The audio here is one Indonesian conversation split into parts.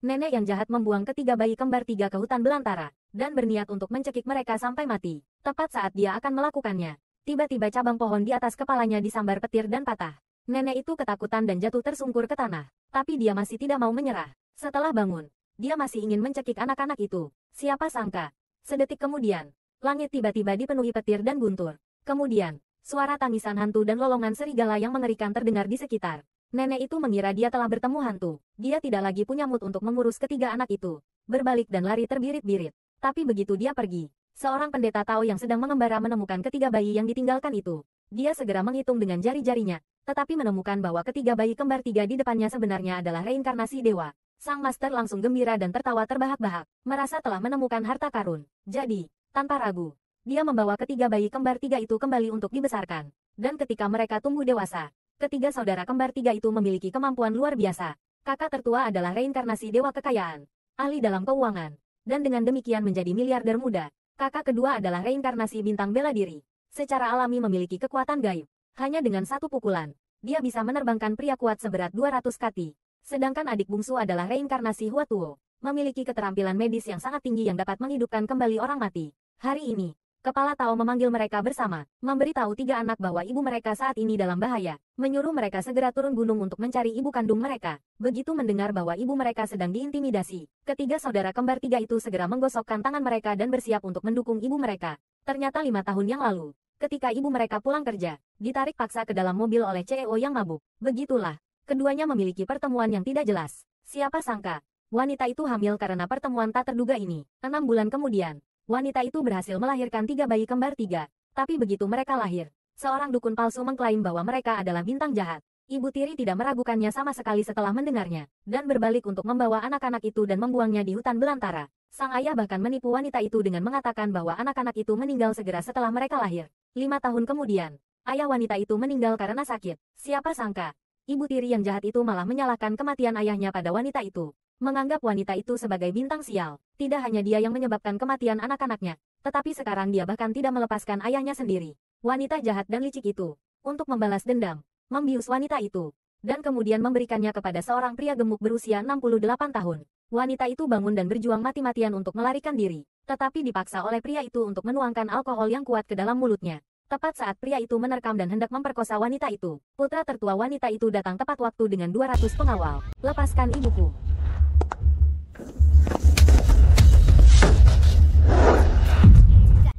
Nenek yang jahat membuang ketiga bayi kembar tiga ke hutan belantara, dan berniat untuk mencekik mereka sampai mati. Tepat saat dia akan melakukannya, tiba-tiba cabang pohon di atas kepalanya disambar petir dan patah. Nenek itu ketakutan dan jatuh tersungkur ke tanah, tapi dia masih tidak mau menyerah. Setelah bangun, dia masih ingin mencekik anak-anak itu. Siapa sangka? Sedetik kemudian, langit tiba-tiba dipenuhi petir dan guntur. Kemudian, suara tangisan hantu dan lolongan serigala yang mengerikan terdengar di sekitar. Nenek itu mengira dia telah bertemu hantu. Dia tidak lagi punya mood untuk mengurus ketiga anak itu. Berbalik dan lari terbirit-birit. Tapi begitu dia pergi, seorang pendeta Tao yang sedang mengembara menemukan ketiga bayi yang ditinggalkan itu. Dia segera menghitung dengan jari-jarinya, tetapi menemukan bahwa ketiga bayi kembar tiga di depannya sebenarnya adalah reinkarnasi dewa. Sang master langsung gembira dan tertawa terbahak-bahak, merasa telah menemukan harta karun. Jadi, tanpa ragu, dia membawa ketiga bayi kembar tiga itu kembali untuk dibesarkan. Dan ketika mereka tumbuh dewasa, Ketiga saudara kembar tiga itu memiliki kemampuan luar biasa. Kakak tertua adalah reinkarnasi dewa kekayaan, ahli dalam keuangan, dan dengan demikian menjadi miliarder muda. Kakak kedua adalah reinkarnasi bintang bela diri. Secara alami memiliki kekuatan gaib. Hanya dengan satu pukulan, dia bisa menerbangkan pria kuat seberat 200 kati. Sedangkan adik bungsu adalah reinkarnasi Huatuo, memiliki keterampilan medis yang sangat tinggi yang dapat menghidupkan kembali orang mati. Hari ini, Kepala Tao memanggil mereka bersama, memberitahu tiga anak bahwa ibu mereka saat ini dalam bahaya, menyuruh mereka segera turun gunung untuk mencari ibu kandung mereka. Begitu mendengar bahwa ibu mereka sedang diintimidasi, ketiga saudara kembar tiga itu segera menggosokkan tangan mereka dan bersiap untuk mendukung ibu mereka. Ternyata lima tahun yang lalu, ketika ibu mereka pulang kerja, ditarik paksa ke dalam mobil oleh CEO yang mabuk. Begitulah, keduanya memiliki pertemuan yang tidak jelas. Siapa sangka, wanita itu hamil karena pertemuan tak terduga ini. Enam bulan kemudian, wanita itu berhasil melahirkan tiga bayi kembar tiga. Tapi begitu mereka lahir, seorang dukun palsu mengklaim bahwa mereka adalah bintang jahat. Ibu tiri tidak meragukannya sama sekali setelah mendengarnya, dan berbalik untuk membawa anak-anak itu dan membuangnya di hutan belantara. Sang ayah bahkan menipu wanita itu dengan mengatakan bahwa anak-anak itu meninggal segera setelah mereka lahir. Lima tahun kemudian, ayah wanita itu meninggal karena sakit. Siapa sangka, ibu tiri yang jahat itu malah menyalahkan kematian ayahnya pada wanita itu menganggap wanita itu sebagai bintang sial. Tidak hanya dia yang menyebabkan kematian anak-anaknya, tetapi sekarang dia bahkan tidak melepaskan ayahnya sendiri. Wanita jahat dan licik itu, untuk membalas dendam, membius wanita itu, dan kemudian memberikannya kepada seorang pria gemuk berusia 68 tahun. Wanita itu bangun dan berjuang mati-matian untuk melarikan diri, tetapi dipaksa oleh pria itu untuk menuangkan alkohol yang kuat ke dalam mulutnya. Tepat saat pria itu menerkam dan hendak memperkosa wanita itu, putra tertua wanita itu datang tepat waktu dengan 200 pengawal. Lepaskan ibuku.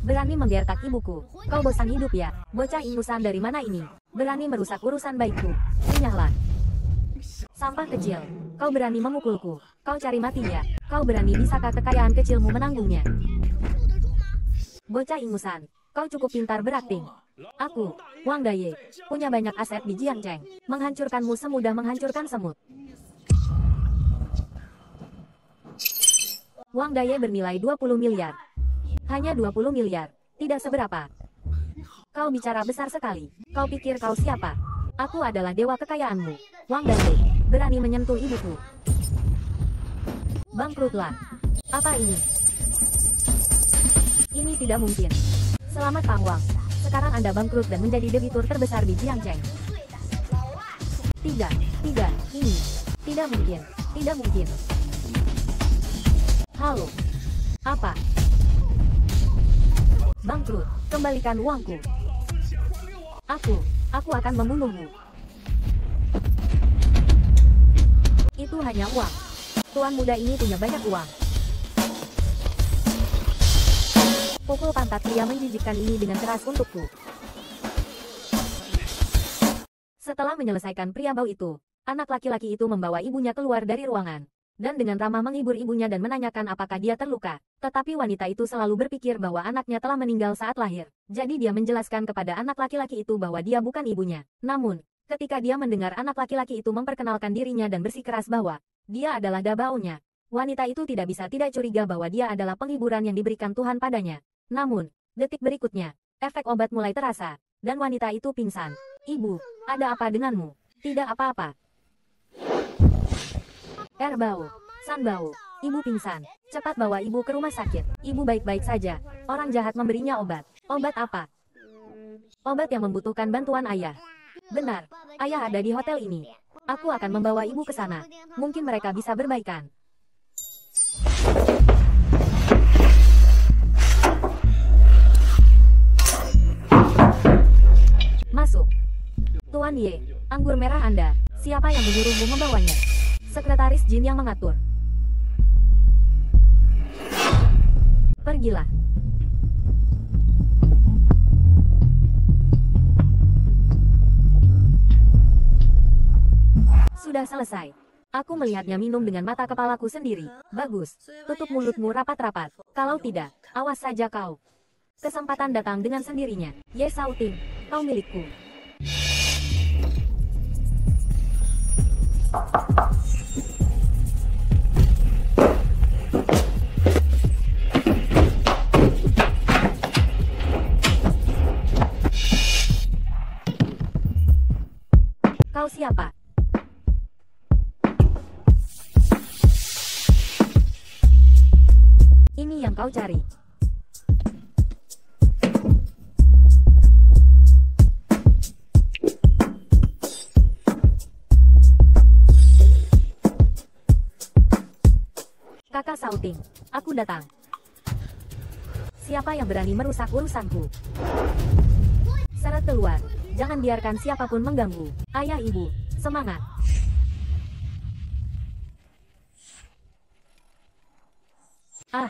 Berani menggertak ibuku. Kau bosan hidup ya? Bocah ingusan dari mana ini? Berani merusak urusan baikku. Sinyalah Sampah kecil. Kau berani memukulku. Kau cari mati ya? Kau berani bisakah kekayaan kecilmu menanggungnya? Bocah ingusan. Kau cukup pintar berakting. Aku, Wang Daye, punya banyak aset di Jiangcheng. Menghancurkanmu semudah menghancurkan semut. Wang Daye bernilai 20 miliar. Hanya 20 miliar. Tidak seberapa. Kau bicara besar sekali. Kau pikir kau siapa? Aku adalah dewa kekayaanmu. Wang Dante, berani menyentuh ibuku. Bangkrutlah. Apa ini? Ini tidak mungkin. Selamat Pang Wang. Sekarang Anda bangkrut dan menjadi debitur terbesar di Jiangcheng. Tidak, tidak, ini. Tidak mungkin, tidak mungkin. Halo. Apa? Bangkrut, kembalikan uangku. Aku, aku akan membunuhmu. Itu hanya uang. Tuan muda ini punya banyak uang. Pukul pantat dia menjijikkan ini dengan keras untukku. Setelah menyelesaikan pria bau itu, anak laki-laki itu membawa ibunya keluar dari ruangan dan dengan ramah menghibur ibunya dan menanyakan apakah dia terluka. Tetapi wanita itu selalu berpikir bahwa anaknya telah meninggal saat lahir. Jadi dia menjelaskan kepada anak laki-laki itu bahwa dia bukan ibunya. Namun, ketika dia mendengar anak laki-laki itu memperkenalkan dirinya dan bersikeras bahwa dia adalah dabaunya, wanita itu tidak bisa tidak curiga bahwa dia adalah penghiburan yang diberikan Tuhan padanya. Namun, detik berikutnya, efek obat mulai terasa, dan wanita itu pingsan. Ibu, ada apa denganmu? Tidak apa-apa, Erbau, Sanbau, ibu pingsan. Cepat bawa ibu ke rumah sakit. Ibu baik-baik saja. Orang jahat memberinya obat. Obat apa? Obat yang membutuhkan bantuan ayah. Benar, ayah ada di hotel ini. Aku akan membawa ibu ke sana. Mungkin mereka bisa berbaikan. Masuk. Tuan Ye, anggur merah Anda. Siapa yang menyuruhmu membawanya? sekretaris Jin yang mengatur. Pergilah. Sudah selesai. Aku melihatnya minum dengan mata kepalaku sendiri. Bagus. Tutup mulutmu rapat-rapat. Kalau tidak, awas saja kau. Kesempatan datang dengan sendirinya. Yes, Sautin, kau milikku. siapa? Ini yang kau cari. Kakak Sauting, aku datang. Siapa yang berani merusak urusanku? Syarat keluar. Jangan biarkan siapapun mengganggu. Ayah ibu, semangat! Ah!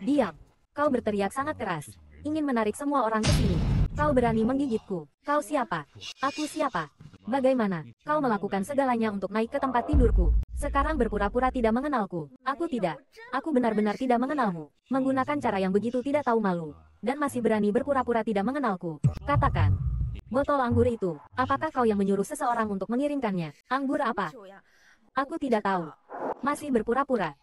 Diam! Kau berteriak sangat keras. Ingin menarik semua orang ke sini. Kau berani menggigitku. Kau siapa? Aku siapa? Bagaimana? Kau melakukan segalanya untuk naik ke tempat tidurku. Sekarang berpura-pura tidak mengenalku. Aku tidak. Aku benar-benar tidak mengenalmu. Menggunakan cara yang begitu tidak tahu malu. Dan masih berani berpura-pura tidak mengenalku. Katakan. Botol anggur itu. Apakah kau yang menyuruh seseorang untuk mengirimkannya? Anggur apa? Aku tidak tahu. Masih berpura-pura.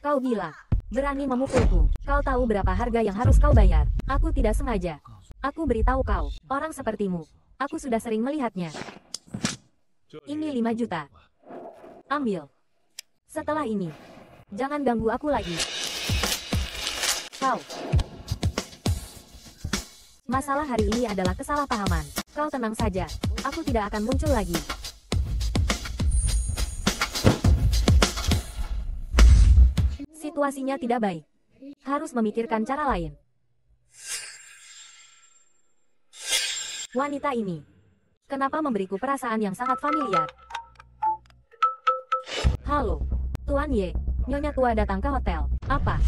Kau gila. Berani memukulku. Kau tahu berapa harga yang harus kau bayar. Aku tidak sengaja. Aku beritahu kau, orang sepertimu. Aku sudah sering melihatnya. Ini 5 juta. Ambil. Setelah ini, jangan ganggu aku lagi. Kau. Masalah hari ini adalah kesalahpahaman. Kau tenang saja, aku tidak akan muncul lagi. Situasinya tidak baik. Harus memikirkan cara lain. Wanita ini. Kenapa memberiku perasaan yang sangat familiar? Halo, Tuan Ye, Nyonya tua datang ke hotel. Apa?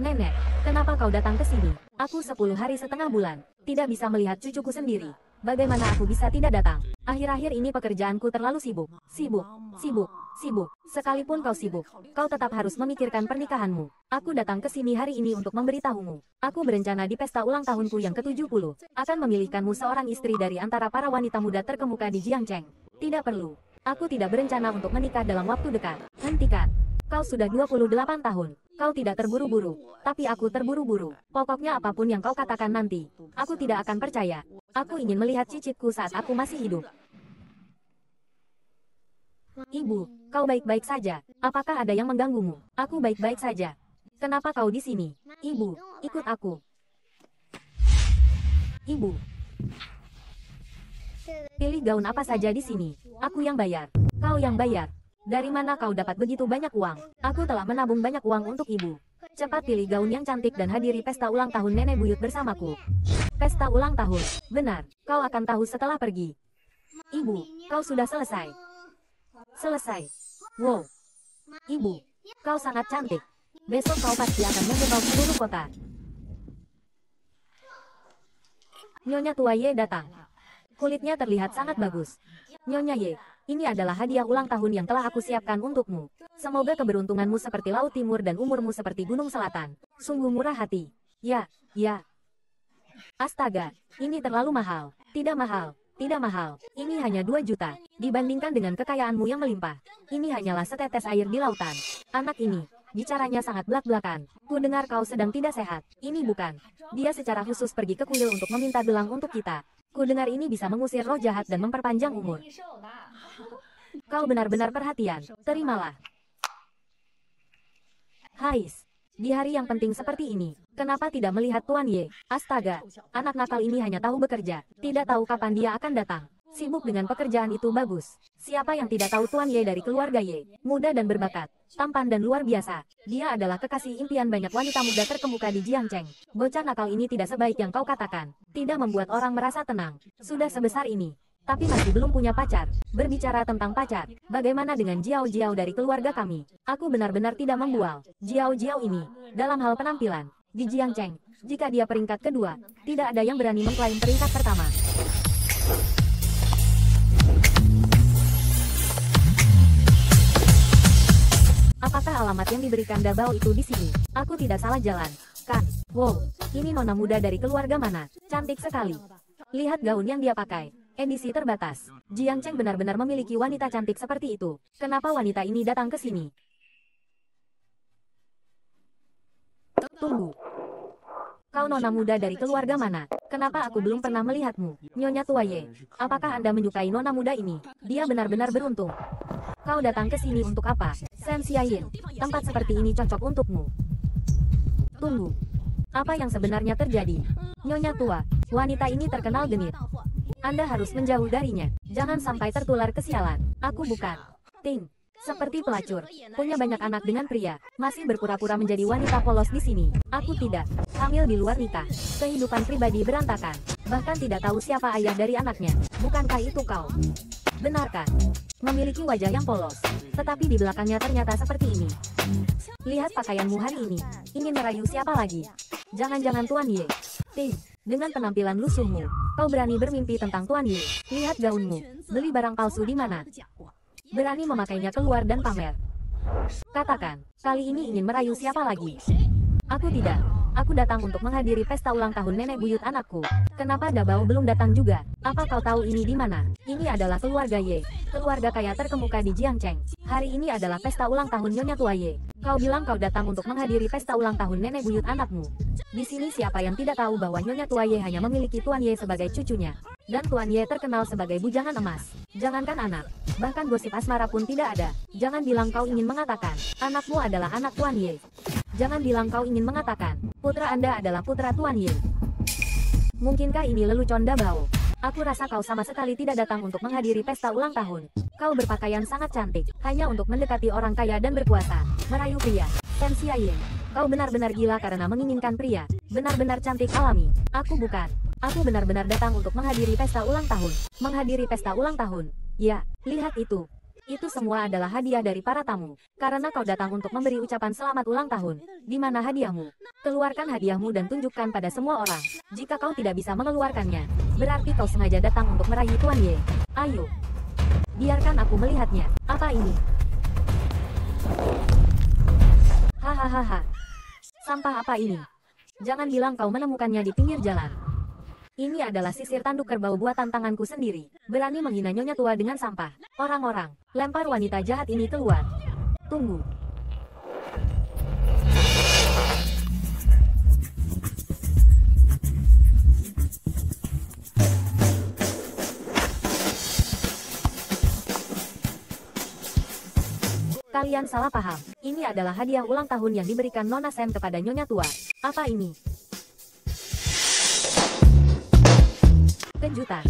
Nenek, kenapa kau datang ke sini? Aku 10 hari setengah bulan, tidak bisa melihat cucuku sendiri. Bagaimana aku bisa tidak datang? Akhir-akhir ini pekerjaanku terlalu sibuk, sibuk, sibuk, sibuk. Sekalipun kau sibuk, kau tetap harus memikirkan pernikahanmu. Aku datang ke sini hari ini untuk memberitahumu. Aku berencana di pesta ulang tahunku yang ke-70, akan memilihkanmu seorang istri dari antara para wanita muda terkemuka di Jiangcheng. Tidak perlu. Aku tidak berencana untuk menikah dalam waktu dekat. Hentikan. Kau sudah 28 tahun. Kau tidak terburu-buru, tapi aku terburu-buru. Pokoknya apapun yang kau katakan nanti, aku tidak akan percaya. Aku ingin melihat cicitku saat aku masih hidup. Ibu, kau baik-baik saja. Apakah ada yang mengganggumu? Aku baik-baik saja. Kenapa kau di sini? Ibu, ikut aku. Ibu. Pilih gaun apa saja di sini. Aku yang bayar. Kau yang bayar. Dari mana kau dapat begitu banyak uang? Aku telah menabung banyak uang untuk ibu. Cepat pilih gaun yang cantik dan hadiri pesta ulang tahun nenek buyut bersamaku. Pesta ulang tahun, benar, kau akan tahu setelah pergi. Ibu, kau sudah selesai. Selesai. Wow. Ibu, kau sangat cantik. Besok kau pasti akan menggemar seluruh kota. Nyonya tua Ye datang. Kulitnya terlihat sangat bagus. Nyonya Ye, ini adalah hadiah ulang tahun yang telah aku siapkan untukmu. Semoga keberuntunganmu seperti Laut Timur dan umurmu seperti Gunung Selatan. Sungguh murah hati. Ya, ya. Astaga, ini terlalu mahal. Tidak mahal, tidak mahal. Ini hanya 2 juta, dibandingkan dengan kekayaanmu yang melimpah. Ini hanyalah setetes air di lautan. Anak ini, bicaranya sangat belak-belakan. Ku dengar kau sedang tidak sehat. Ini bukan. Dia secara khusus pergi ke kuil untuk meminta gelang untuk kita. Ku dengar ini bisa mengusir roh jahat dan memperpanjang umur. Kau benar-benar perhatian. Terimalah. Hais. Di hari yang penting seperti ini, kenapa tidak melihat Tuan Ye? Astaga, anak nakal ini hanya tahu bekerja, tidak tahu kapan dia akan datang. Sibuk dengan pekerjaan itu bagus. Siapa yang tidak tahu Tuan Ye dari keluarga Ye? Muda dan berbakat, tampan dan luar biasa. Dia adalah kekasih impian banyak wanita muda terkemuka di Jiangcheng. Bocah nakal ini tidak sebaik yang kau katakan. Tidak membuat orang merasa tenang. Sudah sebesar ini, tapi masih belum punya pacar. Berbicara tentang pacar, bagaimana dengan Jiao Jiao dari keluarga kami? Aku benar-benar tidak membual. Jiao Jiao ini, dalam hal penampilan, di Jiang Cheng, jika dia peringkat kedua, tidak ada yang berani mengklaim peringkat pertama. Apakah alamat yang diberikan Dabao itu di sini? Aku tidak salah jalan, kan? Wow, ini nona muda dari keluarga mana? Cantik sekali. Lihat gaun yang dia pakai. Edisi terbatas. Jiang Cheng benar-benar memiliki wanita cantik seperti itu. Kenapa wanita ini datang ke sini? Tunggu. Kau nona muda dari keluarga mana? Kenapa aku belum pernah melihatmu? Nyonya tua Ye, apakah Anda menyukai nona muda ini? Dia benar-benar beruntung. Kau datang ke sini untuk apa? Sam Xiaoyin, tempat seperti ini cocok untukmu. Tunggu. Apa yang sebenarnya terjadi? Nyonya tua, wanita ini terkenal genit. Anda harus menjauh darinya. Jangan sampai tertular kesialan. Aku bukan. Ting. Seperti pelacur, punya banyak anak dengan pria, masih berpura-pura menjadi wanita polos di sini. Aku tidak, hamil di luar nikah, kehidupan pribadi berantakan, bahkan tidak tahu siapa ayah dari anaknya. Bukankah itu kau? Benarkah? Memiliki wajah yang polos, tetapi di belakangnya ternyata seperti ini. Lihat pakaianmu hari ini, ingin merayu siapa lagi? Jangan-jangan Tuan Ye. Ting. Dengan penampilan lusuhmu, kau berani bermimpi tentang Tuan Yu. Lihat gaunmu. Beli barang palsu di mana? Berani memakainya keluar dan pamer. Katakan, kali ini ingin merayu siapa lagi? Aku tidak. Aku datang untuk menghadiri pesta ulang tahun nenek buyut anakku. Kenapa Dabao belum datang juga? Apa kau tahu ini di mana? Ini adalah keluarga Ye, keluarga kaya terkemuka di Jiangcheng. Hari ini adalah pesta ulang tahun Nyonya Tua Ye. Kau bilang kau datang untuk menghadiri pesta ulang tahun nenek buyut anakmu. Di sini siapa yang tidak tahu bahwa Nyonya Tua Ye hanya memiliki Tuan Ye sebagai cucunya. Dan Tuan Ye terkenal sebagai bujangan emas. Jangankan anak, bahkan gosip asmara pun tidak ada. Jangan bilang kau ingin mengatakan, anakmu adalah anak Tuan Ye. Jangan bilang kau ingin ingin mengatakan, putra Anda adalah putra Tuan Yin. Mungkinkah ini lelucon Dabao? Aku rasa kau sama sekali tidak datang untuk menghadiri pesta ulang tahun. Kau berpakaian sangat cantik, hanya untuk mendekati orang kaya dan berkuasa. Merayu pria. Tensia Yin, Kau benar-benar gila karena menginginkan pria. Benar-benar cantik alami. Aku bukan. Aku benar-benar datang untuk menghadiri pesta ulang tahun. Menghadiri pesta ulang tahun. Ya, lihat itu. Itu semua adalah hadiah dari para tamu. Karena kau datang untuk memberi ucapan selamat ulang tahun. Di mana hadiahmu? Keluarkan hadiahmu dan tunjukkan pada semua orang. Jika kau tidak bisa mengeluarkannya, berarti kau sengaja datang untuk meraih Tuan Ye. Ayo. Biarkan aku melihatnya. Apa ini? Hahaha. Sampah apa ini? Jangan bilang kau menemukannya di pinggir jalan. Ini adalah sisir tanduk kerbau buatan tanganku sendiri. Berani menghina nyonya tua dengan sampah. Orang-orang, lempar wanita jahat ini keluar. Tunggu. Kalian salah paham. Ini adalah hadiah ulang tahun yang diberikan Nona Sam kepada Nyonya Tua. Apa ini? kejutan.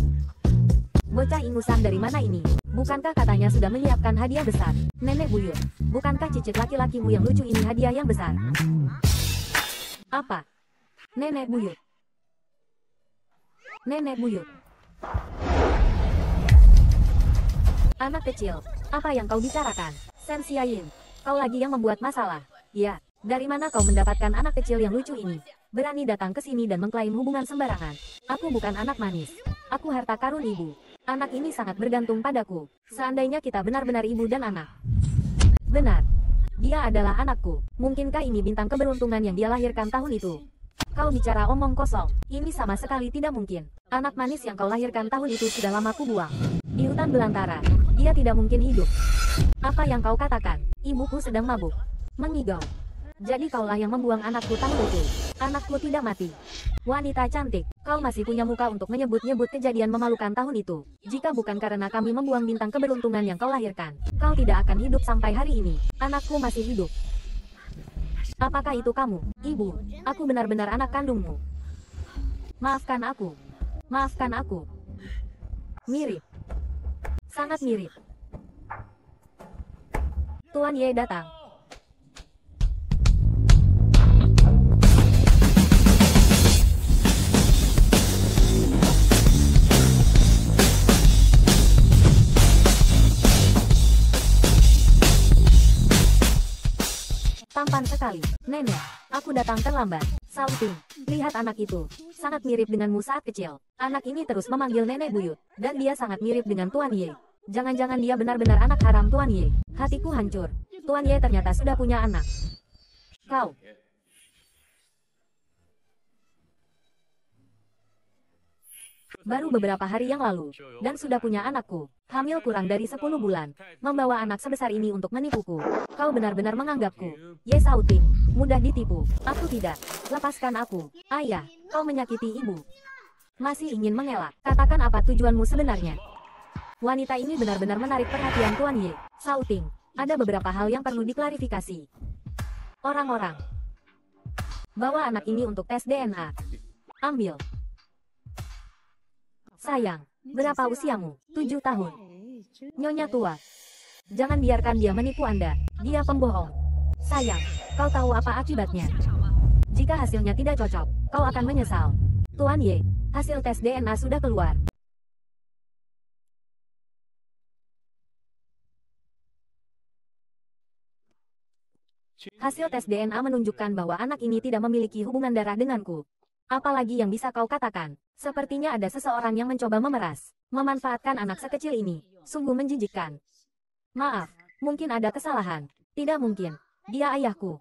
Bocah ingusan dari mana ini? Bukankah katanya sudah menyiapkan hadiah besar? Nenek buyut, bukankah cicit laki-lakimu yang lucu ini hadiah yang besar? Apa? Nenek buyut. Nenek buyut. Anak kecil, apa yang kau bicarakan? Sensiain, kau lagi yang membuat masalah. Ya, dari mana kau mendapatkan anak kecil yang lucu ini? Berani datang ke sini dan mengklaim hubungan sembarangan. Aku bukan anak manis. Aku harta karun ibu. Anak ini sangat bergantung padaku. Seandainya kita benar-benar ibu dan anak. Benar. Dia adalah anakku. Mungkinkah ini bintang keberuntungan yang dia lahirkan tahun itu? Kau bicara omong kosong. Ini sama sekali tidak mungkin. Anak manis yang kau lahirkan tahun itu sudah lama ku buang. Di hutan belantara, dia tidak mungkin hidup. Apa yang kau katakan? Ibuku sedang mabuk. Mengigau. Jadi kaulah yang membuang anakku tangguhku. Anakku tidak mati. Wanita cantik, kau masih punya muka untuk menyebut-nyebut kejadian memalukan tahun itu. Jika bukan karena kami membuang bintang keberuntungan yang kau lahirkan, kau tidak akan hidup sampai hari ini. Anakku masih hidup. Apakah itu kamu? Ibu, aku benar-benar anak kandungmu. Maafkan aku. Maafkan aku. Mirip. Sangat mirip. Tuan Ye datang. Tampan sekali. Nenek, aku datang terlambat. Salting, lihat anak itu. Sangat mirip denganmu saat kecil. Anak ini terus memanggil nenek buyut. Dan dia sangat mirip dengan Tuan Ye. Jangan-jangan dia benar-benar anak haram Tuan Ye. Hatiku hancur. Tuan Ye ternyata sudah punya anak. Kau, baru beberapa hari yang lalu, dan sudah punya anakku, hamil kurang dari 10 bulan, membawa anak sebesar ini untuk menipuku. Kau benar-benar menganggapku, Ye Sauting, mudah ditipu, aku tidak, lepaskan aku, ayah, kau menyakiti ibu. Masih ingin mengelak, katakan apa tujuanmu sebenarnya. Wanita ini benar-benar menarik perhatian Tuan Ye, Sauting, ada beberapa hal yang perlu diklarifikasi. Orang-orang, bawa anak ini untuk tes DNA. Ambil, Sayang, berapa usiamu? Tujuh iya, tahun. Iya, iya, Nyonya tua. Jangan biarkan dia menipu Anda, dia pembohong. Sayang, kau tahu apa akibatnya? Jika hasilnya tidak cocok, kau akan menyesal. Tuan Ye, hasil tes DNA sudah keluar. Hasil tes DNA menunjukkan bahwa anak ini tidak memiliki hubungan darah denganku. Apalagi yang bisa kau katakan? Sepertinya ada seseorang yang mencoba memeras, memanfaatkan anak sekecil ini. Sungguh menjijikkan. Maaf, mungkin ada kesalahan. Tidak mungkin. Dia ayahku.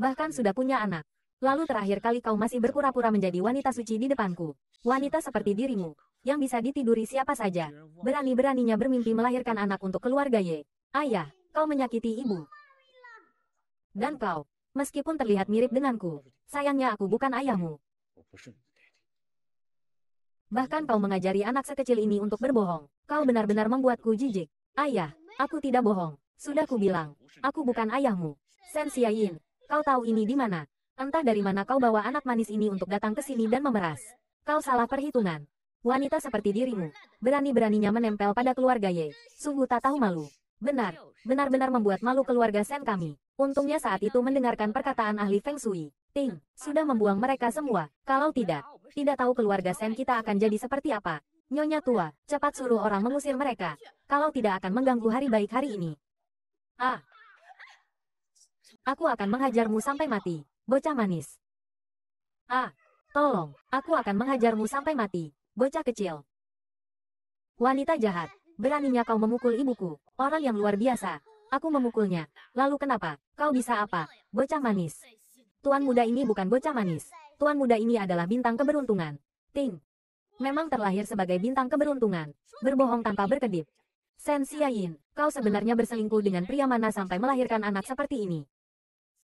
Bahkan sudah punya anak. Lalu terakhir kali kau masih berpura-pura menjadi wanita suci di depanku. Wanita seperti dirimu, yang bisa ditiduri siapa saja. Berani-beraninya bermimpi melahirkan anak untuk keluarga Y. Ayah, kau menyakiti ibu. Dan kau, Meskipun terlihat mirip denganku, sayangnya aku bukan ayahmu. Bahkan kau mengajari anak sekecil ini untuk berbohong. Kau benar-benar membuatku jijik. Ayah, aku tidak bohong. Sudah ku bilang, aku bukan ayahmu. Sen Yin, kau tahu ini di mana? Entah dari mana kau bawa anak manis ini untuk datang ke sini dan memeras. Kau salah perhitungan. Wanita seperti dirimu, berani-beraninya menempel pada keluarga Ye. Sungguh tak tahu malu. Benar, benar-benar membuat malu keluarga Sen kami. Untungnya saat itu mendengarkan perkataan ahli Feng Shui. Ting, sudah membuang mereka semua. Kalau tidak, tidak tahu keluarga Sen kita akan jadi seperti apa. Nyonya tua, cepat suruh orang mengusir mereka. Kalau tidak akan mengganggu hari baik hari ini. Ah, Aku akan menghajarmu sampai mati, bocah manis. Ah, tolong, aku akan menghajarmu sampai mati, bocah kecil. Wanita jahat, beraninya kau memukul ibuku, orang yang luar biasa. Aku memukulnya. Lalu kenapa? Kau bisa apa? Bocah manis. Tuan muda ini bukan bocah manis. Tuan muda ini adalah bintang keberuntungan. Ting. Memang terlahir sebagai bintang keberuntungan. Berbohong tanpa berkedip. Sen Xiaoyin, kau sebenarnya berselingkuh dengan pria mana sampai melahirkan anak seperti ini?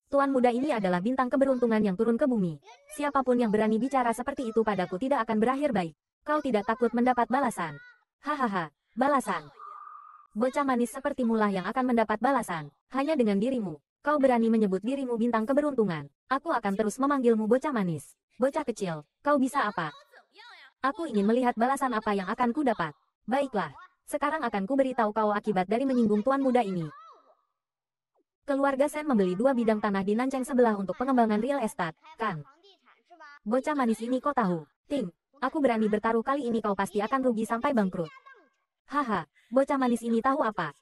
Tuan muda ini adalah bintang keberuntungan yang turun ke bumi. Siapapun yang berani bicara seperti itu padaku tidak akan berakhir baik. Kau tidak takut mendapat balasan. Hahaha, Balasan Bocah manis seperti lah yang akan mendapat balasan, hanya dengan dirimu. Kau berani menyebut dirimu bintang keberuntungan. Aku akan terus memanggilmu bocah manis. Bocah kecil, kau bisa apa? Aku ingin melihat balasan apa yang akan ku dapat. Baiklah, sekarang akan ku beritahu kau akibat dari menyinggung tuan muda ini. Keluarga Sen membeli dua bidang tanah di Nanceng sebelah untuk pengembangan real estate, kan? Bocah manis ini kau tahu. Ting, aku berani bertaruh kali ini kau pasti akan rugi sampai bangkrut. Haha, bocah manis ini tahu apa?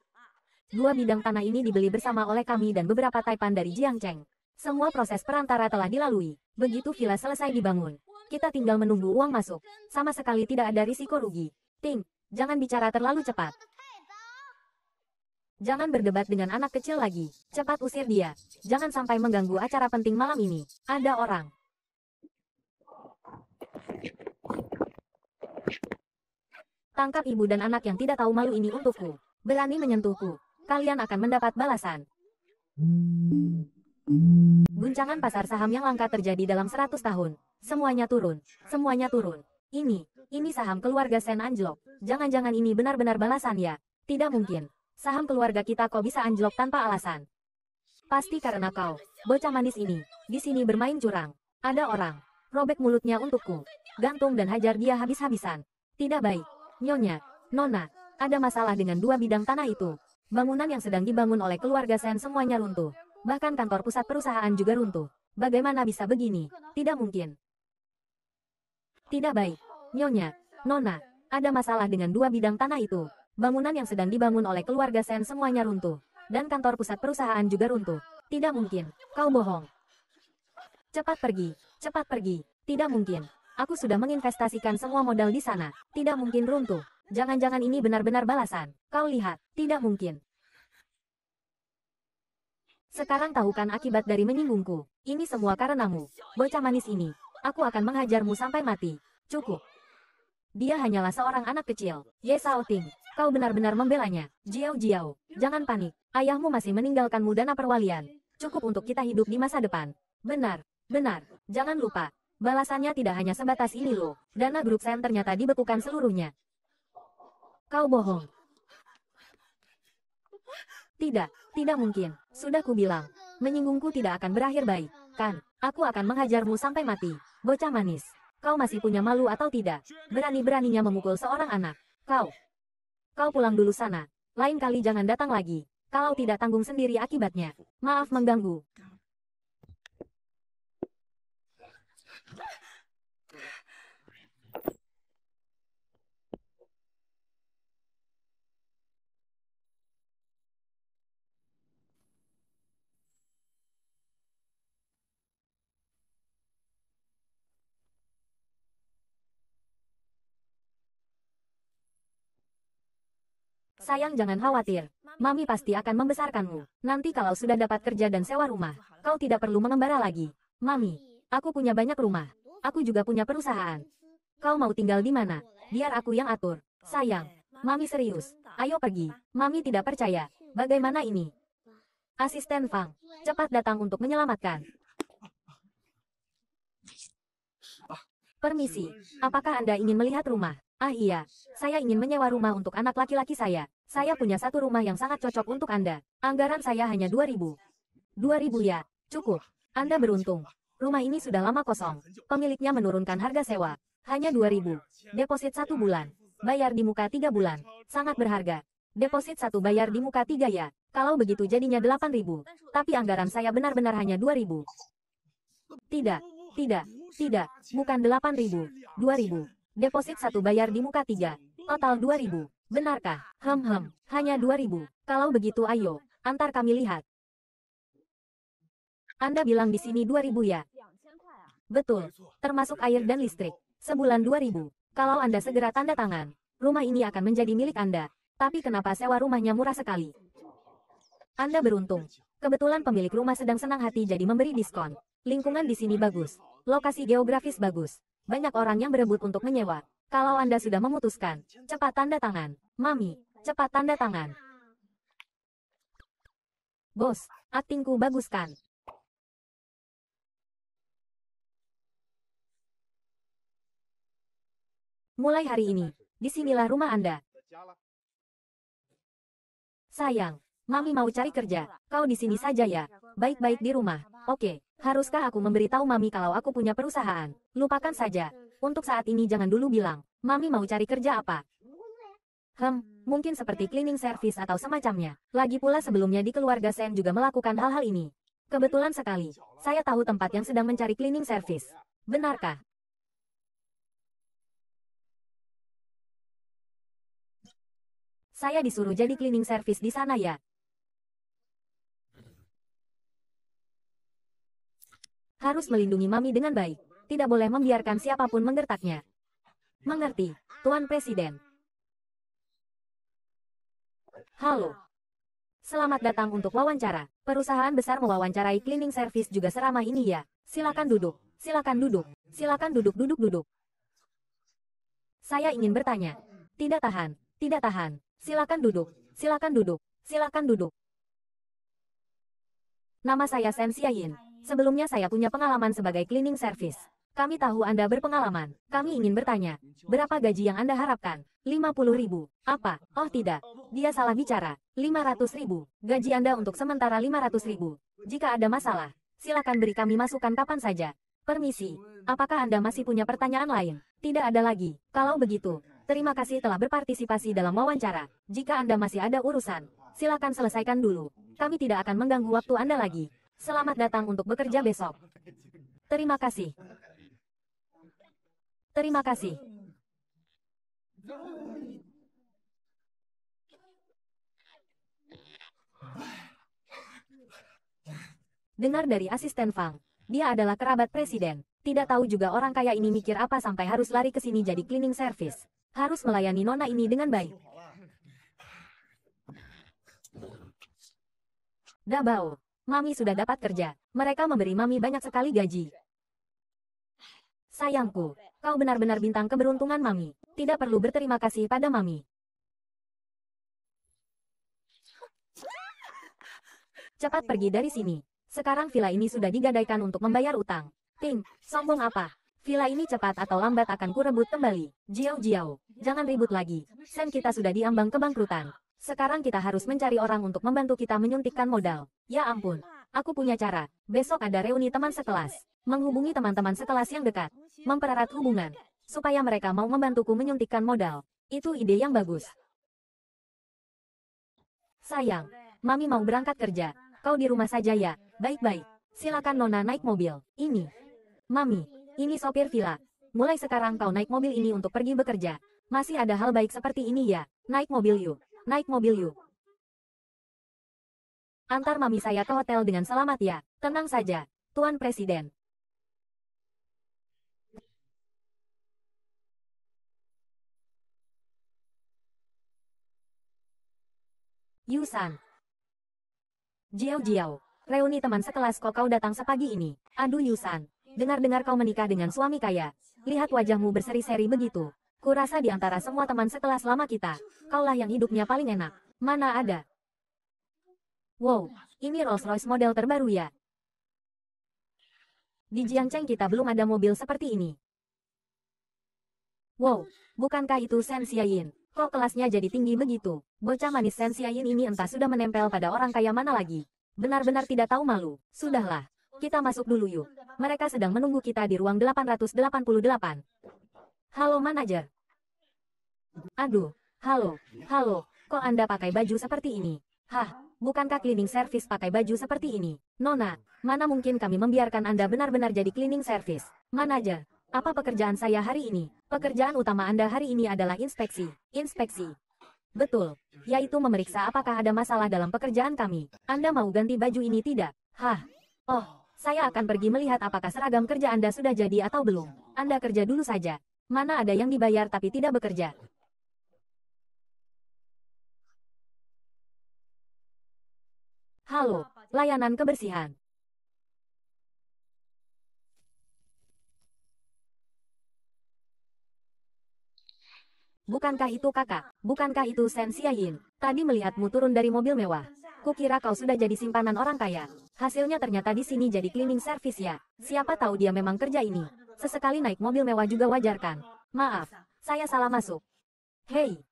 Dua bidang tanah ini dibeli bersama oleh kami dan beberapa taipan dari Jiang Cheng. Semua proses perantara telah dilalui. Begitu villa selesai dibangun, kita tinggal menunggu uang masuk. Sama sekali tidak ada risiko rugi. Ting, jangan bicara terlalu cepat. Jangan berdebat dengan anak kecil lagi. Cepat usir dia. Jangan sampai mengganggu acara penting malam ini. Ada orang. Tangkap ibu dan anak yang tidak tahu malu ini untukku. Berani menyentuhku. Kalian akan mendapat balasan. Guncangan pasar saham yang langka terjadi dalam 100 tahun. Semuanya turun. Semuanya turun. Ini, ini saham keluarga Sen anjlok. Jangan-jangan ini benar-benar balasan ya. Tidak mungkin. Saham keluarga kita kok bisa anjlok tanpa alasan. Pasti karena kau, bocah manis ini, di sini bermain curang. Ada orang, robek mulutnya untukku. Gantung dan hajar dia habis-habisan. Tidak baik. Nyonya, Nona, ada masalah dengan dua bidang tanah itu. Bangunan yang sedang dibangun oleh keluarga Sen semuanya runtuh. Bahkan kantor pusat perusahaan juga runtuh. Bagaimana bisa begini? Tidak mungkin. Tidak baik. Nyonya, Nona, ada masalah dengan dua bidang tanah itu. Bangunan yang sedang dibangun oleh keluarga Sen semuanya runtuh. Dan kantor pusat perusahaan juga runtuh. Tidak mungkin. Kau bohong. Cepat pergi. Cepat pergi. Tidak mungkin. Aku sudah menginvestasikan semua modal di sana. Tidak mungkin runtuh. Jangan-jangan ini benar-benar balasan. Kau lihat, tidak mungkin. Sekarang tahu akibat dari menyinggungku. Ini semua karenamu. Bocah manis ini. Aku akan menghajarmu sampai mati. Cukup. Dia hanyalah seorang anak kecil. Ye Sao Ting, kau benar-benar membelanya. Jiao Jiao, jangan panik. Ayahmu masih meninggalkanmu dana perwalian. Cukup untuk kita hidup di masa depan. Benar, benar. Jangan lupa, Balasannya tidak hanya sebatas ini loh. Dana grup Sen ternyata dibekukan seluruhnya. Kau bohong. Tidak, tidak mungkin. Sudah kubilang, menyinggungku tidak akan berakhir baik, kan? Aku akan menghajarmu sampai mati. Bocah manis. Kau masih punya malu atau tidak? Berani-beraninya memukul seorang anak. Kau. Kau pulang dulu sana. Lain kali jangan datang lagi. Kalau tidak tanggung sendiri akibatnya. Maaf mengganggu. Sayang jangan khawatir. Mami pasti akan membesarkanmu. Nanti kalau sudah dapat kerja dan sewa rumah, kau tidak perlu mengembara lagi. Mami, aku punya banyak rumah. Aku juga punya perusahaan. Kau mau tinggal di mana? Biar aku yang atur. Sayang, Mami serius. Ayo pergi. Mami tidak percaya. Bagaimana ini? Asisten Fang, cepat datang untuk menyelamatkan. Permisi, apakah Anda ingin melihat rumah? Ah iya, saya ingin menyewa rumah untuk anak laki-laki saya. Saya punya satu rumah yang sangat cocok untuk Anda. Anggaran saya hanya 2000. 2000 ya, cukup. Anda beruntung. Rumah ini sudah lama kosong. Pemiliknya menurunkan harga sewa. Hanya 2000. Deposit satu bulan. Bayar di muka tiga bulan. Sangat berharga. Deposit satu bayar di muka tiga ya. Kalau begitu jadinya 8000. Tapi anggaran saya benar-benar hanya 2000. Tidak, tidak, tidak, bukan 8000, 2000. Deposit satu bayar di muka tiga. Total dua ribu Benarkah? Hem hem, hanya dua ribu Kalau begitu ayo, antar kami lihat. Anda bilang di sini dua ribu ya? Betul, termasuk air dan listrik. Sebulan dua ribu Kalau Anda segera tanda tangan, rumah ini akan menjadi milik Anda. Tapi kenapa sewa rumahnya murah sekali? Anda beruntung. Kebetulan pemilik rumah sedang senang hati jadi memberi diskon. Lingkungan di sini bagus. Lokasi geografis bagus. Banyak orang yang berebut untuk menyewa. Kalau Anda sudah memutuskan, cepat tanda tangan. Mami, cepat tanda tangan. Bos, aktingku bagus kan? Mulai hari ini, disinilah rumah Anda. Sayang, Mami mau cari kerja. Kau di sini saja ya. Baik-baik di rumah. Oke. Haruskah aku memberitahu Mami kalau aku punya perusahaan? Lupakan saja. Untuk saat ini jangan dulu bilang, Mami mau cari kerja apa? Hmm, mungkin seperti cleaning service atau semacamnya. Lagi pula sebelumnya di keluarga Sen juga melakukan hal-hal ini. Kebetulan sekali, saya tahu tempat yang sedang mencari cleaning service. Benarkah? Saya disuruh jadi cleaning service di sana ya. Harus melindungi Mami dengan baik. Tidak boleh membiarkan siapapun menggertaknya. Mengerti, Tuan Presiden. Halo. Selamat datang untuk wawancara. Perusahaan besar mewawancarai cleaning service juga seramah ini ya. Silakan duduk, silakan duduk, silakan duduk duduk duduk. Saya ingin bertanya. Tidak tahan, tidak tahan. Silakan duduk, silakan duduk, silakan duduk. Nama saya Sam Siayin. Sebelumnya saya punya pengalaman sebagai cleaning service. Kami tahu Anda berpengalaman. Kami ingin bertanya, berapa gaji yang Anda harapkan? 50 ribu. Apa? Oh tidak. Dia salah bicara. 500 ribu. Gaji Anda untuk sementara 500 ribu. Jika ada masalah, silakan beri kami masukan kapan saja. Permisi, apakah Anda masih punya pertanyaan lain? Tidak ada lagi. Kalau begitu, terima kasih telah berpartisipasi dalam wawancara. Jika Anda masih ada urusan, silakan selesaikan dulu. Kami tidak akan mengganggu waktu Anda lagi. Selamat datang untuk bekerja besok. Terima kasih. Terima kasih. Dengar dari asisten Fang, dia adalah kerabat presiden. Tidak tahu juga orang kaya ini mikir apa sampai harus lari ke sini jadi cleaning service. Harus melayani nona ini dengan baik. Dabao. Mami sudah dapat kerja. Mereka memberi Mami banyak sekali gaji. Sayangku, kau benar-benar bintang keberuntungan Mami. Tidak perlu berterima kasih pada Mami. Cepat pergi dari sini. Sekarang villa ini sudah digadaikan untuk membayar utang. Ting, sombong apa? Villa ini cepat atau lambat akan kurebut kembali. Jiao Jiao, jangan ribut lagi. Sen kita sudah diambang kebangkrutan. Sekarang kita harus mencari orang untuk membantu kita menyuntikkan modal. Ya ampun, aku punya cara. Besok ada reuni teman sekelas. Menghubungi teman-teman sekelas yang dekat. Mempererat hubungan. Supaya mereka mau membantuku menyuntikkan modal. Itu ide yang bagus. Sayang, Mami mau berangkat kerja. Kau di rumah saja ya. Baik-baik. Silakan Nona naik mobil. Ini. Mami, ini sopir villa. Mulai sekarang kau naik mobil ini untuk pergi bekerja. Masih ada hal baik seperti ini ya. Naik mobil yuk. Naik mobil yuk. Antar mami saya ke hotel dengan selamat ya. Tenang saja, Tuan Presiden. Yusan. Jiao Jiao, reuni teman sekelas kok kau datang sepagi ini. Aduh Yusan, dengar-dengar kau menikah dengan suami kaya. Lihat wajahmu berseri-seri begitu. Kurasa di antara semua teman sekelas lama kita, kaulah yang hidupnya paling enak. Mana ada? Wow, ini Rolls Royce model terbaru ya? Di Jiangcheng kita belum ada mobil seperti ini. Wow, bukankah itu Shen Xiaoyin? Kok kelasnya jadi tinggi begitu? Bocah manis Shen Xiaoyin ini entah sudah menempel pada orang kaya mana lagi. Benar-benar tidak tahu malu. Sudahlah, kita masuk dulu yuk. Mereka sedang menunggu kita di ruang 888. Halo manajer, Aduh, halo, halo, kok Anda pakai baju seperti ini? Hah, bukankah cleaning service pakai baju seperti ini? Nona, mana mungkin kami membiarkan Anda benar-benar jadi cleaning service? Mana aja? apa pekerjaan saya hari ini? Pekerjaan utama Anda hari ini adalah inspeksi. Inspeksi. Betul, yaitu memeriksa apakah ada masalah dalam pekerjaan kami. Anda mau ganti baju ini tidak? Hah? Oh, saya akan pergi melihat apakah seragam kerja Anda sudah jadi atau belum. Anda kerja dulu saja. Mana ada yang dibayar tapi tidak bekerja. Halo, layanan kebersihan. Bukankah itu kakak? Bukankah itu Sen Xiaoyin? Tadi melihatmu turun dari mobil mewah. Kukira kau sudah jadi simpanan orang kaya. Hasilnya ternyata di sini jadi cleaning service ya. Siapa tahu dia memang kerja ini. Sesekali naik mobil mewah juga wajar kan? Maaf, saya salah masuk. Hei,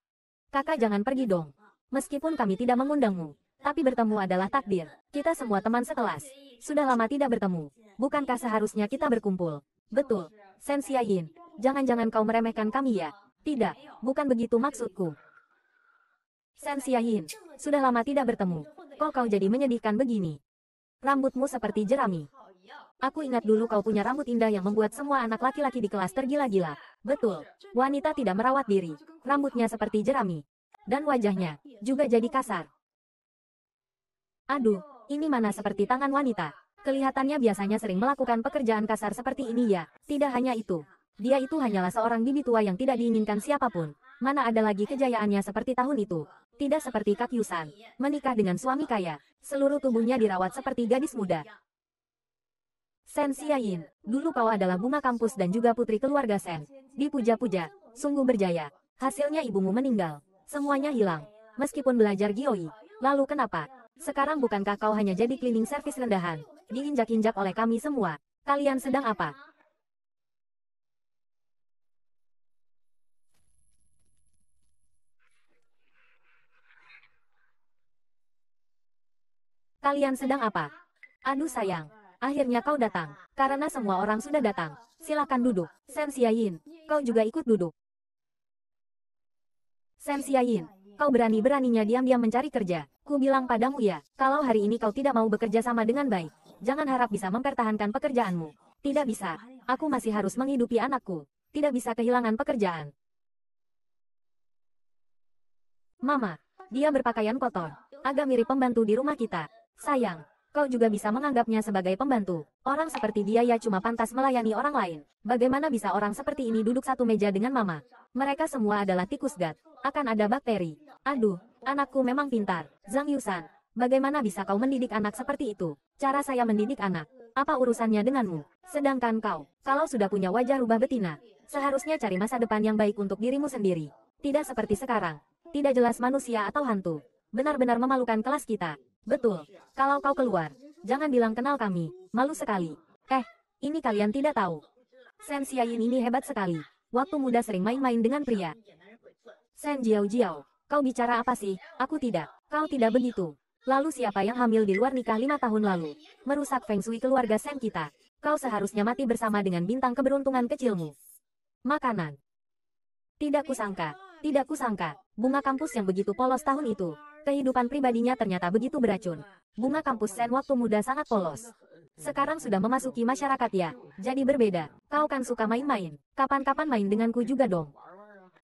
kakak jangan pergi dong. Meskipun kami tidak mengundangmu, tapi bertemu adalah takdir. Kita semua teman sekelas. Sudah lama tidak bertemu. Bukankah seharusnya kita berkumpul? Betul. Sen Xiaoyin, jangan-jangan kau meremehkan kami ya? Tidak, bukan begitu maksudku. Sen Xiaoyin, sudah lama tidak bertemu. Kok kau jadi menyedihkan begini? Rambutmu seperti jerami. Aku ingat dulu kau punya rambut indah yang membuat semua anak laki-laki di kelas tergila-gila. Betul, wanita tidak merawat diri. Rambutnya seperti jerami. Dan wajahnya, juga jadi kasar. Aduh, ini mana seperti tangan wanita. Kelihatannya biasanya sering melakukan pekerjaan kasar seperti ini ya. Tidak hanya itu. Dia itu hanyalah seorang bibi tua yang tidak diinginkan siapapun. Mana ada lagi kejayaannya seperti tahun itu. Tidak seperti Kak Yusan. Menikah dengan suami kaya. Seluruh tubuhnya dirawat seperti gadis muda. Sen Xiaoyin, dulu kau adalah bunga kampus dan juga putri keluarga Sen. Dipuja-puja, sungguh berjaya. Hasilnya ibumu meninggal. Semuanya hilang. Meskipun belajar Gioi. Lalu kenapa? Sekarang bukankah kau hanya jadi cleaning service rendahan? Diinjak-injak oleh kami semua. Kalian sedang apa? Kalian sedang apa? Aduh sayang, akhirnya kau datang. Karena semua orang sudah datang. Silakan duduk. Sensiayin, kau juga ikut duduk. Sensiayin, Kau berani-beraninya diam-diam mencari kerja. Ku bilang padamu ya, kalau hari ini kau tidak mau bekerja sama dengan baik, jangan harap bisa mempertahankan pekerjaanmu. Tidak bisa. Aku masih harus menghidupi anakku. Tidak bisa kehilangan pekerjaan. Mama, dia berpakaian kotor. Agak mirip pembantu di rumah kita. Sayang, kau juga bisa menganggapnya sebagai pembantu. Orang seperti dia ya cuma pantas melayani orang lain. Bagaimana bisa orang seperti ini duduk satu meja dengan mama? Mereka semua adalah tikus gat. Akan ada bakteri. Aduh, anakku memang pintar. Zhang Yusan, bagaimana bisa kau mendidik anak seperti itu? Cara saya mendidik anak, apa urusannya denganmu? Sedangkan kau, kalau sudah punya wajah rubah betina, seharusnya cari masa depan yang baik untuk dirimu sendiri. Tidak seperti sekarang. Tidak jelas manusia atau hantu. Benar-benar memalukan kelas kita. Betul. Kalau kau keluar, jangan bilang kenal kami. Malu sekali. Eh, ini kalian tidak tahu. Sen Xiaoyin ini hebat sekali. Waktu muda sering main-main dengan pria. Sen Jiao Jiao, Kau bicara apa sih? Aku tidak. Kau tidak begitu. Lalu siapa yang hamil di luar nikah lima tahun lalu? Merusak feng shui keluarga Sam kita. Kau seharusnya mati bersama dengan bintang keberuntungan kecilmu. Makanan. Tidak kusangka, tidak kusangka, bunga kampus yang begitu polos tahun itu. Kehidupan pribadinya ternyata begitu beracun. Bunga kampus Sen waktu muda sangat polos. Sekarang sudah memasuki masyarakat ya, jadi berbeda. Kau kan suka main-main, kapan-kapan main denganku juga dong.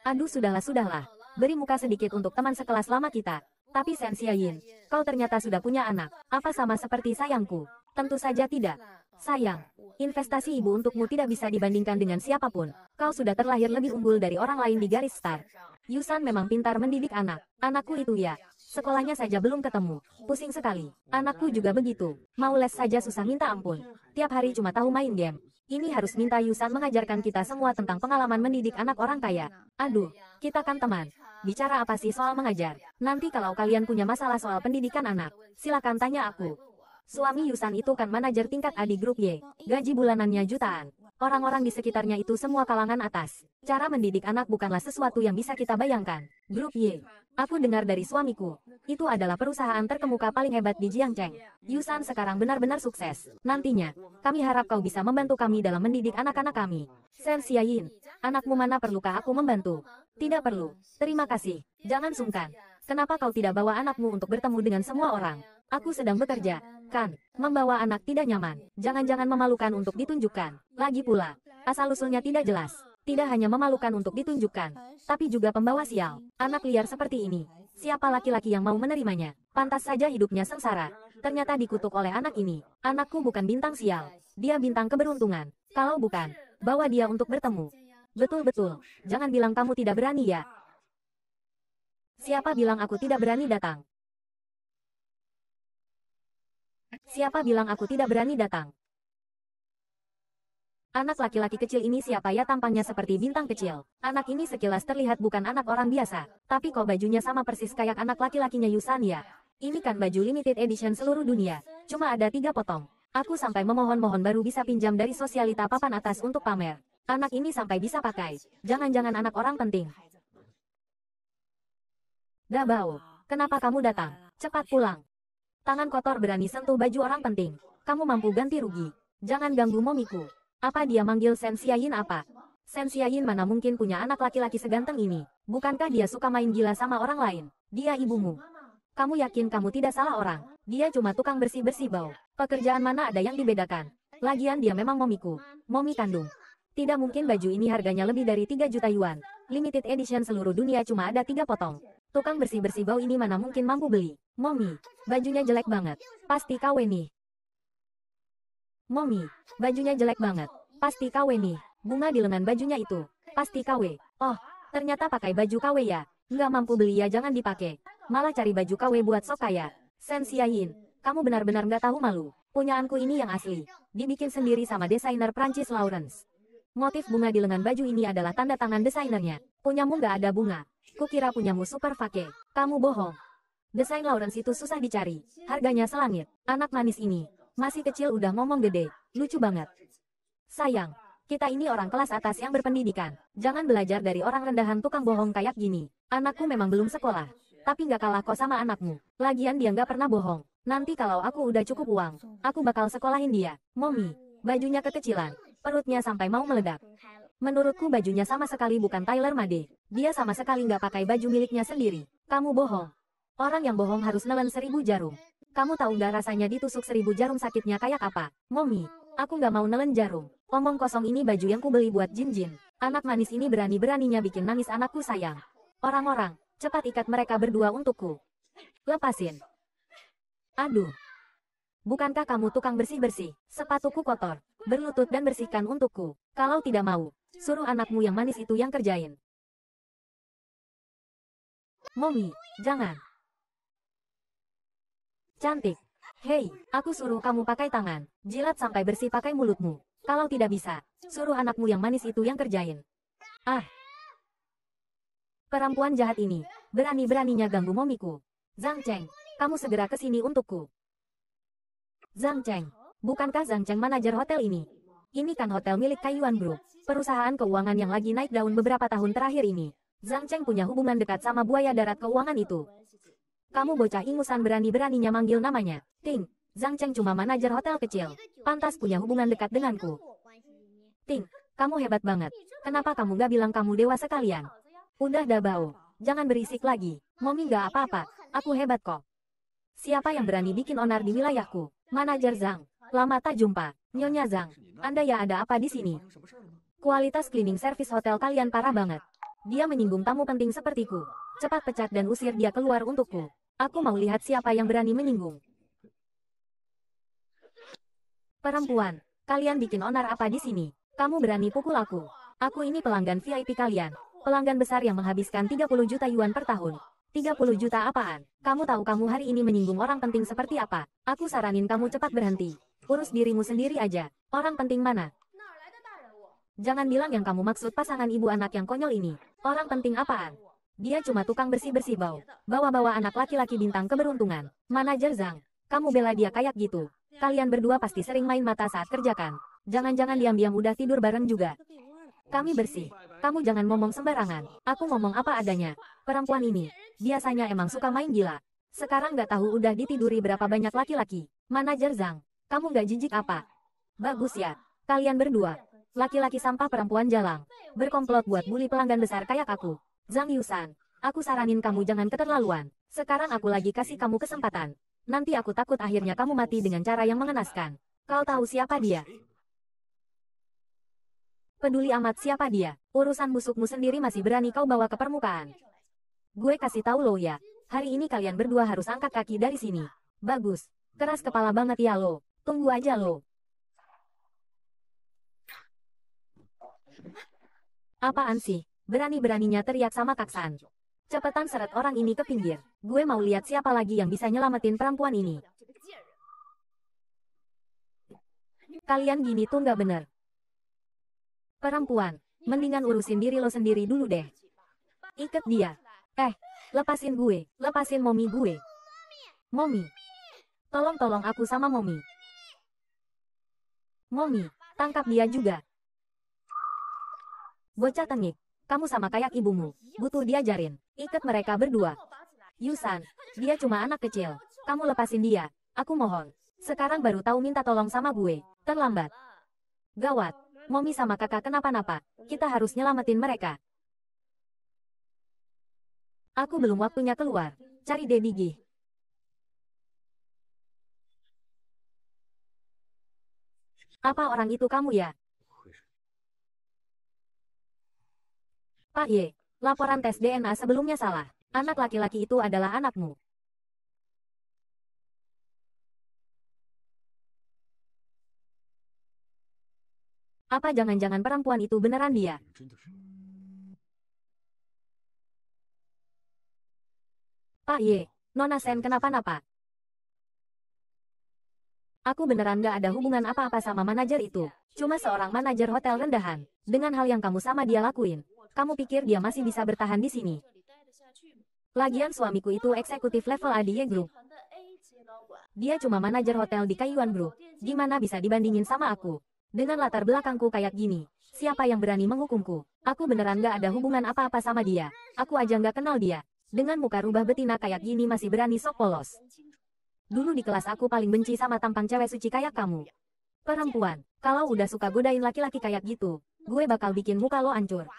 Aduh sudahlah sudahlah, Beri muka sedikit untuk teman sekelas lama kita. Tapi Sen Yin, kau ternyata sudah punya anak. Apa sama seperti sayangku? Tentu saja tidak. Sayang, investasi ibu untukmu tidak bisa dibandingkan dengan siapapun. Kau sudah terlahir lebih unggul dari orang lain di garis start. Yusan memang pintar mendidik anak. Anakku itu ya, Sekolahnya saja belum ketemu. Pusing sekali. Anakku juga begitu. Mau les saja susah minta ampun. Tiap hari cuma tahu main game. Ini harus minta Yusan mengajarkan kita semua tentang pengalaman mendidik anak orang kaya. Aduh, kita kan teman. Bicara apa sih soal mengajar? Nanti kalau kalian punya masalah soal pendidikan anak, silakan tanya aku. Suami Yusan itu kan manajer tingkat adik grup Y. Gaji bulanannya jutaan. Orang-orang di sekitarnya itu semua kalangan atas. Cara mendidik anak bukanlah sesuatu yang bisa kita bayangkan. Grup Y. Aku dengar dari suamiku. Itu adalah perusahaan terkemuka paling hebat di Jiangcheng. Yusan sekarang benar-benar sukses. Nantinya, kami harap kau bisa membantu kami dalam mendidik anak-anak kami. Sen Xiaoyin, anakmu mana perlukah aku membantu? Tidak perlu. Terima kasih. Jangan sungkan. Kenapa kau tidak bawa anakmu untuk bertemu dengan semua orang? Aku sedang bekerja. Kan, membawa anak tidak nyaman. Jangan-jangan memalukan untuk ditunjukkan. Lagi pula, asal-usulnya tidak jelas. Tidak hanya memalukan untuk ditunjukkan, tapi juga pembawa sial. Anak liar seperti ini. Siapa laki-laki yang mau menerimanya? Pantas saja hidupnya sengsara. Ternyata dikutuk oleh anak ini. Anakku bukan bintang sial. Dia bintang keberuntungan. Kalau bukan, bawa dia untuk bertemu. Betul-betul. Jangan bilang kamu tidak berani ya. Siapa bilang aku tidak berani datang? Siapa bilang aku tidak berani datang? Anak laki-laki kecil ini siapa ya tampangnya seperti bintang kecil. Anak ini sekilas terlihat bukan anak orang biasa, tapi kok bajunya sama persis kayak anak laki-lakinya Yusania. Ini kan baju limited edition seluruh dunia, cuma ada tiga potong. Aku sampai memohon-mohon baru bisa pinjam dari sosialita papan atas untuk pamer. Anak ini sampai bisa pakai. Jangan-jangan anak orang penting. Dabau, kenapa kamu datang? Cepat pulang. Tangan kotor berani sentuh baju orang penting. Kamu mampu ganti rugi. Jangan ganggu momiku. Apa dia manggil Sensiain apa? Sensiain mana mungkin punya anak laki-laki seganteng ini. Bukankah dia suka main gila sama orang lain? Dia ibumu. Kamu yakin kamu tidak salah orang? Dia cuma tukang bersih-bersih bau. Pekerjaan mana ada yang dibedakan? Lagian dia memang momiku. Momi kandung. Tidak mungkin baju ini harganya lebih dari 3 juta yuan. Limited edition seluruh dunia cuma ada 3 potong. Tukang bersih-bersih bau ini mana mungkin mampu beli. Mommy, bajunya jelek banget. Pasti kawin nih. Mommy, bajunya jelek banget. Pasti kawin nih. Bunga di lengan bajunya itu. Pasti KW. Oh, ternyata pakai baju KW ya. Nggak mampu beli ya jangan dipakai. Malah cari baju KW buat sok kaya. Sensiain, kamu benar-benar nggak tahu malu. Punyaanku ini yang asli. Dibikin sendiri sama desainer Prancis Lawrence. Motif bunga di lengan baju ini adalah tanda tangan desainernya. Punyamu gak ada bunga. Kukira punyamu super fake. Kamu bohong. Desain Lawrence itu susah dicari. Harganya selangit. Anak manis ini. Masih kecil udah ngomong gede. Lucu banget. Sayang. Kita ini orang kelas atas yang berpendidikan. Jangan belajar dari orang rendahan tukang bohong kayak gini. Anakku memang belum sekolah. Tapi gak kalah kok sama anakmu. Lagian dia gak pernah bohong. Nanti kalau aku udah cukup uang, aku bakal sekolahin dia. Mommy, bajunya kekecilan. Perutnya sampai mau meledak. Menurutku bajunya sama sekali bukan Tyler Made. Dia sama sekali nggak pakai baju miliknya sendiri. Kamu bohong. Orang yang bohong harus nelen seribu jarum. Kamu tahu nggak rasanya ditusuk seribu jarum sakitnya kayak apa? Mommy, aku nggak mau nelen jarum. Omong kosong ini baju yang kubeli buat Jinjin. Anak manis ini berani-beraninya bikin nangis anakku sayang. Orang-orang, cepat ikat mereka berdua untukku. Lepasin. Aduh. Bukankah kamu tukang bersih-bersih? Sepatuku kotor. Berlutut dan bersihkan untukku. Kalau tidak mau, Suruh anakmu yang manis itu yang kerjain. mommy jangan. Cantik. Hei, aku suruh kamu pakai tangan. Jilat sampai bersih pakai mulutmu. Kalau tidak bisa, suruh anakmu yang manis itu yang kerjain. Ah. Perempuan jahat ini, berani-beraninya ganggu momiku. Zhang Cheng, kamu segera ke sini untukku. Zhang Cheng, bukankah Zhang Cheng manajer hotel ini? Ini kan hotel milik Kaiyuan Group, perusahaan keuangan yang lagi naik daun beberapa tahun terakhir ini. Zhang Cheng punya hubungan dekat sama buaya darat keuangan itu. Kamu bocah ingusan berani-beraninya manggil namanya. Ting, Zhang Cheng cuma manajer hotel kecil. Pantas punya hubungan dekat denganku. Ting, kamu hebat banget. Kenapa kamu gak bilang kamu dewa sekalian? Udah dah bau. Jangan berisik lagi. Momi gak apa-apa. Aku hebat kok. Siapa yang berani bikin onar di wilayahku? Manajer Zhang. Lama tak jumpa. Nyonya Zhang, Anda ya ada apa di sini? Kualitas cleaning service hotel kalian parah banget. Dia menyinggung tamu penting sepertiku. Cepat pecat dan usir dia keluar untukku. Aku mau lihat siapa yang berani menyinggung. Perempuan, kalian bikin onar apa di sini? Kamu berani pukul aku. Aku ini pelanggan VIP kalian. Pelanggan besar yang menghabiskan 30 juta yuan per tahun. 30 juta apaan? Kamu tahu kamu hari ini menyinggung orang penting seperti apa? Aku saranin kamu cepat berhenti. Urus dirimu sendiri aja. Orang penting mana? Jangan bilang yang kamu maksud pasangan ibu anak yang konyol ini. Orang penting apaan? Dia cuma tukang bersih-bersih bau. Bawa-bawa anak laki-laki bintang keberuntungan. Manajer Zhang. Kamu bela dia kayak gitu. Kalian berdua pasti sering main mata saat kerjakan. Jangan-jangan diam-diam udah tidur bareng juga. Kami bersih. Kamu jangan ngomong sembarangan. Aku ngomong apa adanya. Perempuan ini. Biasanya emang suka main gila. Sekarang gak tahu udah ditiduri berapa banyak laki-laki. Manajer Zhang. Kamu gak jijik apa? Bagus ya. Kalian berdua. Laki-laki sampah perempuan jalang. Berkomplot buat bully pelanggan besar kayak aku. Zhang Yusan. Aku saranin kamu jangan keterlaluan. Sekarang aku lagi kasih kamu kesempatan. Nanti aku takut akhirnya kamu mati dengan cara yang mengenaskan. Kau tahu siapa dia? Peduli amat siapa dia. Urusan busukmu sendiri masih berani kau bawa ke permukaan. Gue kasih tahu lo ya. Hari ini kalian berdua harus angkat kaki dari sini. Bagus. Keras kepala banget ya lo. Tunggu aja lo. Apaan sih? Berani-beraninya teriak sama Taksan. Cepetan seret orang ini ke pinggir. Gue mau lihat siapa lagi yang bisa nyelamatin perempuan ini. Kalian gini tuh nggak bener. Perempuan, mendingan urusin diri lo sendiri dulu deh. Iket dia. Eh, lepasin gue, lepasin momi gue. Momi. Tolong-tolong aku sama momi. Momi, tangkap dia juga. Bocah tengik, kamu sama kayak ibumu, butuh diajarin, ikat mereka berdua. Yusan, dia cuma anak kecil, kamu lepasin dia, aku mohon. Sekarang baru tahu minta tolong sama gue, terlambat. Gawat, Momi sama kakak kenapa-napa, kita harus nyelamatin mereka. Aku belum waktunya keluar, cari Deddy Gih. Apa orang itu kamu ya? Pak Ye, laporan tes DNA sebelumnya salah. Anak laki-laki itu adalah anakmu. Apa jangan-jangan perempuan itu beneran dia? Pak Ye, Nona Sen kenapa-napa? Aku beneran gak ada hubungan apa-apa sama manajer itu. Cuma seorang manajer hotel rendahan. Dengan hal yang kamu sama dia lakuin. Kamu pikir dia masih bisa bertahan di sini? Lagian suamiku itu eksekutif level ADY Group. Dia cuma manajer hotel di Kaiyuan Group. Gimana bisa dibandingin sama aku? Dengan latar belakangku kayak gini, siapa yang berani menghukumku? Aku beneran gak ada hubungan apa-apa sama dia. Aku aja gak kenal dia. Dengan muka rubah betina kayak gini masih berani sok polos. Dulu di kelas aku paling benci sama tampang cewek suci kayak kamu. Perempuan, kalau udah suka godain laki-laki kayak gitu, gue bakal bikin muka lo ancur.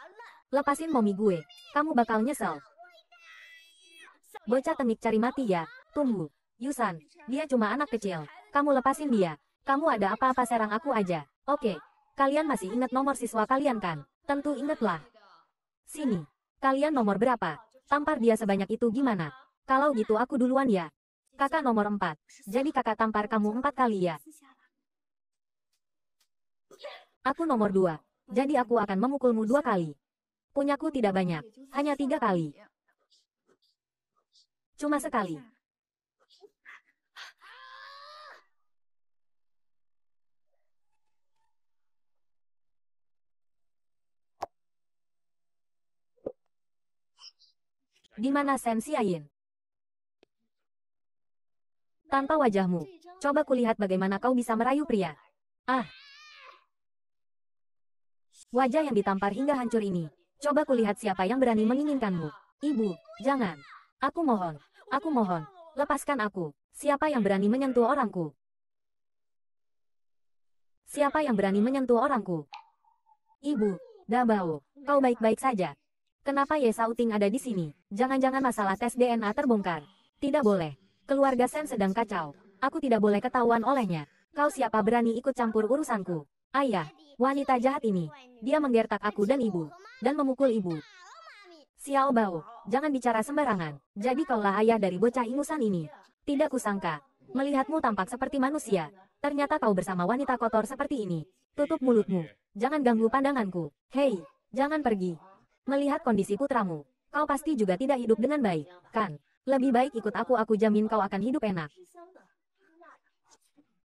Lepasin momi gue, kamu bakal nyesel. Bocah tengik cari mati ya, tunggu. Yusan, dia cuma anak kecil. Kamu lepasin dia. Kamu ada apa-apa serang aku aja. Oke, kalian masih ingat nomor siswa kalian kan? Tentu ingatlah. Sini, kalian nomor berapa? Tampar dia sebanyak itu gimana? Kalau gitu aku duluan ya. Kakak nomor empat, Jadi kakak tampar kamu empat kali ya. Aku nomor dua, Jadi aku akan memukulmu dua kali. Punyaku tidak banyak, hanya tiga kali. Cuma sekali. Di mana Sensi Ayin? Tanpa wajahmu. Coba kulihat bagaimana kau bisa merayu pria. Ah. Wajah yang ditampar hingga hancur ini. Coba kulihat siapa yang berani menginginkanmu. Ibu, jangan. Aku mohon. Aku mohon. Lepaskan aku. Siapa yang berani menyentuh orangku? Siapa yang berani menyentuh orangku? Ibu, Dabao, kau baik-baik saja. Kenapa Yesauting ada di sini? Jangan-jangan masalah tes DNA terbongkar. Tidak boleh. Keluarga Sen sedang kacau. Aku tidak boleh ketahuan olehnya. Kau siapa berani ikut campur urusanku? Ayah, wanita jahat ini. Dia menggertak aku dan ibu. Dan memukul ibu. Xiao Bao, jangan bicara sembarangan. Jadi kaulah ayah dari bocah ingusan ini. Tidak kusangka. Melihatmu tampak seperti manusia. Ternyata kau bersama wanita kotor seperti ini. Tutup mulutmu. Jangan ganggu pandanganku. Hei, jangan pergi. Melihat kondisi putramu, kau pasti juga tidak hidup dengan baik, kan? Lebih baik ikut aku aku jamin kau akan hidup enak.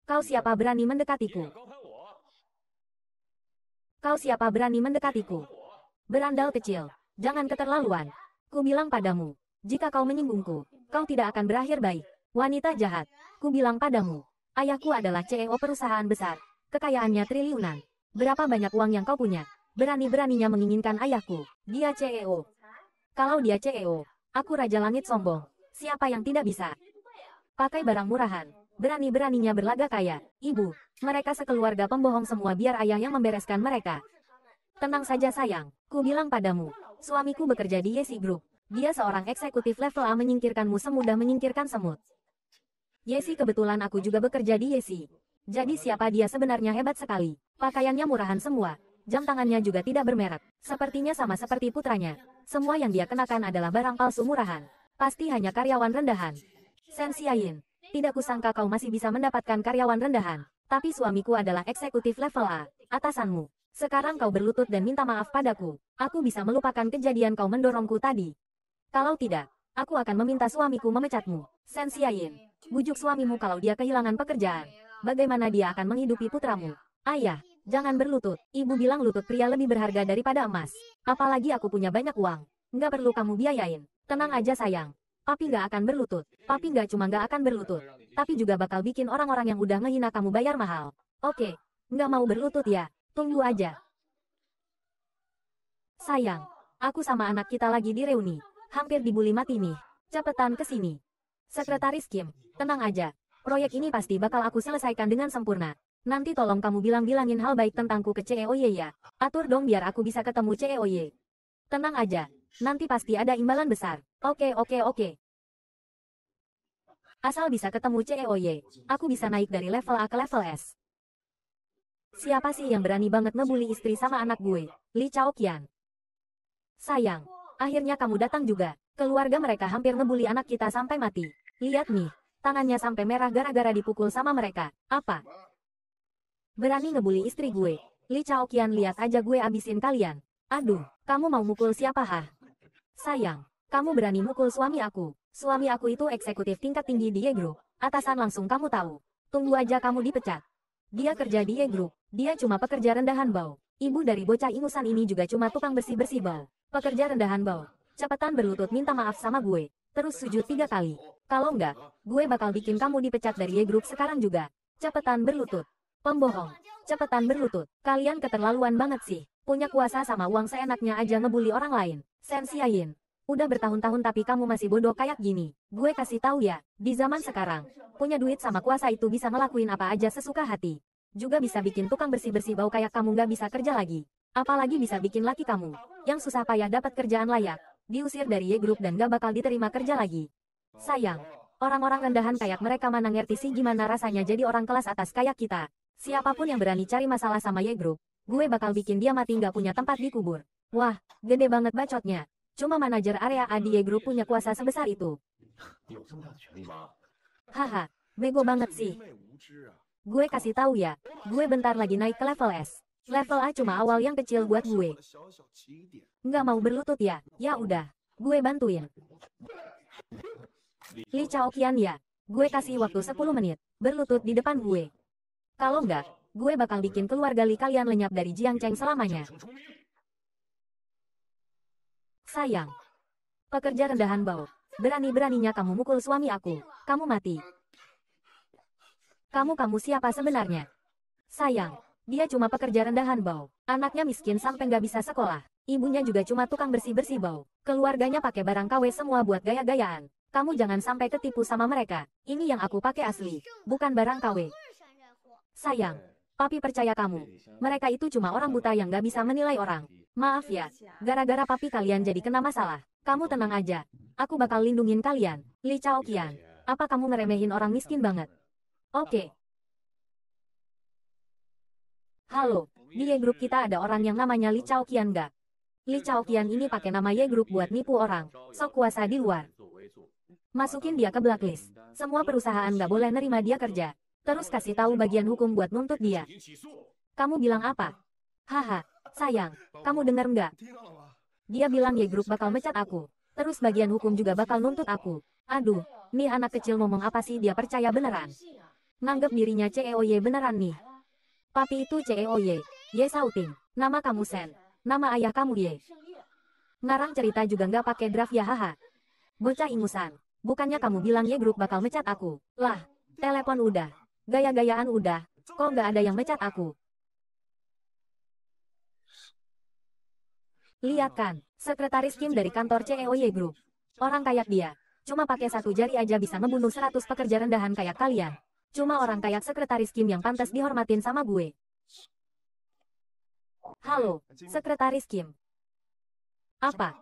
Kau siapa berani mendekatiku? Kau siapa berani mendekatiku? Berandal kecil, jangan keterlaluan. Ku bilang padamu, jika kau menyinggungku, kau tidak akan berakhir baik. Wanita jahat, ku bilang padamu, ayahku adalah CEO perusahaan besar, kekayaannya triliunan. Berapa banyak uang yang kau punya? Berani-beraninya menginginkan ayahku, dia CEO. Kalau dia CEO, Aku Raja Langit sombong. Siapa yang tidak bisa? Pakai barang murahan. Berani-beraninya berlagak kaya. Ibu, mereka sekeluarga pembohong semua biar ayah yang membereskan mereka. Tenang saja sayang. Ku bilang padamu. Suamiku bekerja di Yesi Group. Dia seorang eksekutif level A menyingkirkanmu semudah menyingkirkan semut. Yesi kebetulan aku juga bekerja di Yesi. Jadi siapa dia sebenarnya hebat sekali. Pakaiannya murahan semua. Jam tangannya juga tidak bermerek. Sepertinya sama seperti putranya. Semua yang dia kenakan adalah barang palsu murahan. Pasti hanya karyawan rendahan. Sensiain, tidak kusangka kau masih bisa mendapatkan karyawan rendahan. Tapi suamiku adalah eksekutif level A, atasanmu. Sekarang kau berlutut dan minta maaf padaku. Aku bisa melupakan kejadian kau mendorongku tadi. Kalau tidak, aku akan meminta suamiku memecatmu. Sensiain, bujuk suamimu kalau dia kehilangan pekerjaan. Bagaimana dia akan menghidupi putramu? Ayah, Jangan berlutut, ibu bilang lutut pria lebih berharga daripada emas. Apalagi aku punya banyak uang. Nggak perlu kamu biayain. Tenang aja sayang. Papi nggak akan berlutut. Papi nggak cuma nggak akan berlutut. Tapi juga bakal bikin orang-orang yang udah ngehina kamu bayar mahal. Oke, nggak mau berlutut ya. Tunggu aja. Sayang, aku sama anak kita lagi di reuni. Hampir dibully mati nih. Cepetan ke sini. Sekretaris Kim, tenang aja. Proyek ini pasti bakal aku selesaikan dengan sempurna. Nanti tolong kamu bilang-bilangin hal baik tentangku ke CEOY ya. Atur dong biar aku bisa ketemu CEOY. Tenang aja, nanti pasti ada imbalan besar. Oke oke oke. Asal bisa ketemu CEOY, aku bisa naik dari level A ke level S. Siapa sih yang berani banget ngebully istri sama anak gue? Li Chaoqian. Sayang, akhirnya kamu datang juga. Keluarga mereka hampir ngebully anak kita sampai mati. Lihat nih, tangannya sampai merah gara-gara dipukul sama mereka. Apa? Berani ngebully istri gue. Li Chao lihat aja gue abisin kalian. Aduh, kamu mau mukul siapa ha? Sayang, kamu berani mukul suami aku. Suami aku itu eksekutif tingkat tinggi di Ye Group. Atasan langsung kamu tahu. Tunggu aja kamu dipecat. Dia kerja di Ye Group. Dia cuma pekerja rendahan bau. Ibu dari bocah ingusan ini juga cuma tukang bersih-bersih bau. Pekerja rendahan bau. Cepetan berlutut minta maaf sama gue. Terus sujud tiga kali. Kalau enggak, gue bakal bikin kamu dipecat dari Ye Group sekarang juga. Cepetan berlutut. Pembohong. Cepetan berlutut. Kalian keterlaluan banget sih. Punya kuasa sama uang seenaknya aja ngebully orang lain. Sensiain. Udah bertahun-tahun tapi kamu masih bodoh kayak gini. Gue kasih tahu ya, di zaman sekarang, punya duit sama kuasa itu bisa ngelakuin apa aja sesuka hati. Juga bisa bikin tukang bersih-bersih bau kayak kamu gak bisa kerja lagi. Apalagi bisa bikin laki kamu, yang susah payah dapat kerjaan layak, diusir dari Y Group dan gak bakal diterima kerja lagi. Sayang, orang-orang rendahan kayak mereka mana ngerti sih gimana rasanya jadi orang kelas atas kayak kita. Siapapun yang berani cari masalah sama Ye Group, gue bakal bikin dia mati nggak punya tempat dikubur. Wah, gede banget bacotnya. Cuma manajer area Adi Ye Group punya kuasa sebesar itu. Haha, bego banget sih. Gue kasih tahu ya, gue bentar lagi naik ke level S. Level A cuma awal yang kecil buat gue. Nggak mau berlutut ya, ya udah, gue bantuin. Li Chao Qian ya, gue kasih waktu 10 menit, berlutut di depan gue. Kalau enggak, gue bakal bikin keluarga Li kalian lenyap dari Jiang Cheng selamanya. Sayang. Pekerja rendahan bau. Berani-beraninya kamu mukul suami aku. Kamu mati. Kamu-kamu siapa sebenarnya? Sayang. Dia cuma pekerja rendahan bau. Anaknya miskin sampai nggak bisa sekolah. Ibunya juga cuma tukang bersih-bersih bau. Keluarganya pakai barang KW semua buat gaya-gayaan. Kamu jangan sampai ketipu sama mereka. Ini yang aku pakai asli, bukan barang KW. Sayang, papi percaya kamu. Mereka itu cuma orang buta yang gak bisa menilai orang. Maaf ya, gara-gara papi kalian jadi kena masalah. Kamu tenang aja. Aku bakal lindungin kalian, Li Chao Qian. Apa kamu ngeremehin orang miskin banget? Oke. Halo, di Ye Group kita ada orang yang namanya Li Chao Qian gak? Li Chao Qian ini pakai nama Ye Group buat nipu orang, sok kuasa di luar. Masukin dia ke blacklist. Semua perusahaan gak boleh nerima dia kerja. Terus kasih tahu bagian hukum buat nuntut dia. Kamu bilang apa? Haha, sayang, kamu dengar nggak? Dia bilang ya Group bakal mecat aku. Terus bagian hukum juga bakal nuntut aku. Aduh, nih anak kecil ngomong apa sih dia percaya beneran. Nganggep dirinya CEOY beneran nih. Papi itu CEOY, Ye Sauting. Nama kamu Sen. Nama ayah kamu Ye. Ngarang cerita juga nggak pakai draft ya haha. Bocah ingusan. Bukannya kamu bilang Ye ya Group bakal mecat aku. Lah, telepon udah. Gaya-gayaan udah, kok nggak ada yang mecat aku? Lihat kan, sekretaris Kim dari kantor CEOY Group. Orang kayak dia, cuma pakai satu jari aja bisa membunuh 100 pekerja rendahan kayak kalian. Cuma orang kayak sekretaris Kim yang pantas dihormatin sama gue. Halo, sekretaris Kim. Apa?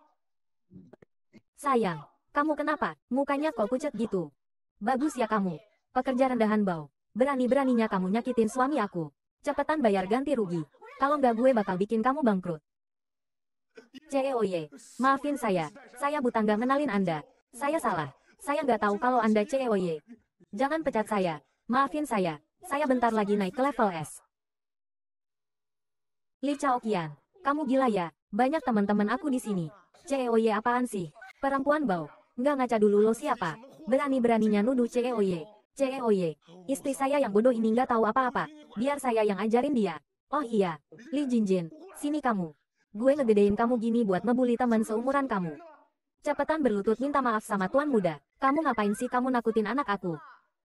Sayang, kamu kenapa? Mukanya kok pucat gitu. Bagus ya kamu, pekerja rendahan bau. Berani-beraninya kamu nyakitin suami aku. Cepetan bayar ganti rugi. Kalau nggak gue bakal bikin kamu bangkrut. CEOY, maafin saya. Saya buta nggak kenalin Anda. Saya salah. Saya nggak tahu kalau Anda CEOY. Jangan pecat saya. Maafin saya. Saya bentar lagi naik ke level S. Li Chaoqian, kamu gila ya? Banyak teman-teman aku di sini. CEOY apaan sih? Perempuan bau. Nggak ngaca dulu lo siapa? Berani-beraninya nuduh CEOY. CEOY. Istri saya yang bodoh ini nggak tahu apa-apa. Biar saya yang ajarin dia. Oh iya, Li Jinjin, sini kamu. Gue ngegedein kamu gini buat ngebully teman seumuran kamu. Cepetan berlutut minta maaf sama tuan muda. Kamu ngapain sih kamu nakutin anak aku?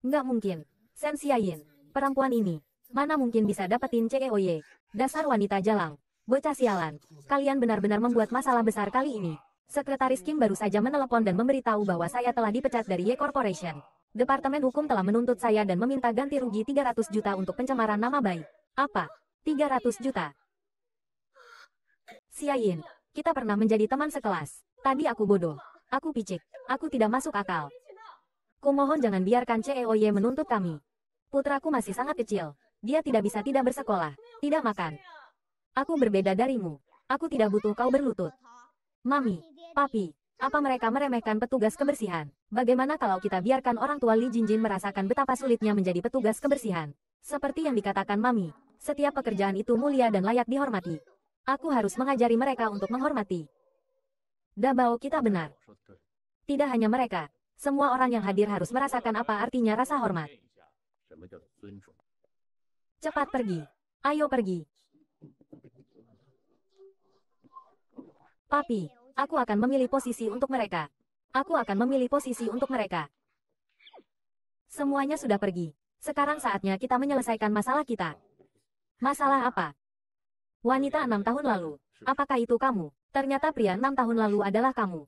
Nggak mungkin. Sensiain, perempuan ini. Mana mungkin bisa dapetin CEOY. Dasar wanita jalang. Bocah sialan. Kalian benar-benar membuat masalah besar kali ini. Sekretaris Kim baru saja menelepon dan memberitahu bahwa saya telah dipecat dari Ye Corporation. Departemen Hukum telah menuntut saya dan meminta ganti rugi 300 juta untuk pencemaran nama baik. Apa? 300 juta. Siayin, kita pernah menjadi teman sekelas. Tadi aku bodoh. Aku picik. Aku tidak masuk akal. Kumohon jangan biarkan CEOY menuntut kami. Putraku masih sangat kecil. Dia tidak bisa tidak bersekolah, tidak makan. Aku berbeda darimu. Aku tidak butuh kau berlutut. Mami, papi, apa mereka meremehkan petugas kebersihan? Bagaimana kalau kita biarkan orang tua Li Jinjin merasakan betapa sulitnya menjadi petugas kebersihan? Seperti yang dikatakan Mami, setiap pekerjaan itu mulia dan layak dihormati. Aku harus mengajari mereka untuk menghormati. Dabao kita benar. Tidak hanya mereka, semua orang yang hadir harus merasakan apa artinya rasa hormat. Cepat pergi. Ayo pergi. Papi, Aku akan memilih posisi untuk mereka. Aku akan memilih posisi untuk mereka. Semuanya sudah pergi. Sekarang saatnya kita menyelesaikan masalah kita. Masalah apa? Wanita enam tahun lalu. Apakah itu kamu? Ternyata pria enam tahun lalu adalah kamu.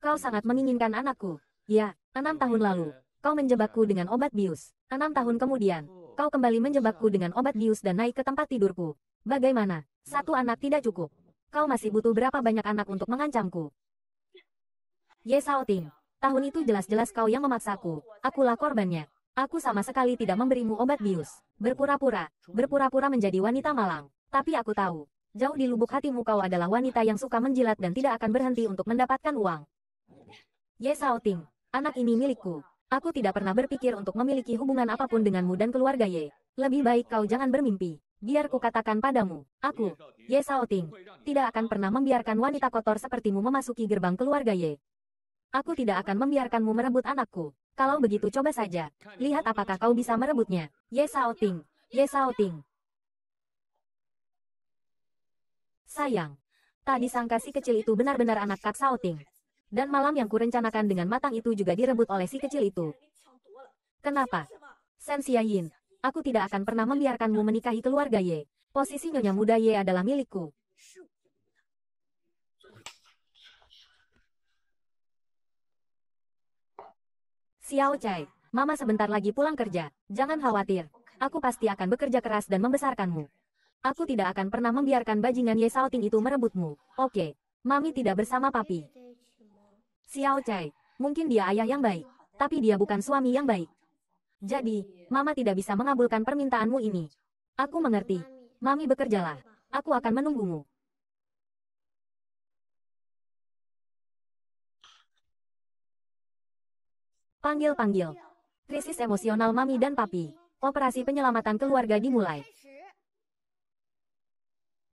Kau sangat menginginkan anakku. Ya, enam tahun lalu. Kau menjebakku dengan obat bius. Enam tahun kemudian, kau kembali menjebakku dengan obat bius dan naik ke tempat tidurku. Bagaimana? Satu anak tidak cukup. Kau masih butuh berapa banyak anak untuk mengancamku? Ye Ting, tahun itu jelas-jelas kau yang memaksaku. Akulah korbannya. Aku sama sekali tidak memberimu obat bius. Berpura-pura, berpura-pura menjadi wanita malang. Tapi aku tahu, jauh di lubuk hatimu kau adalah wanita yang suka menjilat dan tidak akan berhenti untuk mendapatkan uang. Ye Ting, anak ini milikku. Aku tidak pernah berpikir untuk memiliki hubungan apapun denganmu dan keluarga Ye. Lebih baik kau jangan bermimpi. Biar katakan padamu, aku, Ye Shaoting, tidak akan pernah membiarkan wanita kotor sepertimu memasuki gerbang keluarga Ye. Aku tidak akan membiarkanmu merebut anakku. Kalau begitu coba saja, lihat apakah kau bisa merebutnya. Ye Shaoting, Ye Shaoting. Sayang, tak disangka si kecil itu benar-benar anak Kak Shaoting. Dan malam yang kurencanakan dengan matang itu juga direbut oleh si kecil itu. Kenapa? Sen Xiaoyin, Aku tidak akan pernah membiarkanmu menikahi keluarga Ye. Posisi nyonya muda Ye adalah milikku. Xiao Chai, Mama sebentar lagi pulang kerja. Jangan khawatir. Aku pasti akan bekerja keras dan membesarkanmu. Aku tidak akan pernah membiarkan bajingan Ye Ting itu merebutmu. Oke. Mami tidak bersama papi. Xiao Chai, mungkin dia ayah yang baik, tapi dia bukan suami yang baik. Jadi, Mama tidak bisa mengabulkan permintaanmu ini. Aku mengerti. Mami bekerjalah. Aku akan menunggumu. Panggil-panggil. Krisis emosional Mami dan Papi. Operasi penyelamatan keluarga dimulai.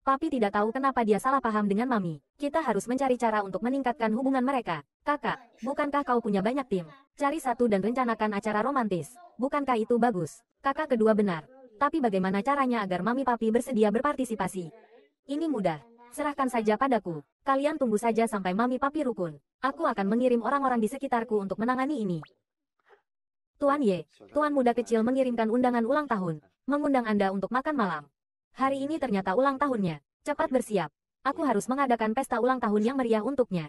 Papi tidak tahu kenapa dia salah paham dengan Mami. Kita harus mencari cara untuk meningkatkan hubungan mereka. Kakak, bukankah kau punya banyak tim? Cari satu dan rencanakan acara romantis. Bukankah itu bagus? Kakak kedua benar. Tapi bagaimana caranya agar Mami Papi bersedia berpartisipasi? Ini mudah. Serahkan saja padaku. Kalian tunggu saja sampai Mami Papi rukun. Aku akan mengirim orang-orang di sekitarku untuk menangani ini. Tuan Ye, Tuan muda kecil mengirimkan undangan ulang tahun. Mengundang Anda untuk makan malam. Hari ini ternyata ulang tahunnya. Cepat bersiap. Aku harus mengadakan pesta ulang tahun yang meriah untuknya.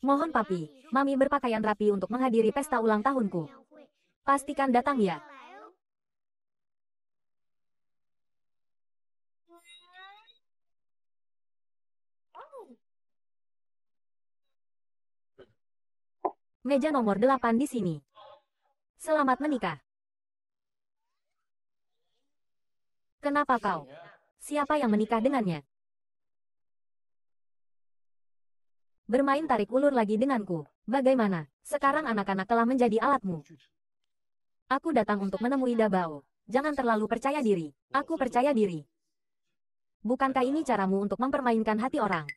Mohon papi, mami berpakaian rapi untuk menghadiri pesta ulang tahunku. Pastikan datang ya. Meja nomor 8 di sini. Selamat menikah. Kenapa kau? Siapa yang menikah dengannya? Bermain tarik ulur lagi denganku. Bagaimana? Sekarang anak-anak telah menjadi alatmu. Aku datang untuk menemui Dabao. Jangan terlalu percaya diri. Aku percaya diri. Bukankah ini caramu untuk mempermainkan hati orang?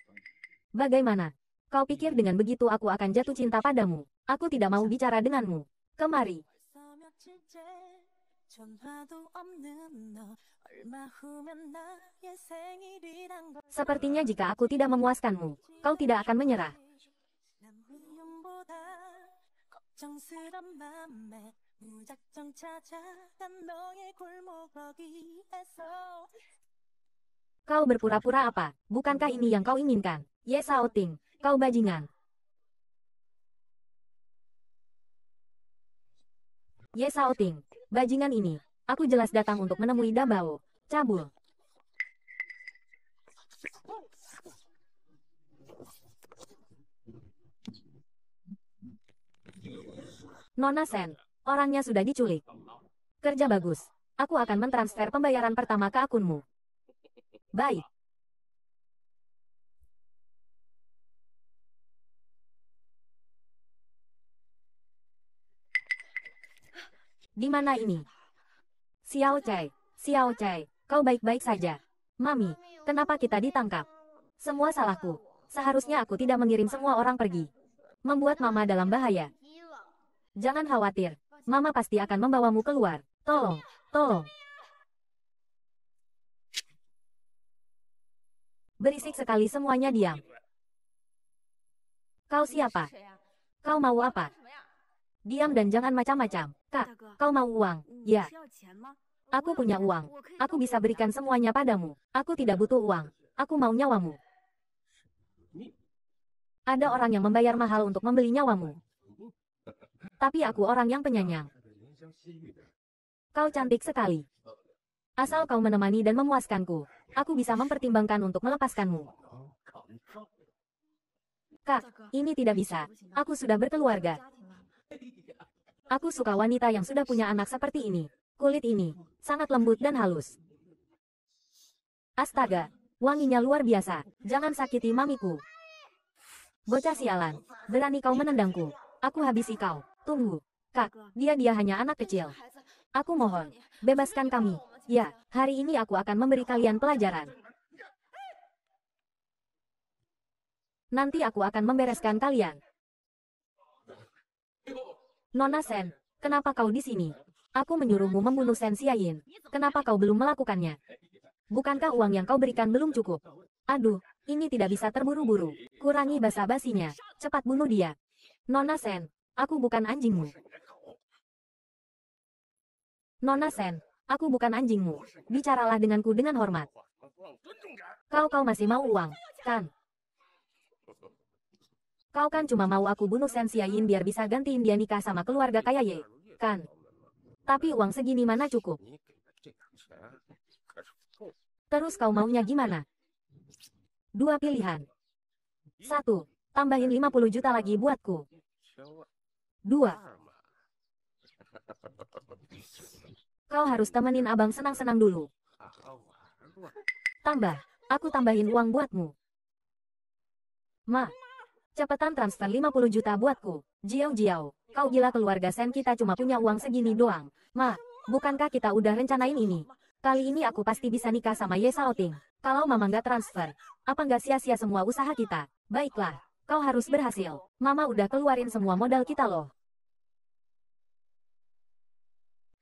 Bagaimana? Kau pikir dengan begitu aku akan jatuh cinta padamu? Aku tidak mau bicara denganmu. Kemari. Sepertinya jika aku tidak memuaskanmu, kau tidak akan menyerah. Kau berpura-pura apa? Bukankah ini yang kau inginkan? Ye Sao Ting, kau bajingan. Ye Sao Ting, bajingan ini, aku jelas datang untuk menemui Dabao. Cabul. Nona Sen, orangnya sudah diculik. Kerja bagus. Aku akan mentransfer pembayaran pertama ke akunmu. Baik. Di mana ini? Xiao Cai, Xiao Cai, kau baik-baik saja. Mami, kenapa kita ditangkap? Semua salahku. Seharusnya aku tidak mengirim semua orang pergi. Membuat mama dalam bahaya. Jangan khawatir, mama pasti akan membawamu keluar. Tolong, tolong. Berisik sekali semuanya diam. Kau siapa? Kau mau apa? Diam dan jangan macam-macam. Kak, kau mau uang? Ya. Aku punya uang. Aku bisa berikan semuanya padamu. Aku tidak butuh uang. Aku mau nyawamu. Ada orang yang membayar mahal untuk membeli nyawamu. Tapi aku orang yang penyayang. Kau cantik sekali. Asal kau menemani dan memuaskanku, aku bisa mempertimbangkan untuk melepaskanmu. Kak, ini tidak bisa. Aku sudah berkeluarga. Aku suka wanita yang sudah punya anak seperti ini. Kulit ini, sangat lembut dan halus. Astaga, wanginya luar biasa. Jangan sakiti mamiku. Bocah sialan, berani kau menendangku. Aku habisi kau. Tunggu. Kak, dia-dia hanya anak kecil. Aku mohon, bebaskan kami. Ya, hari ini aku akan memberi kalian pelajaran. Nanti aku akan membereskan kalian. Nona Sen, kenapa kau di sini? Aku menyuruhmu membunuh Sen Xiaoyin. Kenapa kau belum melakukannya? Bukankah uang yang kau berikan belum cukup? Aduh, ini tidak bisa terburu-buru. Kurangi basa-basinya. Cepat bunuh dia. Nona Sen, aku bukan anjingmu. Nona Sen, Aku bukan anjingmu. Bicaralah denganku dengan hormat. Kau kau masih mau uang, kan? Kau kan cuma mau aku bunuh Sensia Yin biar bisa gantiin dia nikah sama keluarga kaya Ye, kan? Tapi uang segini mana cukup? Terus kau maunya gimana? Dua pilihan. Satu, tambahin 50 juta lagi buatku. Dua. Kau harus temenin abang senang-senang dulu. Tambah, aku tambahin uang buatmu. Ma, cepetan transfer 50 juta buatku. Jiao Jiao, kau gila keluarga Sen kita cuma punya uang segini doang. Ma, bukankah kita udah rencanain ini? Kali ini aku pasti bisa nikah sama Ye Saoting. Kalau mama nggak transfer, apa nggak sia-sia semua usaha kita? Baiklah, kau harus berhasil. Mama udah keluarin semua modal kita loh.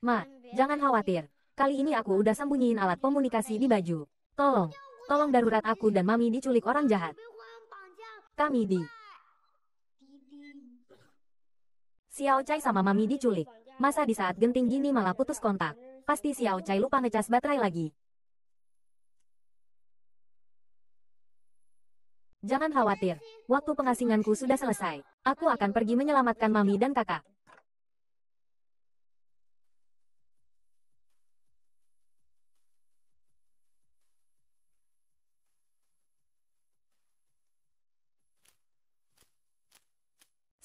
Ma, jangan khawatir. Kali ini aku udah sembunyiin alat komunikasi di baju. Tolong, tolong darurat aku dan Mami diculik orang jahat. Kami di... Xiao Cai sama Mami diculik. Masa di saat genting gini malah putus kontak. Pasti Xiao Cai lupa ngecas baterai lagi. Jangan khawatir, waktu pengasinganku sudah selesai. Aku akan pergi menyelamatkan Mami dan kakak.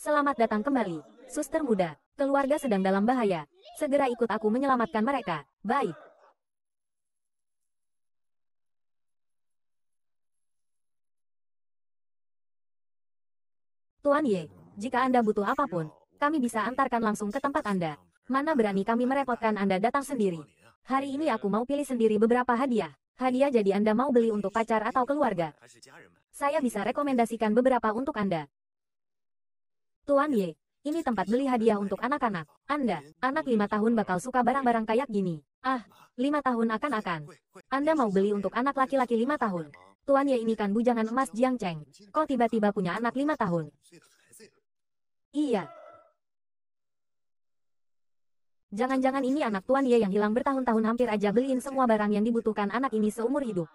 Selamat datang kembali, suster muda. Keluarga sedang dalam bahaya. Segera ikut aku menyelamatkan mereka. Baik. Tuan Ye, jika Anda butuh apapun, kami bisa antarkan langsung ke tempat Anda. Mana berani kami merepotkan Anda datang sendiri. Hari ini aku mau pilih sendiri beberapa hadiah. Hadiah jadi Anda mau beli untuk pacar atau keluarga. Saya bisa rekomendasikan beberapa untuk Anda. Tuan Ye, ini tempat beli hadiah untuk anak-anak. Anda, anak lima tahun bakal suka barang-barang kayak gini. Ah, lima tahun akan-akan. Anda mau beli untuk anak laki-laki lima tahun. Tuan Ye ini kan bujangan emas Jiang Cheng. Kok tiba-tiba punya anak lima tahun? Iya. Jangan-jangan ini anak Tuan Ye yang hilang bertahun-tahun hampir aja beliin semua barang yang dibutuhkan anak ini seumur hidup.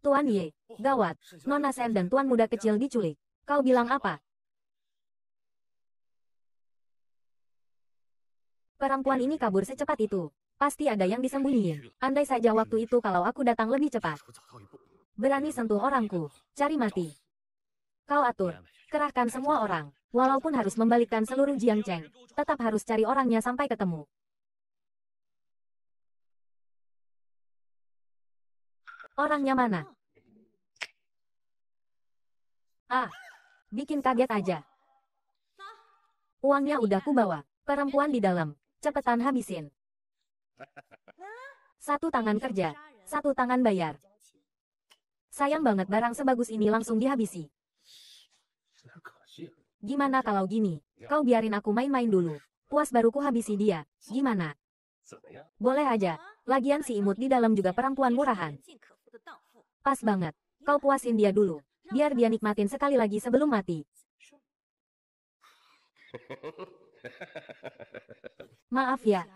Tuan Ye, gawat, Nona Sen dan Tuan Muda Kecil diculik. Kau bilang apa? Perempuan ini kabur secepat itu. Pasti ada yang disembunyiin. Andai saja waktu itu kalau aku datang lebih cepat. Berani sentuh orangku. Cari mati. Kau atur. Kerahkan semua orang. Walaupun harus membalikkan seluruh Jiang Cheng, tetap harus cari orangnya sampai ketemu. Orangnya mana? Ah, bikin kaget aja. Uangnya udah ku bawa, perempuan di dalam, cepetan habisin. Satu tangan kerja, satu tangan bayar. Sayang banget barang sebagus ini langsung dihabisi. Gimana kalau gini, kau biarin aku main-main dulu, puas baru ku habisi dia, gimana? Boleh aja, lagian si imut di dalam juga perempuan murahan. Pas banget. Kau puasin dia dulu. Biar dia nikmatin sekali lagi sebelum mati. Maaf ya.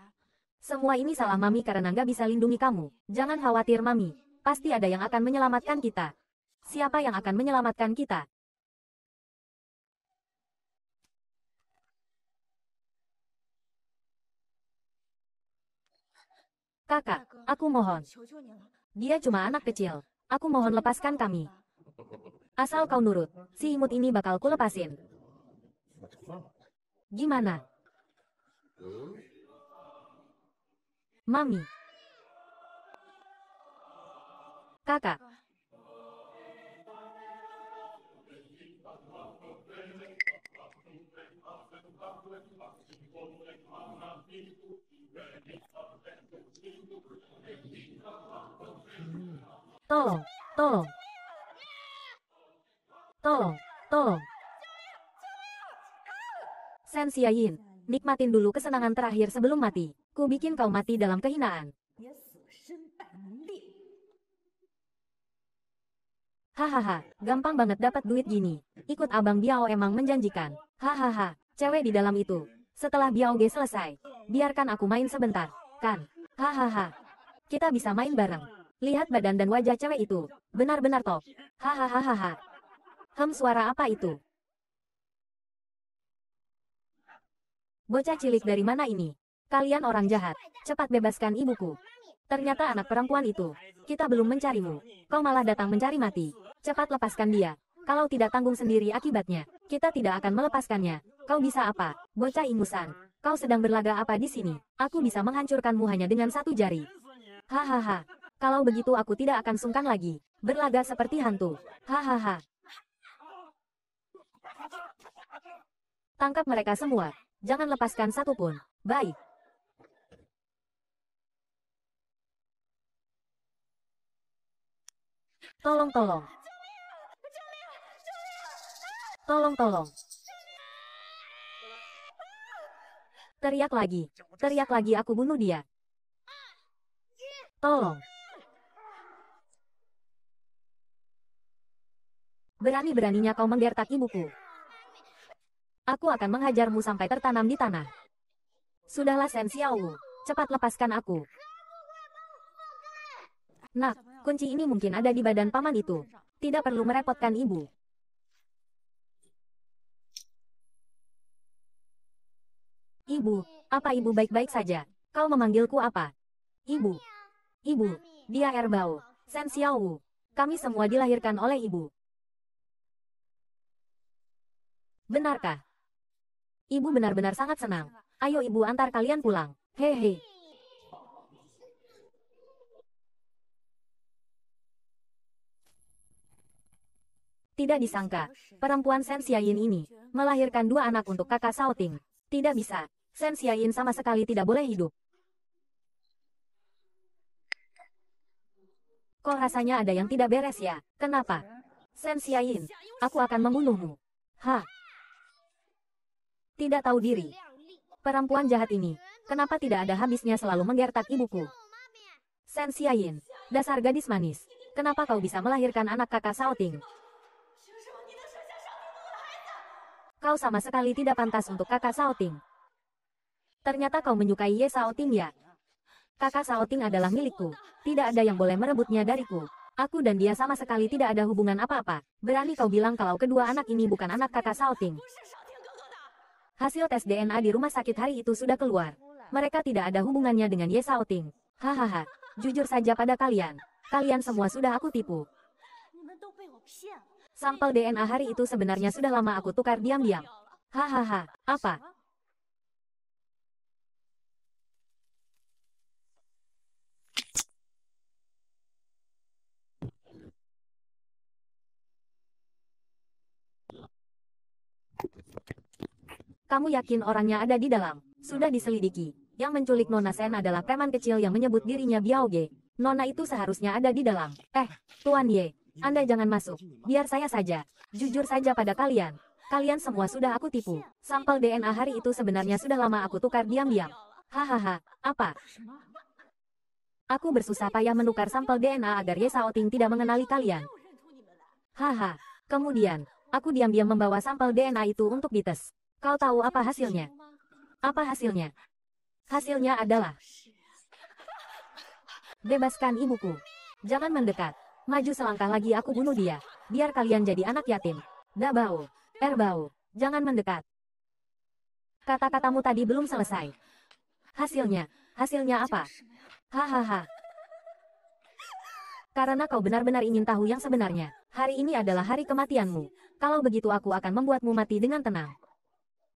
Semua ini salah Mami karena nggak bisa lindungi kamu. Jangan khawatir Mami. Pasti ada yang akan menyelamatkan kita. Siapa yang akan menyelamatkan kita? Kakak, aku mohon. Dia cuma anak kecil. Aku mohon lepaskan kami. Asal kau nurut, si imut ini bakal kulepasin. Gimana? Mami. Kakak, Tolong, tolong. Tolong, tolong. Sen Xiaoyin, nikmatin dulu kesenangan terakhir sebelum mati. Ku bikin kau mati dalam kehinaan. Hahaha, gampang banget dapat duit gini. Ikut abang Biao emang menjanjikan. Hahaha, cewek di dalam itu. Setelah Biao Ge selesai, biarkan aku main sebentar, kan? Hahaha, kita bisa main bareng. Lihat badan dan wajah cewek itu. Benar-benar top. Hahaha. Hem suara apa itu? Bocah cilik dari mana ini? Kalian orang jahat. Cepat bebaskan ibuku. Ternyata anak perempuan itu. Kita belum mencarimu. Kau malah datang mencari mati. Cepat lepaskan dia. Kalau tidak tanggung sendiri akibatnya, kita tidak akan melepaskannya. Kau bisa apa? Bocah ingusan. Kau sedang berlaga apa di sini? Aku bisa menghancurkanmu hanya dengan satu jari. Hahaha. Kalau begitu aku tidak akan sungkan lagi. Berlaga seperti hantu. Hahaha. Tangkap mereka semua. Jangan lepaskan satupun. Baik. Tolong, tolong. Tolong, tolong. Teriak lagi. Teriak lagi aku bunuh dia. Tolong. Berani-beraninya kau menggertak ibuku. Aku akan menghajarmu sampai tertanam di tanah. Sudahlah Sen Xiaowu, cepat lepaskan aku. Nak, kunci ini mungkin ada di badan paman itu. Tidak perlu merepotkan ibu. Ibu, apa ibu baik-baik saja? Kau memanggilku apa? Ibu. Ibu, dia Erbao, Sen Xiaowu. Kami semua dilahirkan oleh ibu. Benarkah? Ibu benar-benar sangat senang. Ayo ibu antar kalian pulang. Hehe. Tidak disangka, perempuan Sen Xiaoyin ini melahirkan dua anak untuk kakak Ting. Tidak bisa, Sen Xiaoyin sama sekali tidak boleh hidup. Kok rasanya ada yang tidak beres ya? Kenapa? Sen Xiaoyin, aku akan membunuhmu. Hah, tidak tahu diri. Perempuan jahat ini, kenapa tidak ada habisnya selalu menggertak ibuku? Sen Xiaoyin, dasar gadis manis, kenapa kau bisa melahirkan anak kakak Saoting? Kau sama sekali tidak pantas untuk kakak Saoting. Ternyata kau menyukai Ye Saoting ya? Kakak Saoting adalah milikku, tidak ada yang boleh merebutnya dariku. Aku dan dia sama sekali tidak ada hubungan apa-apa. Berani kau bilang kalau kedua anak ini bukan anak kakak Saoting. Hasil tes DNA di rumah sakit hari itu sudah keluar. Mereka tidak ada hubungannya dengan Ye Ting. Hahaha, jujur saja pada kalian. Kalian semua sudah aku tipu. Sampel DNA hari itu sebenarnya sudah lama aku tukar diam-diam. Hahaha, apa? Kamu yakin orangnya ada di dalam? Sudah diselidiki. Yang menculik Nona Sen adalah preman kecil yang menyebut dirinya Biao Ge. Nona itu seharusnya ada di dalam. Eh, Tuan Ye, Anda jangan masuk. Biar saya saja. Jujur saja pada kalian. Kalian semua sudah aku tipu. Sampel DNA hari itu sebenarnya sudah lama aku tukar diam-diam. Hahaha, apa? Aku bersusah payah menukar sampel DNA agar Ye Saoting tidak mengenali kalian. Haha. Kemudian, aku diam-diam membawa sampel DNA itu untuk dites. Kau tahu apa hasilnya? Apa hasilnya? Hasilnya adalah Bebaskan ibuku. Jangan mendekat. Maju selangkah lagi aku bunuh dia. Biar kalian jadi anak yatim. er Erbau. Jangan mendekat. Kata-katamu tadi belum selesai. Hasilnya. Hasilnya apa? Hahaha. Karena kau benar-benar ingin tahu yang sebenarnya. Hari ini adalah hari kematianmu. Kalau begitu aku akan membuatmu mati dengan tenang.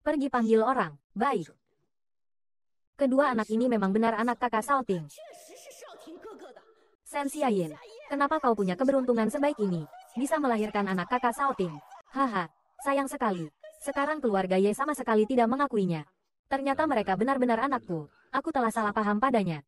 Pergi panggil orang. Baik. Kedua anak ini memang benar anak kakak Salting. Sen Yin, kenapa kau punya keberuntungan sebaik ini? Bisa melahirkan anak kakak Salting. Haha, sayang sekali. Sekarang keluarga Ye sama sekali tidak mengakuinya. Ternyata mereka benar-benar anakku. Aku telah salah paham padanya.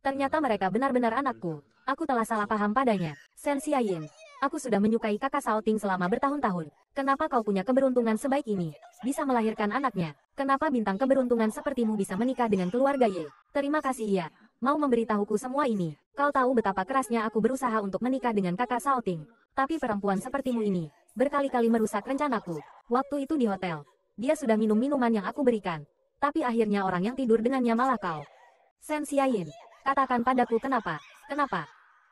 Ternyata mereka benar-benar anakku. Aku telah salah paham padanya. Sen Yin, Aku sudah menyukai kakak Salting selama bertahun-tahun. Kenapa kau punya keberuntungan sebaik ini? Bisa melahirkan anaknya. Kenapa bintang keberuntungan sepertimu bisa menikah dengan keluarga Ye? Terima kasih ya. Mau memberitahuku semua ini. Kau tahu betapa kerasnya aku berusaha untuk menikah dengan kakak Salting. Tapi perempuan sepertimu ini, berkali-kali merusak rencanaku. Waktu itu di hotel, dia sudah minum minuman yang aku berikan. Tapi akhirnya orang yang tidur dengannya malah kau. Sen Sensiain, katakan padaku kenapa, kenapa?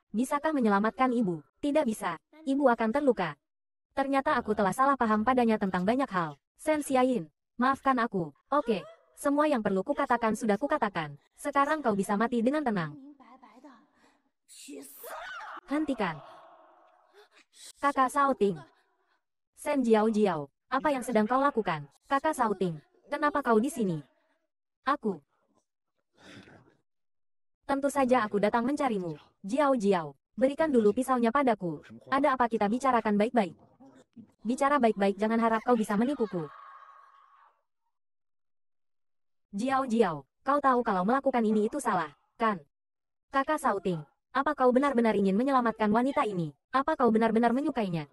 Bisakah menyelamatkan ibu? Tidak bisa, ibu akan terluka. Ternyata aku telah salah paham padanya tentang banyak hal. Sen maafkan aku, oke. Semua yang perlu kukatakan sudah kukatakan. Sekarang kau bisa mati dengan tenang. Hentikan. Kakak Sauting. Sen Jiao Jiao, apa yang sedang kau lakukan? Kakak Sauting, kenapa kau di sini? Aku. Tentu saja aku datang mencarimu, Jiao Jiao. Berikan dulu pisaunya padaku. Ada apa kita bicarakan baik-baik? Bicara baik-baik jangan harap kau bisa menipuku. Jiao Jiao, kau tahu kalau melakukan ini itu salah, kan? Kakak Sauting, apa kau benar-benar ingin menyelamatkan wanita ini? Apa kau benar-benar menyukainya?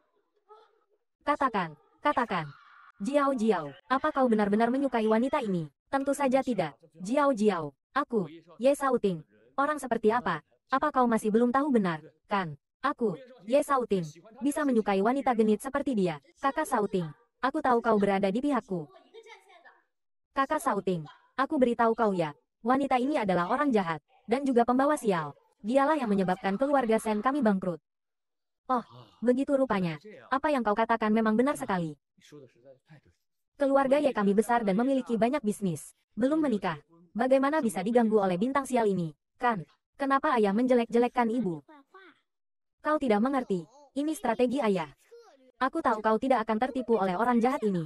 Katakan, katakan. Jiao Jiao, apa kau benar-benar menyukai wanita ini? Tentu saja tidak. Jiao Jiao, aku, Ye Sauting, orang seperti apa, apa kau masih belum tahu benar, kan? Aku, Ye Sauting, bisa menyukai wanita genit seperti dia. Kakak Sauting, aku tahu kau berada di pihakku. Kakak Sauting, aku beritahu kau ya, wanita ini adalah orang jahat, dan juga pembawa sial. Dialah yang menyebabkan keluarga Sen kami bangkrut. Oh, begitu rupanya. Apa yang kau katakan memang benar sekali. Keluarga Ye kami besar dan memiliki banyak bisnis. Belum menikah. Bagaimana bisa diganggu oleh bintang sial ini, kan? Kenapa ayah menjelek-jelekkan ibu? Kau tidak mengerti. Ini strategi ayah. Aku tahu kau tidak akan tertipu oleh orang jahat ini.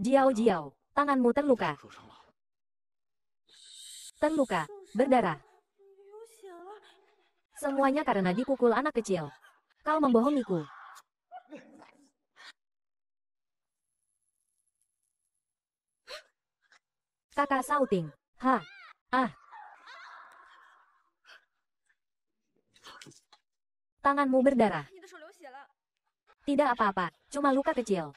Jiao Jiao, tanganmu terluka. Terluka, berdarah. Semuanya karena dipukul anak kecil. Kau membohongiku. Kakak Sauting. Ha. Ah. Tanganmu berdarah. Tidak apa-apa, cuma luka kecil.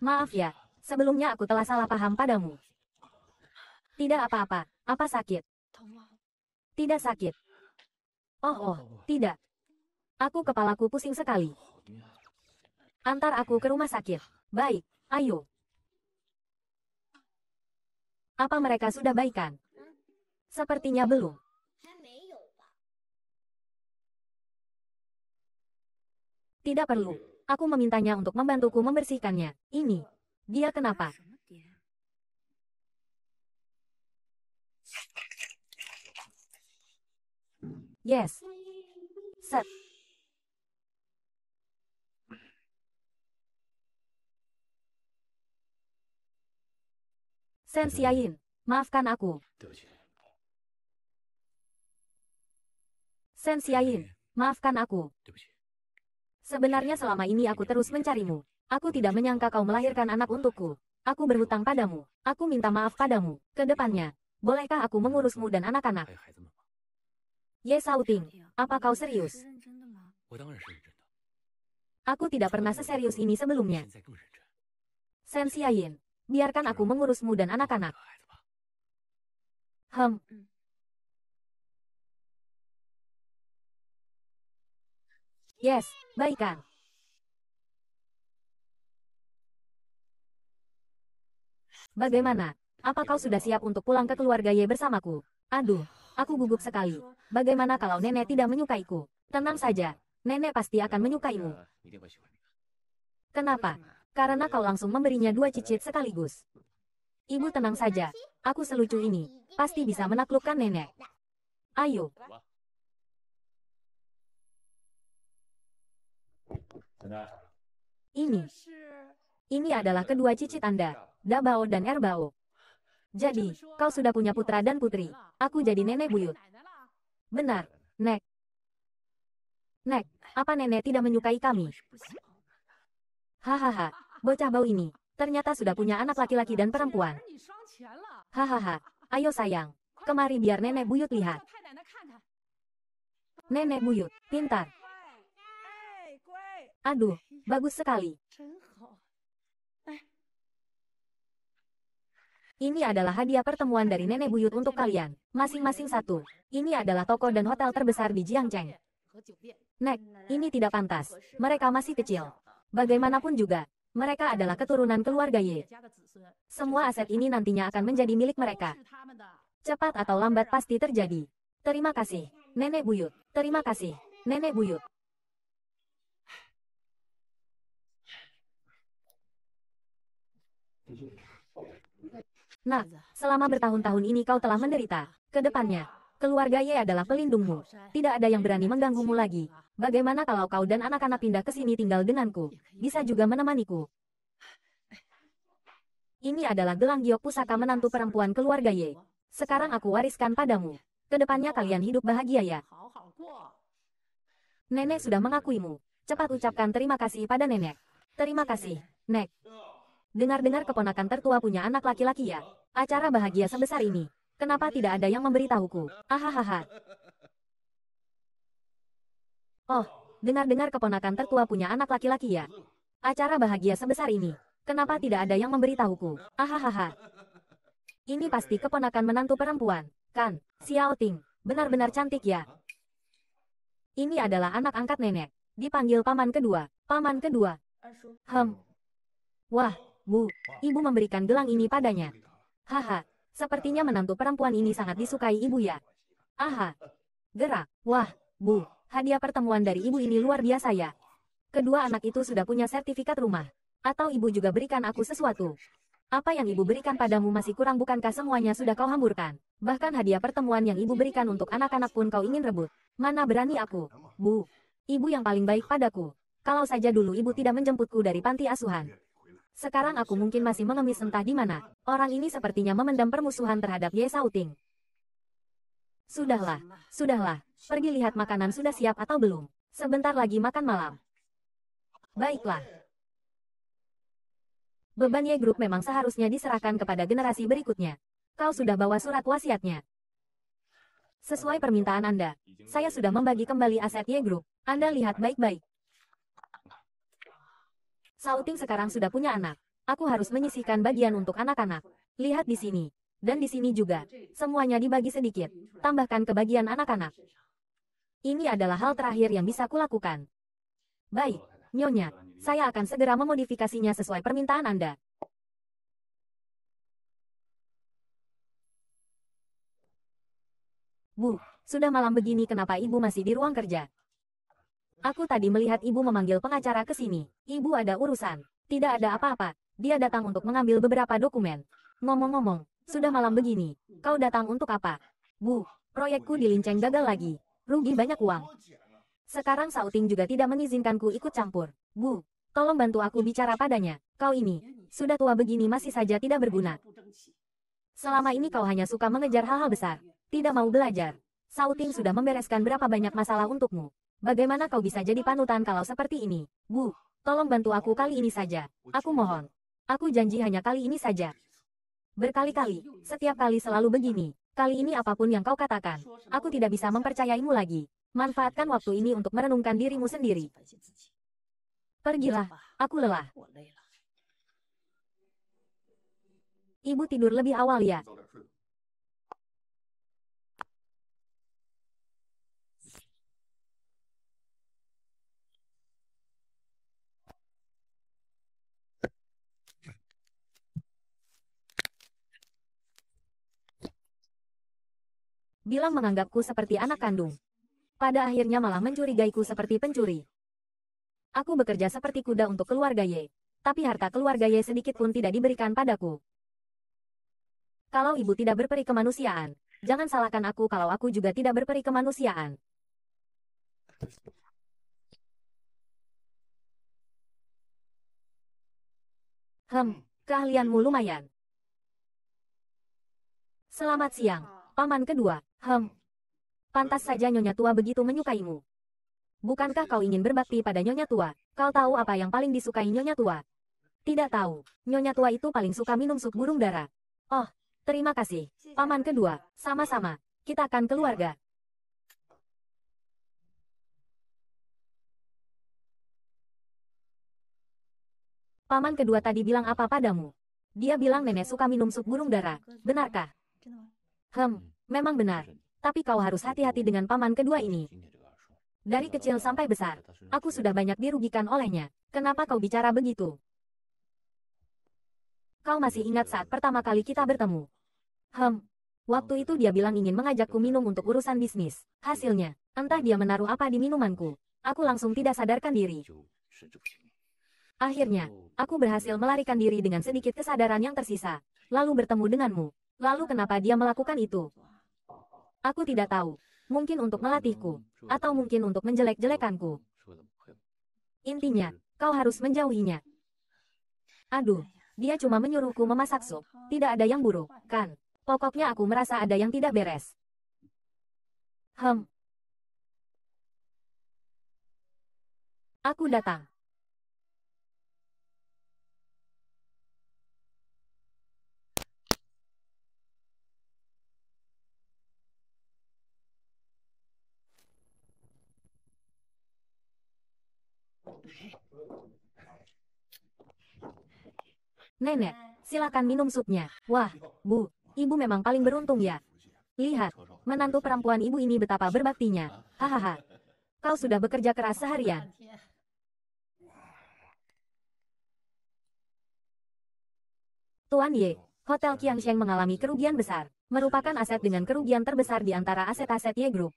Maaf ya, sebelumnya aku telah salah paham padamu. Tidak apa-apa, apa sakit? Tidak sakit. Oh, oh, tidak. Aku kepalaku pusing sekali. Antar aku ke rumah sakit. Baik, ayo. Apa mereka sudah baikan? Sepertinya belum. Tidak perlu. Iya. Aku memintanya untuk membantuku membersihkannya. Ini. Dia kenapa? Yes. Set. Sensiain, maafkan aku. Sensiain, iya. maafkan aku. Sebenarnya selama ini aku terus mencarimu. Aku tidak menyangka kau melahirkan anak untukku. Aku berhutang padamu. Aku minta maaf padamu. Kedepannya, bolehkah aku mengurusmu dan anak-anak? Ye Sauting, apa kau serius? Aku tidak pernah seserius ini sebelumnya. Sen Xiaoyin, biarkan aku mengurusmu dan anak-anak. Hem, Yes, baik Kang. Bagaimana? Apa kau sudah siap untuk pulang ke keluarga Ye bersamaku? Aduh, aku gugup sekali. Bagaimana kalau nenek tidak menyukaiku? Tenang saja, nenek pasti akan menyukaimu. Kenapa? Karena kau langsung memberinya dua cicit sekaligus. Ibu tenang saja, aku selucu ini, pasti bisa menaklukkan nenek. Ayo, Ini. Ini adalah kedua cicit Anda, Dabao dan Erbao. Jadi, kau sudah punya putra dan putri. Aku jadi nenek buyut. Benar, Nek. Nek, apa nenek tidak menyukai kami? Hahaha, bocah bau ini, ternyata sudah punya anak laki-laki dan perempuan. Hahaha, ayo sayang, kemari biar nenek buyut lihat. Nenek buyut, pintar, Aduh, bagus sekali. Ini adalah hadiah pertemuan dari nenek buyut untuk kalian. Masing-masing satu. Ini adalah toko dan hotel terbesar di Jiangcheng. Nek, ini tidak pantas. Mereka masih kecil. Bagaimanapun juga, mereka adalah keturunan keluarga Ye. Semua aset ini nantinya akan menjadi milik mereka. Cepat atau lambat pasti terjadi. Terima kasih, nenek buyut. Terima kasih, nenek buyut. Nah, selama bertahun-tahun ini kau telah menderita. Kedepannya, keluarga Ye adalah pelindungmu. Tidak ada yang berani mengganggumu lagi. Bagaimana kalau kau dan anak-anak pindah ke sini tinggal denganku? Bisa juga menemaniku. Ini adalah gelang giok pusaka menantu perempuan keluarga Ye. Sekarang aku wariskan padamu. Kedepannya kalian hidup bahagia ya. Nenek sudah mengakuimu. Cepat ucapkan terima kasih pada nenek. Terima kasih, Nek. Dengar-dengar keponakan tertua punya anak laki-laki ya? Acara bahagia sebesar ini. Kenapa tidak ada yang memberitahuku? Ahahaha. Oh, dengar-dengar keponakan tertua punya anak laki-laki ya? Acara bahagia sebesar ini. Kenapa tidak ada yang memberitahuku? Ahahaha. Ini pasti keponakan menantu perempuan. Kan, Xiao Ting, benar-benar cantik ya. Ini adalah anak angkat nenek. Dipanggil paman kedua. Paman kedua. Hem. Wah, Bu, ibu memberikan gelang ini padanya. Haha, sepertinya menantu perempuan ini sangat disukai ibu ya. Aha, gerak, wah, bu, hadiah pertemuan dari ibu ini luar biasa ya. Kedua anak itu sudah punya sertifikat rumah. Atau ibu juga berikan aku sesuatu. Apa yang ibu berikan padamu masih kurang bukankah semuanya sudah kau hamburkan? Bahkan hadiah pertemuan yang ibu berikan untuk anak-anak pun kau ingin rebut. Mana berani aku, bu. Ibu yang paling baik padaku. Kalau saja dulu ibu tidak menjemputku dari panti asuhan. Sekarang aku mungkin masih mengemis entah di mana. Orang ini sepertinya memendam permusuhan terhadap Ye Sauting. Sudahlah, sudahlah. Pergi lihat makanan sudah siap atau belum. Sebentar lagi makan malam. Baiklah. Beban Ye Group memang seharusnya diserahkan kepada generasi berikutnya. Kau sudah bawa surat wasiatnya. Sesuai permintaan Anda, saya sudah membagi kembali aset Ye Group. Anda lihat baik-baik. Sauting sekarang sudah punya anak. Aku harus menyisihkan bagian untuk anak-anak. Lihat di sini. Dan di sini juga. Semuanya dibagi sedikit. Tambahkan ke bagian anak-anak. Ini adalah hal terakhir yang bisa kulakukan. Baik, Nyonya. Saya akan segera memodifikasinya sesuai permintaan Anda. Bu, sudah malam begini kenapa ibu masih di ruang kerja? Aku tadi melihat ibu memanggil pengacara ke sini. Ibu ada urusan. Tidak ada apa-apa. Dia datang untuk mengambil beberapa dokumen. Ngomong-ngomong, sudah malam begini. Kau datang untuk apa? Bu, proyekku di Linceng gagal lagi. Rugi banyak uang. Sekarang Sauting juga tidak mengizinkanku ikut campur. Bu, tolong bantu aku bicara padanya. Kau ini, sudah tua begini masih saja tidak berguna. Selama ini kau hanya suka mengejar hal-hal besar. Tidak mau belajar. Sauting sudah membereskan berapa banyak masalah untukmu. Bagaimana kau bisa jadi panutan kalau seperti ini? Bu, tolong bantu aku kali ini saja. Aku mohon. Aku janji hanya kali ini saja. Berkali-kali, setiap kali selalu begini. Kali ini apapun yang kau katakan, aku tidak bisa mempercayaimu lagi. Manfaatkan waktu ini untuk merenungkan dirimu sendiri. Pergilah, aku lelah. Ibu tidur lebih awal ya. bilang menganggapku seperti anak kandung. Pada akhirnya malah mencurigaiku seperti pencuri. Aku bekerja seperti kuda untuk keluarga Ye, Tapi harta keluarga Ye sedikit pun tidak diberikan padaku. Kalau ibu tidak berperi kemanusiaan, jangan salahkan aku kalau aku juga tidak berperi kemanusiaan. Hem, keahlianmu lumayan. Selamat siang, paman kedua. Hem. Pantas saja Nyonya Tua begitu menyukaimu. Bukankah kau ingin berbakti pada Nyonya Tua? Kau tahu apa yang paling disukai Nyonya Tua? Tidak tahu. Nyonya Tua itu paling suka minum sup burung dara. Oh, terima kasih. Paman kedua, sama-sama. Kita akan keluarga. Paman kedua tadi bilang apa padamu? Dia bilang nenek suka minum sup burung dara. Benarkah? Hem, Memang benar. Tapi kau harus hati-hati dengan paman kedua ini. Dari kecil sampai besar, aku sudah banyak dirugikan olehnya. Kenapa kau bicara begitu? Kau masih ingat saat pertama kali kita bertemu? Hem. Waktu itu dia bilang ingin mengajakku minum untuk urusan bisnis. Hasilnya, entah dia menaruh apa di minumanku. Aku langsung tidak sadarkan diri. Akhirnya, aku berhasil melarikan diri dengan sedikit kesadaran yang tersisa. Lalu bertemu denganmu. Lalu kenapa dia melakukan itu? Aku tidak tahu. Mungkin untuk melatihku, atau mungkin untuk menjelek-jelekanku. Intinya, kau harus menjauhinya. Aduh, dia cuma menyuruhku memasak sup. Tidak ada yang buruk, kan? Pokoknya aku merasa ada yang tidak beres. Hem. Aku datang. Nenek, silakan minum supnya. Wah, Bu, ibu memang paling beruntung ya. Lihat, menantu perempuan ibu ini betapa berbaktinya. Hahaha. Kau sudah bekerja keras seharian. Tuan Ye, Hotel Qiangsheng mengalami kerugian besar, merupakan aset dengan kerugian terbesar di antara aset-aset Ye Group.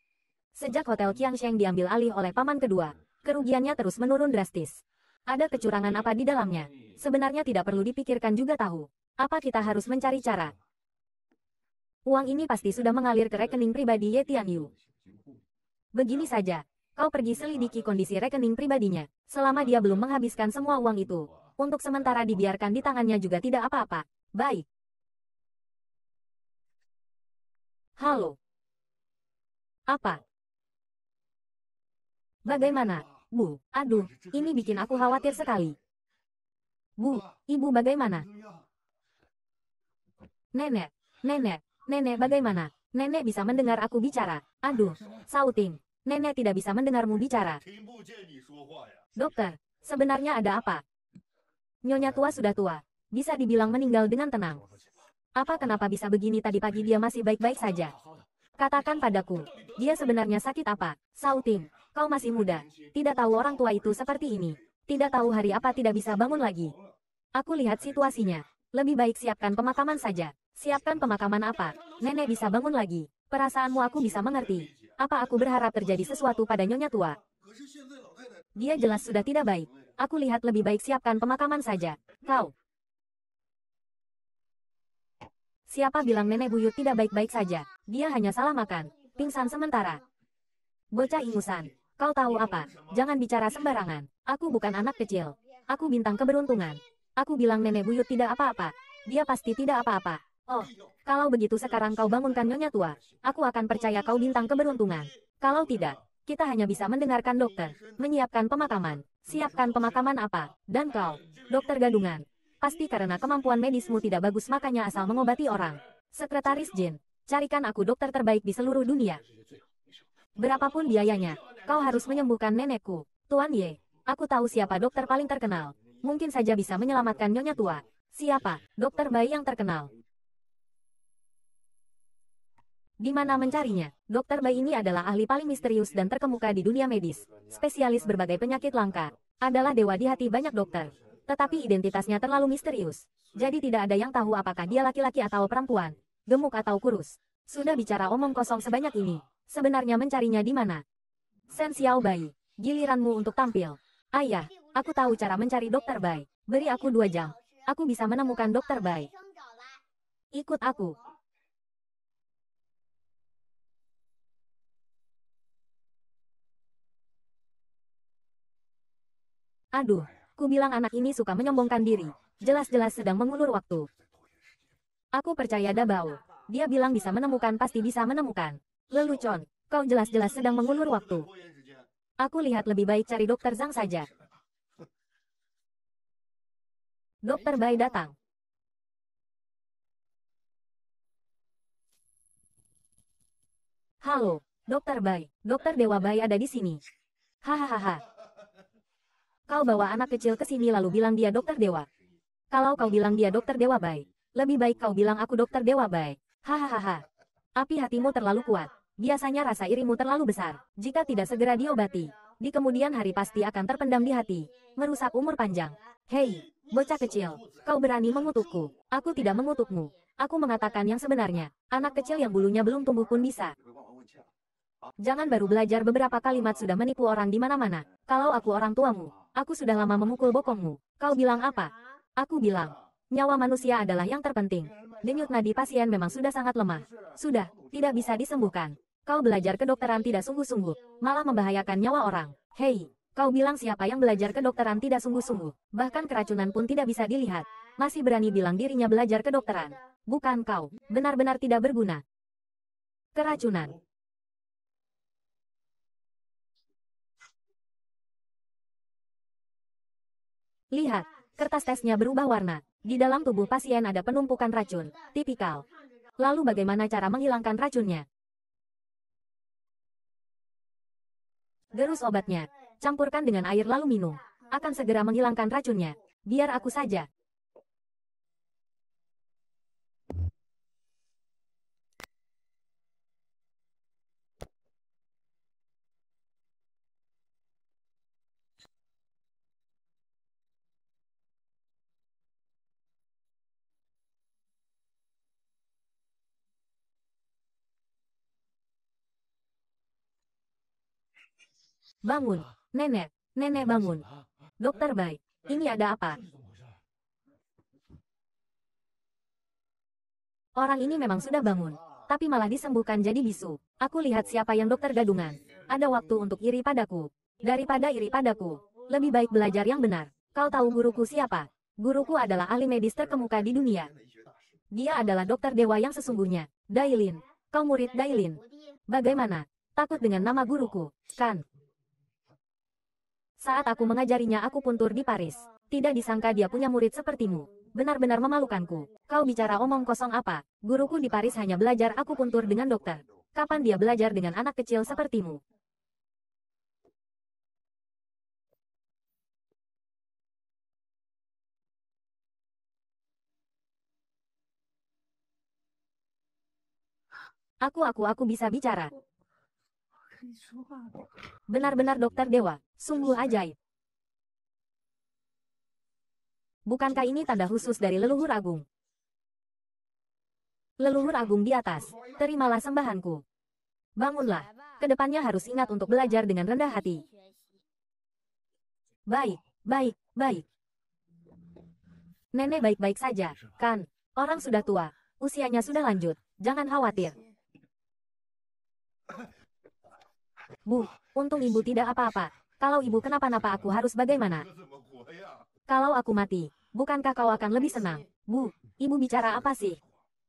Sejak Hotel Qiangsheng diambil alih oleh paman kedua, kerugiannya terus menurun drastis. Ada kecurangan apa di dalamnya? Sebenarnya tidak perlu dipikirkan juga tahu. Apa kita harus mencari cara? Uang ini pasti sudah mengalir ke rekening pribadi Ye Tianyu. Begini saja, kau pergi selidiki kondisi rekening pribadinya. Selama dia belum menghabiskan semua uang itu, untuk sementara dibiarkan di tangannya juga tidak apa-apa. Baik. Halo. Apa? Bagaimana? Bu, aduh, ini bikin aku khawatir sekali. Bu, ibu bagaimana? Nenek, nenek, nenek bagaimana? Nenek bisa mendengar aku bicara. Aduh, Sauting, nenek tidak bisa mendengarmu bicara. Dokter, sebenarnya ada apa? Nyonya tua sudah tua, bisa dibilang meninggal dengan tenang. Apa kenapa bisa begini tadi pagi dia masih baik-baik saja? Katakan padaku, dia sebenarnya sakit apa? Sauting, Kau masih muda. Tidak tahu orang tua itu seperti ini. Tidak tahu hari apa tidak bisa bangun lagi. Aku lihat situasinya. Lebih baik siapkan pemakaman saja. Siapkan pemakaman apa? Nenek bisa bangun lagi. Perasaanmu aku bisa mengerti. Apa aku berharap terjadi sesuatu pada nyonya tua? Dia jelas sudah tidak baik. Aku lihat lebih baik siapkan pemakaman saja. Kau. Siapa bilang nenek buyut tidak baik-baik saja? Dia hanya salah makan. Pingsan sementara. Bocah ingusan. Kau tahu apa? Jangan bicara sembarangan. Aku bukan anak kecil. Aku bintang keberuntungan. Aku bilang nenek buyut tidak apa-apa. Dia pasti tidak apa-apa. Oh, kalau begitu sekarang kau bangunkan nyonya tua. Aku akan percaya kau bintang keberuntungan. Kalau tidak, kita hanya bisa mendengarkan dokter, menyiapkan pemakaman, siapkan pemakaman apa, dan kau, dokter gadungan. Pasti karena kemampuan medismu tidak bagus makanya asal mengobati orang. Sekretaris Jin, carikan aku dokter terbaik di seluruh dunia. Berapapun biayanya, kau harus menyembuhkan nenekku. Tuan Ye, aku tahu siapa dokter paling terkenal. Mungkin saja bisa menyelamatkan nyonya tua. Siapa, dokter bayi yang terkenal? Di mana mencarinya? Dokter bayi ini adalah ahli paling misterius dan terkemuka di dunia medis. Spesialis berbagai penyakit langka. Adalah dewa di hati banyak dokter. Tetapi identitasnya terlalu misterius. Jadi tidak ada yang tahu apakah dia laki-laki atau perempuan. Gemuk atau kurus. Sudah bicara omong kosong sebanyak ini. Sebenarnya mencarinya di mana? Sen Xiao Bai, giliranmu untuk tampil. Ayah, aku tahu cara mencari Dokter Bai. Beri aku dua jam. Aku bisa menemukan Dokter Bai. Ikut aku. Aduh, ku bilang anak ini suka menyombongkan diri. Jelas-jelas sedang mengulur waktu. Aku percaya Dabao. Dia bilang bisa menemukan pasti bisa menemukan. Lelucon, kau jelas-jelas sedang mengulur waktu. Aku lihat lebih baik cari dokter Zhang saja. Dokter Bai datang. Halo, Dokter Bai. Dokter Dewa Bai ada di sini. Hahaha. Kau bawa anak kecil ke sini lalu bilang dia Dokter Dewa. Kalau kau bilang dia Dokter Dewa Bai, lebih baik kau bilang aku Dokter Dewa Bai. Hahaha. Api hatimu terlalu kuat biasanya rasa irimu terlalu besar. Jika tidak segera diobati, di kemudian hari pasti akan terpendam di hati, merusak umur panjang. Hei, bocah kecil, kau berani mengutukku. Aku tidak mengutukmu. Aku mengatakan yang sebenarnya. Anak kecil yang bulunya belum tumbuh pun bisa. Jangan baru belajar beberapa kalimat sudah menipu orang di mana-mana. Kalau aku orang tuamu, aku sudah lama memukul bokongmu. Kau bilang apa? Aku bilang, Nyawa manusia adalah yang terpenting. Denyut nadi pasien memang sudah sangat lemah. Sudah, tidak bisa disembuhkan. Kau belajar kedokteran tidak sungguh-sungguh, malah membahayakan nyawa orang. Hei, kau bilang siapa yang belajar kedokteran tidak sungguh-sungguh, bahkan keracunan pun tidak bisa dilihat. Masih berani bilang dirinya belajar kedokteran. Bukan kau, benar-benar tidak berguna. Keracunan. Lihat, Kertas tesnya berubah warna. Di dalam tubuh pasien ada penumpukan racun, tipikal. Lalu bagaimana cara menghilangkan racunnya? Gerus obatnya. Campurkan dengan air lalu minum. Akan segera menghilangkan racunnya. Biar aku saja. Bangun, nenek, nenek bangun. Dokter baik, ini ada apa? Orang ini memang sudah bangun, tapi malah disembuhkan jadi bisu. Aku lihat siapa yang dokter gadungan. Ada waktu untuk iri padaku. Daripada iri padaku, lebih baik belajar yang benar. Kau tahu guruku siapa? Guruku adalah ahli medis terkemuka di dunia. Dia adalah dokter dewa yang sesungguhnya. Dailin, kau murid Dailin. Bagaimana? Takut dengan nama guruku, kan? Saat aku mengajarinya aku pun tur di Paris. Tidak disangka dia punya murid sepertimu. Benar-benar memalukanku. Kau bicara omong kosong apa? Guruku di Paris hanya belajar aku pun tur dengan dokter. Kapan dia belajar dengan anak kecil sepertimu? Aku aku aku bisa bicara. Benar-benar dokter dewa, sungguh ajaib. Bukankah ini tanda khusus dari leluhur agung? Leluhur agung di atas, terimalah sembahanku. Bangunlah, kedepannya harus ingat untuk belajar dengan rendah hati. Baik, baik, baik. Nenek baik-baik saja, kan? Orang sudah tua, usianya sudah lanjut, jangan khawatir. Bu, untung ibu tidak apa-apa. Kalau ibu kenapa-napa aku harus bagaimana? Kalau aku mati, bukankah kau akan lebih senang? Bu, ibu bicara apa sih?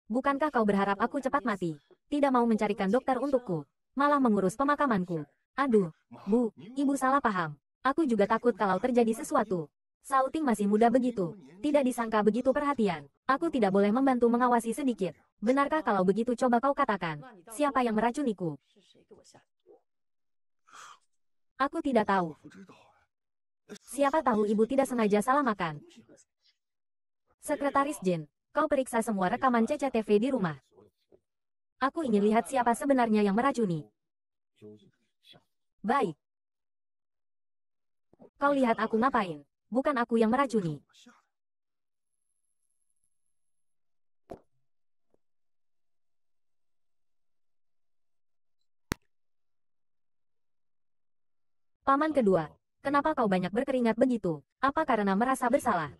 Bukankah kau berharap aku cepat mati? Tidak mau mencarikan dokter untukku, malah mengurus pemakamanku. Aduh, Bu, ibu salah paham. Aku juga takut kalau terjadi sesuatu. Sauting masih muda begitu. Tidak disangka begitu perhatian. Aku tidak boleh membantu mengawasi sedikit. Benarkah kalau begitu coba kau katakan, siapa yang meracuniku? Aku tidak tahu. Siapa tahu ibu tidak sengaja salah makan. Sekretaris Jin, kau periksa semua rekaman CCTV di rumah. Aku ingin lihat siapa sebenarnya yang meracuni. Baik. Kau lihat aku ngapain, bukan aku yang meracuni. Paman kedua, kenapa kau banyak berkeringat begitu? Apa karena merasa bersalah?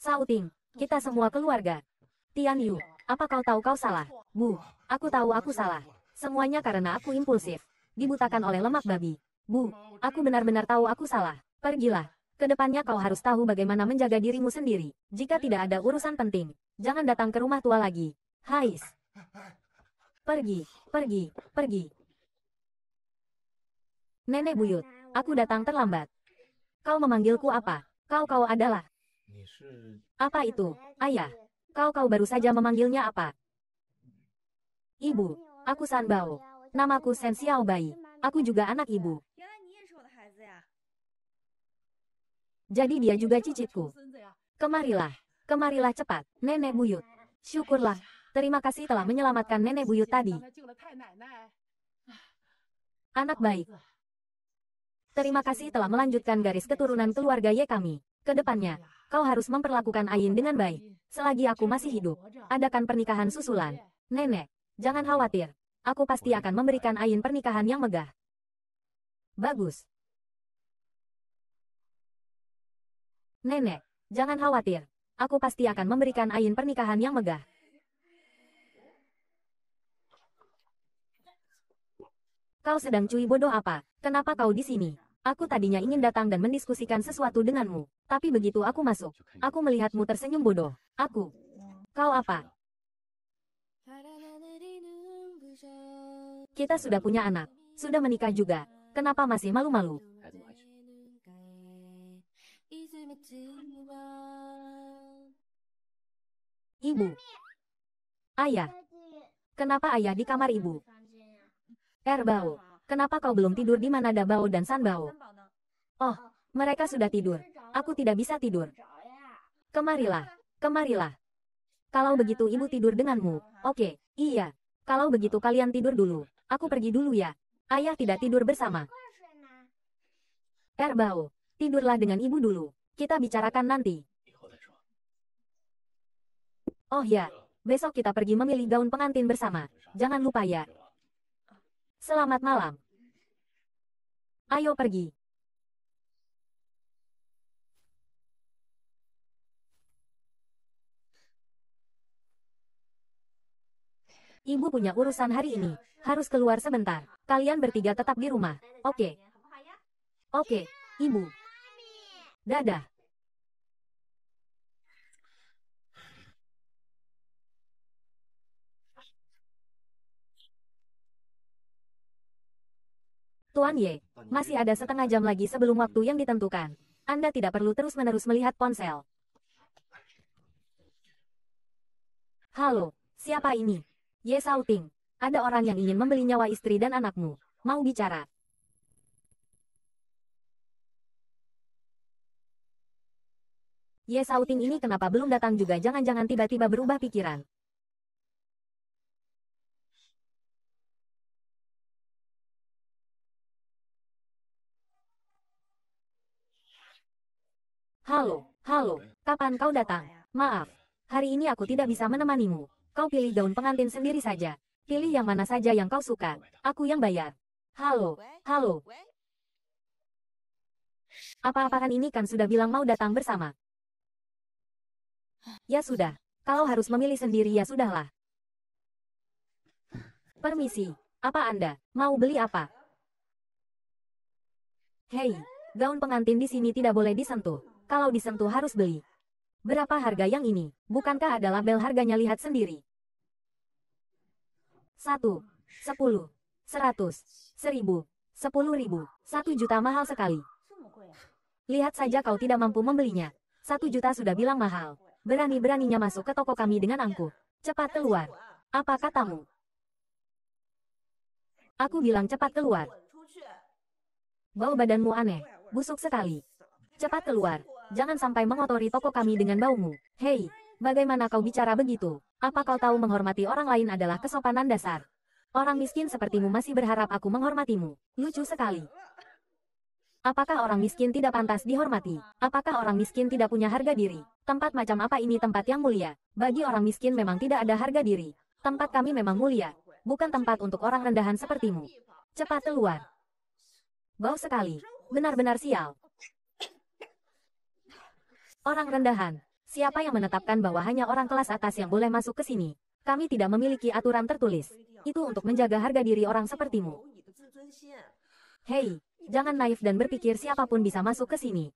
Sauting, kita semua keluarga. Tian Yu, apa kau tahu kau salah? Bu, aku tahu aku salah. Semuanya karena aku impulsif. Dibutakan oleh lemak babi. Bu, aku benar-benar tahu aku salah. Pergilah. Kedepannya kau harus tahu bagaimana menjaga dirimu sendiri. Jika tidak ada urusan penting, jangan datang ke rumah tua lagi. Hais. Pergi, pergi, pergi. Nenek buyut, aku datang terlambat. Kau memanggilku apa? Kau kau adalah. Apa itu, ayah? Kau kau baru saja memanggilnya apa? Ibu, aku Sanbao. Namaku Sen Xiao Bai. Aku juga anak ibu. Jadi dia juga cicitku. Kemarilah, kemarilah cepat, nenek buyut. Syukurlah, terima kasih telah menyelamatkan nenek buyut tadi. Anak baik, Terima kasih telah melanjutkan garis keturunan keluarga Ye kami. Kedepannya, kau harus memperlakukan Ain dengan baik. Selagi aku masih hidup, adakan pernikahan susulan. Nenek, jangan khawatir. Aku pasti akan memberikan Ain pernikahan yang megah. Bagus. Nenek, jangan khawatir. Aku pasti akan memberikan Ain pernikahan yang megah. Kau sedang cuy bodoh apa? Kenapa kau di sini? Aku tadinya ingin datang dan mendiskusikan sesuatu denganmu. Tapi begitu aku masuk, aku melihatmu tersenyum bodoh. Aku. Kau apa? Kita sudah punya anak. Sudah menikah juga. Kenapa masih malu-malu? Ibu. Ayah. Kenapa ayah di kamar ibu? Erbau. Kenapa kau belum tidur di mana Dabao dan Sanbao? Oh, mereka sudah tidur. Aku tidak bisa tidur. Kemarilah, kemarilah. Kalau begitu ibu tidur denganmu, oke, okay, iya. Kalau begitu kalian tidur dulu, aku pergi dulu ya. Ayah tidak tidur bersama. Erbao, tidurlah dengan ibu dulu. Kita bicarakan nanti. Oh ya, besok kita pergi memilih gaun pengantin bersama. Jangan lupa ya. Selamat malam. Ayo pergi. Ibu punya urusan hari ini, harus keluar sebentar. Kalian bertiga tetap di rumah, oke? Okay. Oke, okay, Ibu. Dadah. Tuan Ye, masih ada setengah jam lagi sebelum waktu yang ditentukan. Anda tidak perlu terus-menerus melihat ponsel. Halo, siapa ini? Ye Sauting, ada orang yang ingin membeli nyawa istri dan anakmu. Mau bicara? Ye Sauting ini kenapa belum datang juga jangan-jangan tiba-tiba berubah pikiran. Halo, halo, kapan kau datang? Maaf, hari ini aku tidak bisa menemanimu. Kau pilih daun pengantin sendiri saja. Pilih yang mana saja yang kau suka. Aku yang bayar. Halo, halo. Apa-apaan ini kan sudah bilang mau datang bersama. Ya sudah, kalau harus memilih sendiri ya sudahlah. Permisi, apa Anda mau beli apa? Hei, gaun pengantin di sini tidak boleh disentuh kalau disentuh harus beli. Berapa harga yang ini? Bukankah ada label harganya lihat sendiri? 1, 10, 100, 1000, ribu, 1 juta mahal sekali. Lihat saja kau tidak mampu membelinya. 1 juta sudah bilang mahal. Berani-beraninya masuk ke toko kami dengan angkuh. Cepat keluar. Apa katamu? Aku bilang cepat keluar. Bau badanmu aneh, busuk sekali. Cepat keluar. Jangan sampai mengotori toko kami dengan baumu. Hei, bagaimana kau bicara begitu? Apa kau tahu menghormati orang lain adalah kesopanan dasar? Orang miskin sepertimu masih berharap aku menghormatimu. Lucu sekali. Apakah orang miskin tidak pantas dihormati? Apakah orang miskin tidak punya harga diri? Tempat macam apa ini tempat yang mulia? Bagi orang miskin memang tidak ada harga diri. Tempat kami memang mulia, bukan tempat untuk orang rendahan sepertimu. Cepat keluar. Bau sekali. Benar-benar sial. Orang rendahan. Siapa yang menetapkan bahwa hanya orang kelas atas yang boleh masuk ke sini? Kami tidak memiliki aturan tertulis. Itu untuk menjaga harga diri orang sepertimu. Hei, jangan naif dan berpikir siapapun bisa masuk ke sini.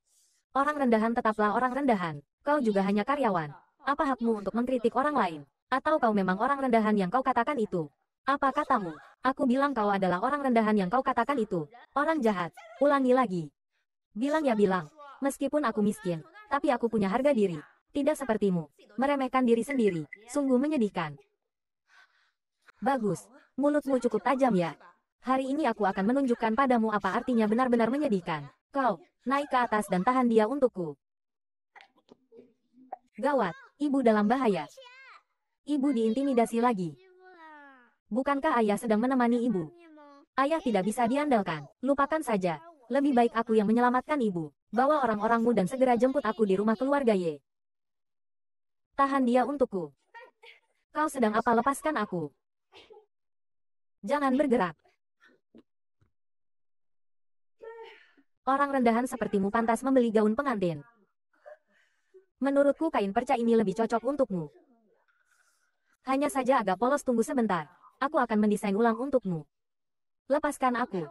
Orang rendahan tetaplah orang rendahan. Kau juga hanya karyawan. Apa hakmu untuk mengkritik orang lain? Atau kau memang orang rendahan yang kau katakan itu? Apa katamu? Aku bilang kau adalah orang rendahan yang kau katakan itu. Orang jahat. Ulangi lagi. Bilang ya bilang. Meskipun aku miskin, tapi aku punya harga diri. Tidak sepertimu. Meremehkan diri sendiri. Sungguh menyedihkan. Bagus. Mulutmu cukup tajam ya. Hari ini aku akan menunjukkan padamu apa artinya benar-benar menyedihkan. Kau, naik ke atas dan tahan dia untukku. Gawat, ibu dalam bahaya. Ibu diintimidasi lagi. Bukankah ayah sedang menemani ibu? Ayah tidak bisa diandalkan. Lupakan saja. Lebih baik aku yang menyelamatkan ibu. Bawa orang-orangmu dan segera jemput aku di rumah keluarga Ye. Tahan dia untukku. Kau sedang apa lepaskan aku? Jangan bergerak. Orang rendahan sepertimu pantas membeli gaun pengantin. Menurutku kain perca ini lebih cocok untukmu. Hanya saja agak polos tunggu sebentar. Aku akan mendesain ulang untukmu. Lepaskan aku.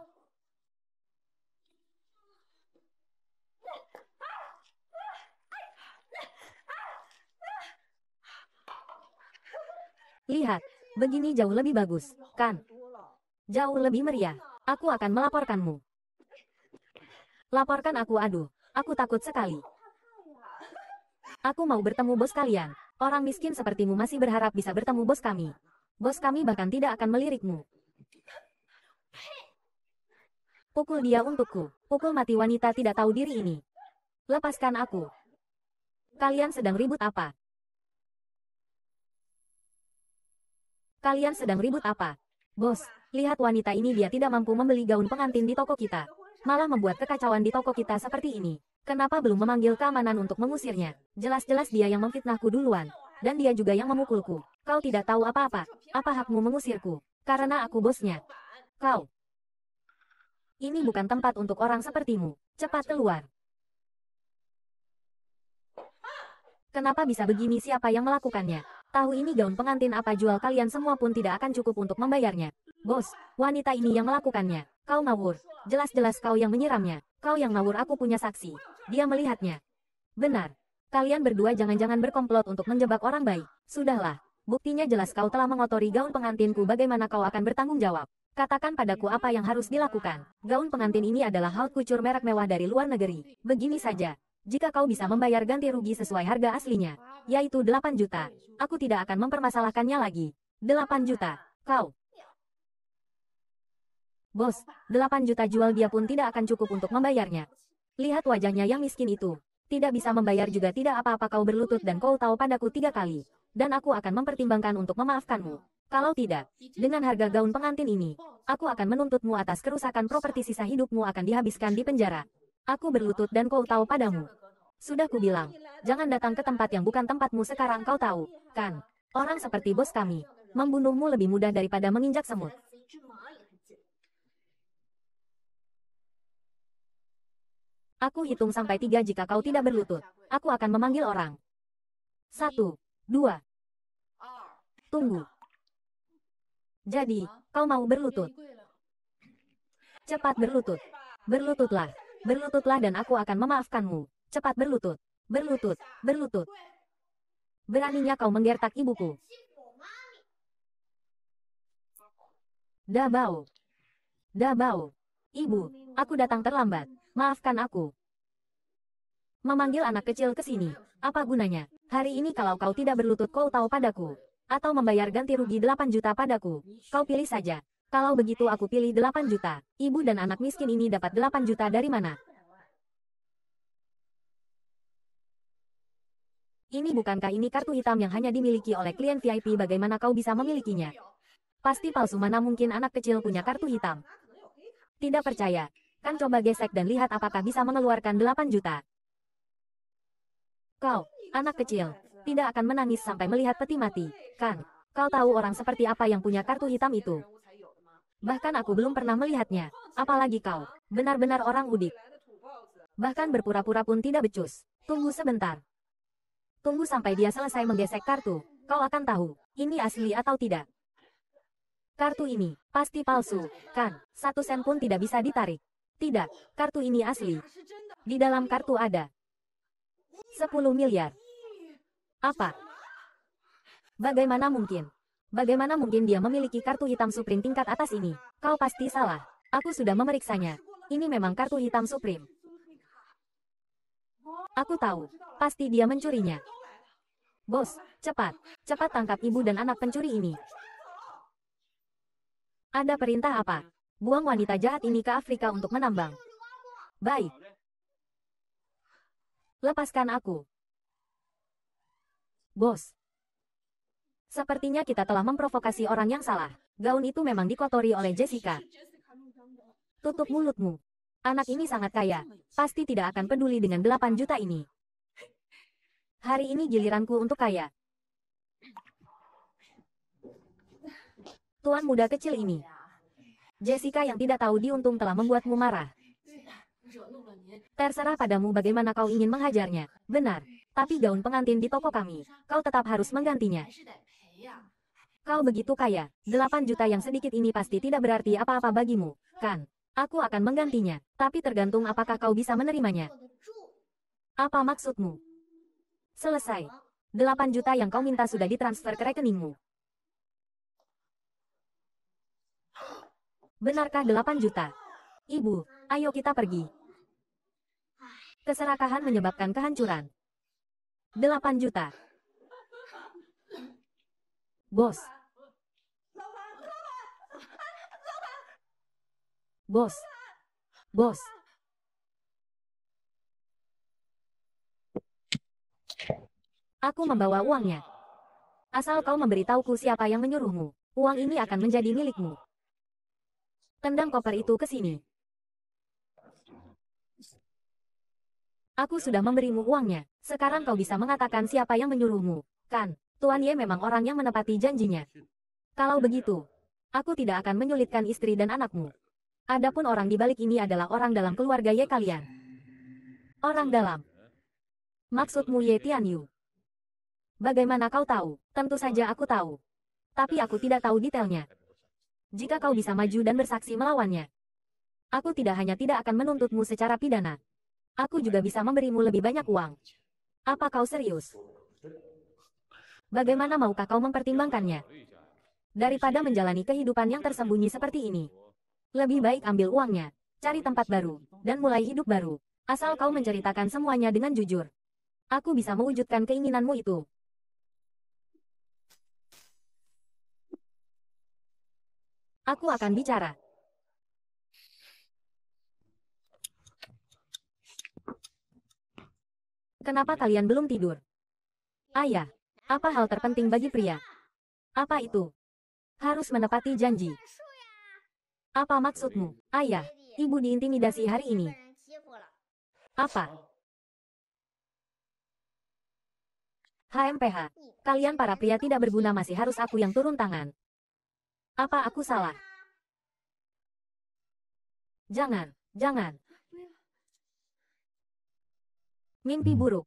Lihat, begini jauh lebih bagus, kan? Jauh lebih meriah. Aku akan melaporkanmu. Laporkan aku aduh, aku takut sekali. Aku mau bertemu bos kalian. Orang miskin sepertimu masih berharap bisa bertemu bos kami. Bos kami bahkan tidak akan melirikmu. Pukul dia untukku. Pukul mati wanita tidak tahu diri ini. Lepaskan aku. Kalian sedang ribut apa? Kalian sedang ribut apa? Bos, lihat wanita ini dia tidak mampu membeli gaun pengantin di toko kita. Malah membuat kekacauan di toko kita seperti ini. Kenapa belum memanggil keamanan untuk mengusirnya? Jelas-jelas dia yang memfitnahku duluan. Dan dia juga yang memukulku. Kau tidak tahu apa-apa. Apa hakmu mengusirku? Karena aku bosnya. Kau. Ini bukan tempat untuk orang sepertimu. Cepat keluar. Kenapa bisa begini siapa yang melakukannya? Tahu ini gaun pengantin apa jual kalian semua pun tidak akan cukup untuk membayarnya. Bos, wanita ini yang melakukannya. Kau ngawur. Jelas-jelas kau yang menyiramnya. Kau yang ngawur aku punya saksi. Dia melihatnya. Benar. Kalian berdua jangan-jangan berkomplot untuk menjebak orang baik. Sudahlah. Buktinya jelas kau telah mengotori gaun pengantinku bagaimana kau akan bertanggung jawab. Katakan padaku apa yang harus dilakukan. Gaun pengantin ini adalah hal kucur merek mewah dari luar negeri. Begini saja, jika kau bisa membayar ganti rugi sesuai harga aslinya, yaitu 8 juta, aku tidak akan mempermasalahkannya lagi. 8 juta, kau. Bos, 8 juta jual dia pun tidak akan cukup untuk membayarnya. Lihat wajahnya yang miskin itu. Tidak bisa membayar juga tidak apa-apa kau berlutut dan kau tahu padaku tiga kali. Dan aku akan mempertimbangkan untuk memaafkanmu. Kalau tidak, dengan harga gaun pengantin ini, aku akan menuntutmu atas kerusakan properti sisa hidupmu akan dihabiskan di penjara. Aku berlutut dan kau tahu padamu. Sudah kubilang, jangan datang ke tempat yang bukan tempatmu sekarang kau tahu, kan? Orang seperti bos kami, membunuhmu lebih mudah daripada menginjak semut. Aku hitung sampai tiga jika kau tidak berlutut. Aku akan memanggil orang. Satu, dua. Tunggu. Jadi, kau mau berlutut? Cepat berlutut. Berlututlah. Berlututlah dan aku akan memaafkanmu. Cepat berlutut. Berlutut. Berlutut. Beraninya kau menggertak ibuku. Dabau. Dabau. Ibu, aku datang terlambat. Maafkan aku. Memanggil anak kecil ke sini. Apa gunanya? Hari ini kalau kau tidak berlutut kau tahu padaku. Atau membayar ganti rugi 8 juta padaku. Kau pilih saja. Kalau begitu aku pilih 8 juta. Ibu dan anak miskin ini dapat 8 juta dari mana? Ini bukankah ini kartu hitam yang hanya dimiliki oleh klien VIP bagaimana kau bisa memilikinya? Pasti palsu mana mungkin anak kecil punya kartu hitam. Tidak percaya, kan coba gesek dan lihat apakah bisa mengeluarkan 8 juta. Kau, anak kecil, tidak akan menangis sampai melihat peti mati, kan? Kau tahu orang seperti apa yang punya kartu hitam itu. Bahkan aku belum pernah melihatnya. Apalagi kau. Benar-benar orang udik. Bahkan berpura-pura pun tidak becus. Tunggu sebentar. Tunggu sampai dia selesai menggesek kartu. Kau akan tahu, ini asli atau tidak. Kartu ini, pasti palsu, kan? Satu sen pun tidak bisa ditarik. Tidak, kartu ini asli. Di dalam kartu ada 10 miliar. Apa? Bagaimana mungkin? Bagaimana mungkin dia memiliki kartu hitam Supreme tingkat atas ini? Kau pasti salah. Aku sudah memeriksanya. Ini memang kartu hitam Supreme. Aku tahu. Pasti dia mencurinya. Bos, cepat. Cepat tangkap ibu dan anak pencuri ini. Ada perintah apa? Buang wanita jahat ini ke Afrika untuk menambang. Baik. Lepaskan aku. Bos, Sepertinya kita telah memprovokasi orang yang salah. Gaun itu memang dikotori oleh Jessica. Tutup mulutmu. Anak ini sangat kaya. Pasti tidak akan peduli dengan 8 juta ini. Hari ini giliranku untuk kaya. Tuan muda kecil ini. Jessica yang tidak tahu diuntung telah membuatmu marah. Terserah padamu bagaimana kau ingin menghajarnya. Benar. Tapi gaun pengantin di toko kami. Kau tetap harus menggantinya. Iya. Kau begitu kaya, 8 juta yang sedikit ini pasti tidak berarti apa-apa bagimu, kan? Aku akan menggantinya, tapi tergantung apakah kau bisa menerimanya. Apa maksudmu? Selesai. 8 juta yang kau minta sudah ditransfer ke rekeningmu. Benarkah 8 juta? Ibu, ayo kita pergi. Keserakahan menyebabkan kehancuran. 8 juta. Bos. Bos. Bos. Aku membawa uangnya. Asal kau memberitahuku siapa yang menyuruhmu, uang ini akan menjadi milikmu. Tendang koper itu ke sini. Aku sudah memberimu uangnya, sekarang kau bisa mengatakan siapa yang menyuruhmu, kan? Tuan Ye memang orang yang menepati janjinya. Kalau begitu, aku tidak akan menyulitkan istri dan anakmu. Adapun orang di balik ini adalah orang dalam keluarga Ye kalian. Orang dalam. Maksudmu Ye Tianyu? Bagaimana kau tahu? Tentu saja aku tahu. Tapi aku tidak tahu detailnya. Jika kau bisa maju dan bersaksi melawannya, aku tidak hanya tidak akan menuntutmu secara pidana. Aku juga bisa memberimu lebih banyak uang. Apa kau serius? Bagaimana maukah kau mempertimbangkannya? Daripada menjalani kehidupan yang tersembunyi seperti ini. Lebih baik ambil uangnya, cari tempat baru, dan mulai hidup baru. Asal kau menceritakan semuanya dengan jujur. Aku bisa mewujudkan keinginanmu itu. Aku akan bicara. Kenapa kalian belum tidur? Ayah, ya. Apa hal terpenting bagi pria? Apa itu? Harus menepati janji. Apa maksudmu? Ayah, ibu diintimidasi hari ini. Apa? HMPH, kalian para pria tidak berguna masih harus aku yang turun tangan. Apa aku salah? Jangan, jangan. Mimpi buruk.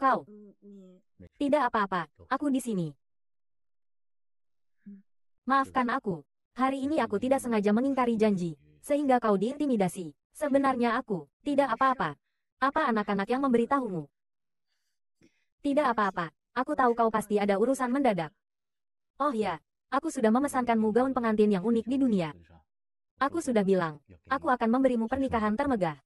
Kau. Iya. Tidak apa-apa, aku di sini. Hmm. Maafkan aku. Hari ini aku iya. tidak sengaja mengingkari janji, sehingga kau diintimidasi. Sebenarnya aku, tidak apa-apa. Apa anak-anak yang memberitahumu? Tidak apa-apa, aku tahu kau pasti ada urusan mendadak. Oh ya, aku sudah memesankanmu gaun pengantin yang unik di dunia. Iya. Aku sudah bilang, aku akan memberimu pernikahan termegah.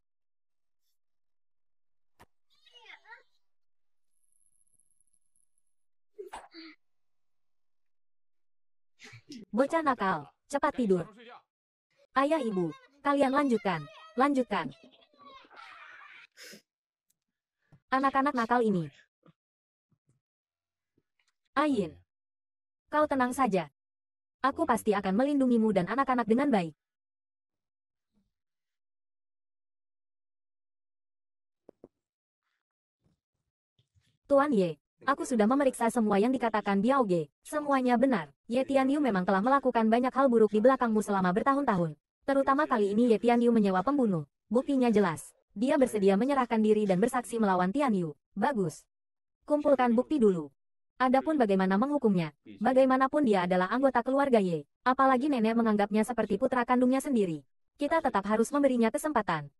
Bocah nakal, cepat tidur. Ayah ibu, kalian lanjutkan, lanjutkan. Anak-anak nakal ini. Ain. Kau tenang saja. Aku pasti akan melindungimu dan anak-anak dengan baik. Tuan Ye, Aku sudah memeriksa semua yang dikatakan Biao Ge. Semuanya benar. Ye Tianyu memang telah melakukan banyak hal buruk di belakangmu selama bertahun-tahun. Terutama kali ini Ye Tianyu menyewa pembunuh. Buktinya jelas. Dia bersedia menyerahkan diri dan bersaksi melawan Tianyu. Bagus. Kumpulkan bukti dulu. Adapun bagaimana menghukumnya, bagaimanapun dia adalah anggota keluarga Ye. Apalagi nenek menganggapnya seperti putra kandungnya sendiri. Kita tetap harus memberinya kesempatan.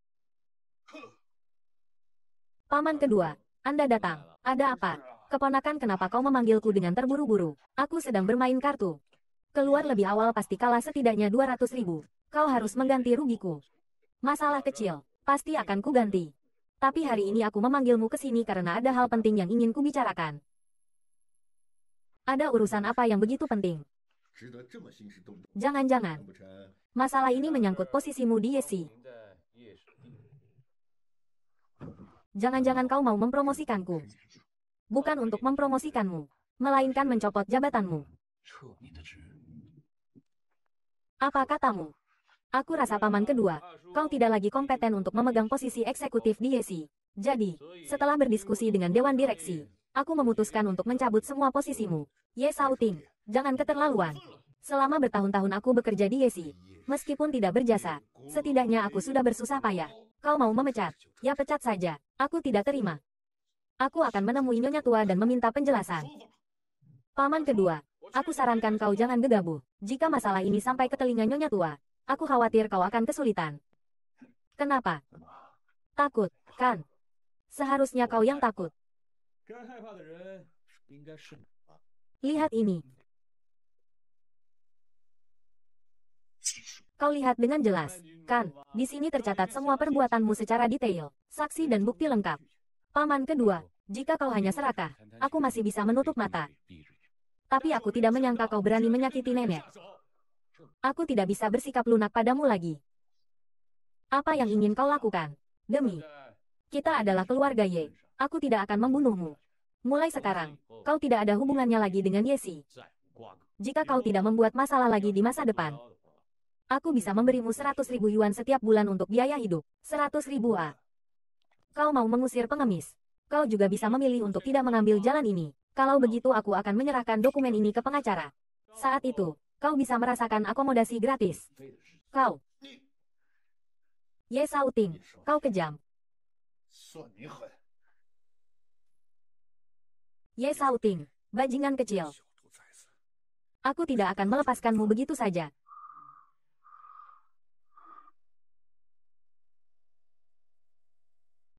Paman kedua, Anda datang. Ada apa? Keponakan kenapa kau memanggilku dengan terburu-buru? Aku sedang bermain kartu. Keluar lebih awal pasti kalah setidaknya 200 ribu. Kau harus mengganti rugiku. Masalah kecil. Pasti akan ku ganti. Tapi hari ini aku memanggilmu ke sini karena ada hal penting yang ingin ku bicarakan. Ada urusan apa yang begitu penting? Jangan-jangan. Masalah ini menyangkut posisimu di Yesi. Jangan-jangan kau mau mempromosikanku bukan untuk mempromosikanmu, melainkan mencopot jabatanmu. Apa katamu? Aku rasa paman kedua, kau tidak lagi kompeten untuk memegang posisi eksekutif di Yesi. Jadi, setelah berdiskusi dengan Dewan Direksi, aku memutuskan untuk mencabut semua posisimu. Ye Sauting, jangan keterlaluan. Selama bertahun-tahun aku bekerja di Yesi, meskipun tidak berjasa, setidaknya aku sudah bersusah payah. Kau mau memecat? Ya pecat saja. Aku tidak terima. Aku akan menemui Nyonya Tua dan meminta penjelasan. Paman kedua, aku sarankan kau jangan gegabah. Jika masalah ini sampai ke telinga Nyonya Tua, aku khawatir kau akan kesulitan. Kenapa? Takut, kan? Seharusnya kau yang takut. Lihat ini. Kau lihat dengan jelas, kan? Di sini tercatat semua perbuatanmu secara detail, saksi dan bukti lengkap. Paman kedua, jika kau hanya serakah, aku masih bisa menutup mata. Tapi aku tidak menyangka kau berani menyakiti nenek. Aku tidak bisa bersikap lunak padamu lagi. Apa yang ingin kau lakukan? Demi. Kita adalah keluarga Ye. Aku tidak akan membunuhmu. Mulai sekarang, kau tidak ada hubungannya lagi dengan Yesi. Jika kau tidak membuat masalah lagi di masa depan, aku bisa memberimu 100 ribu yuan setiap bulan untuk biaya hidup. 100 ribu A. Kau mau mengusir pengemis. Kau juga bisa memilih untuk tidak mengambil jalan ini. Kalau begitu aku akan menyerahkan dokumen ini ke pengacara. Saat itu, kau bisa merasakan akomodasi gratis. Kau. Ye Sauting, kau kejam. Ye Sauting, bajingan kecil. Aku tidak akan melepaskanmu begitu saja.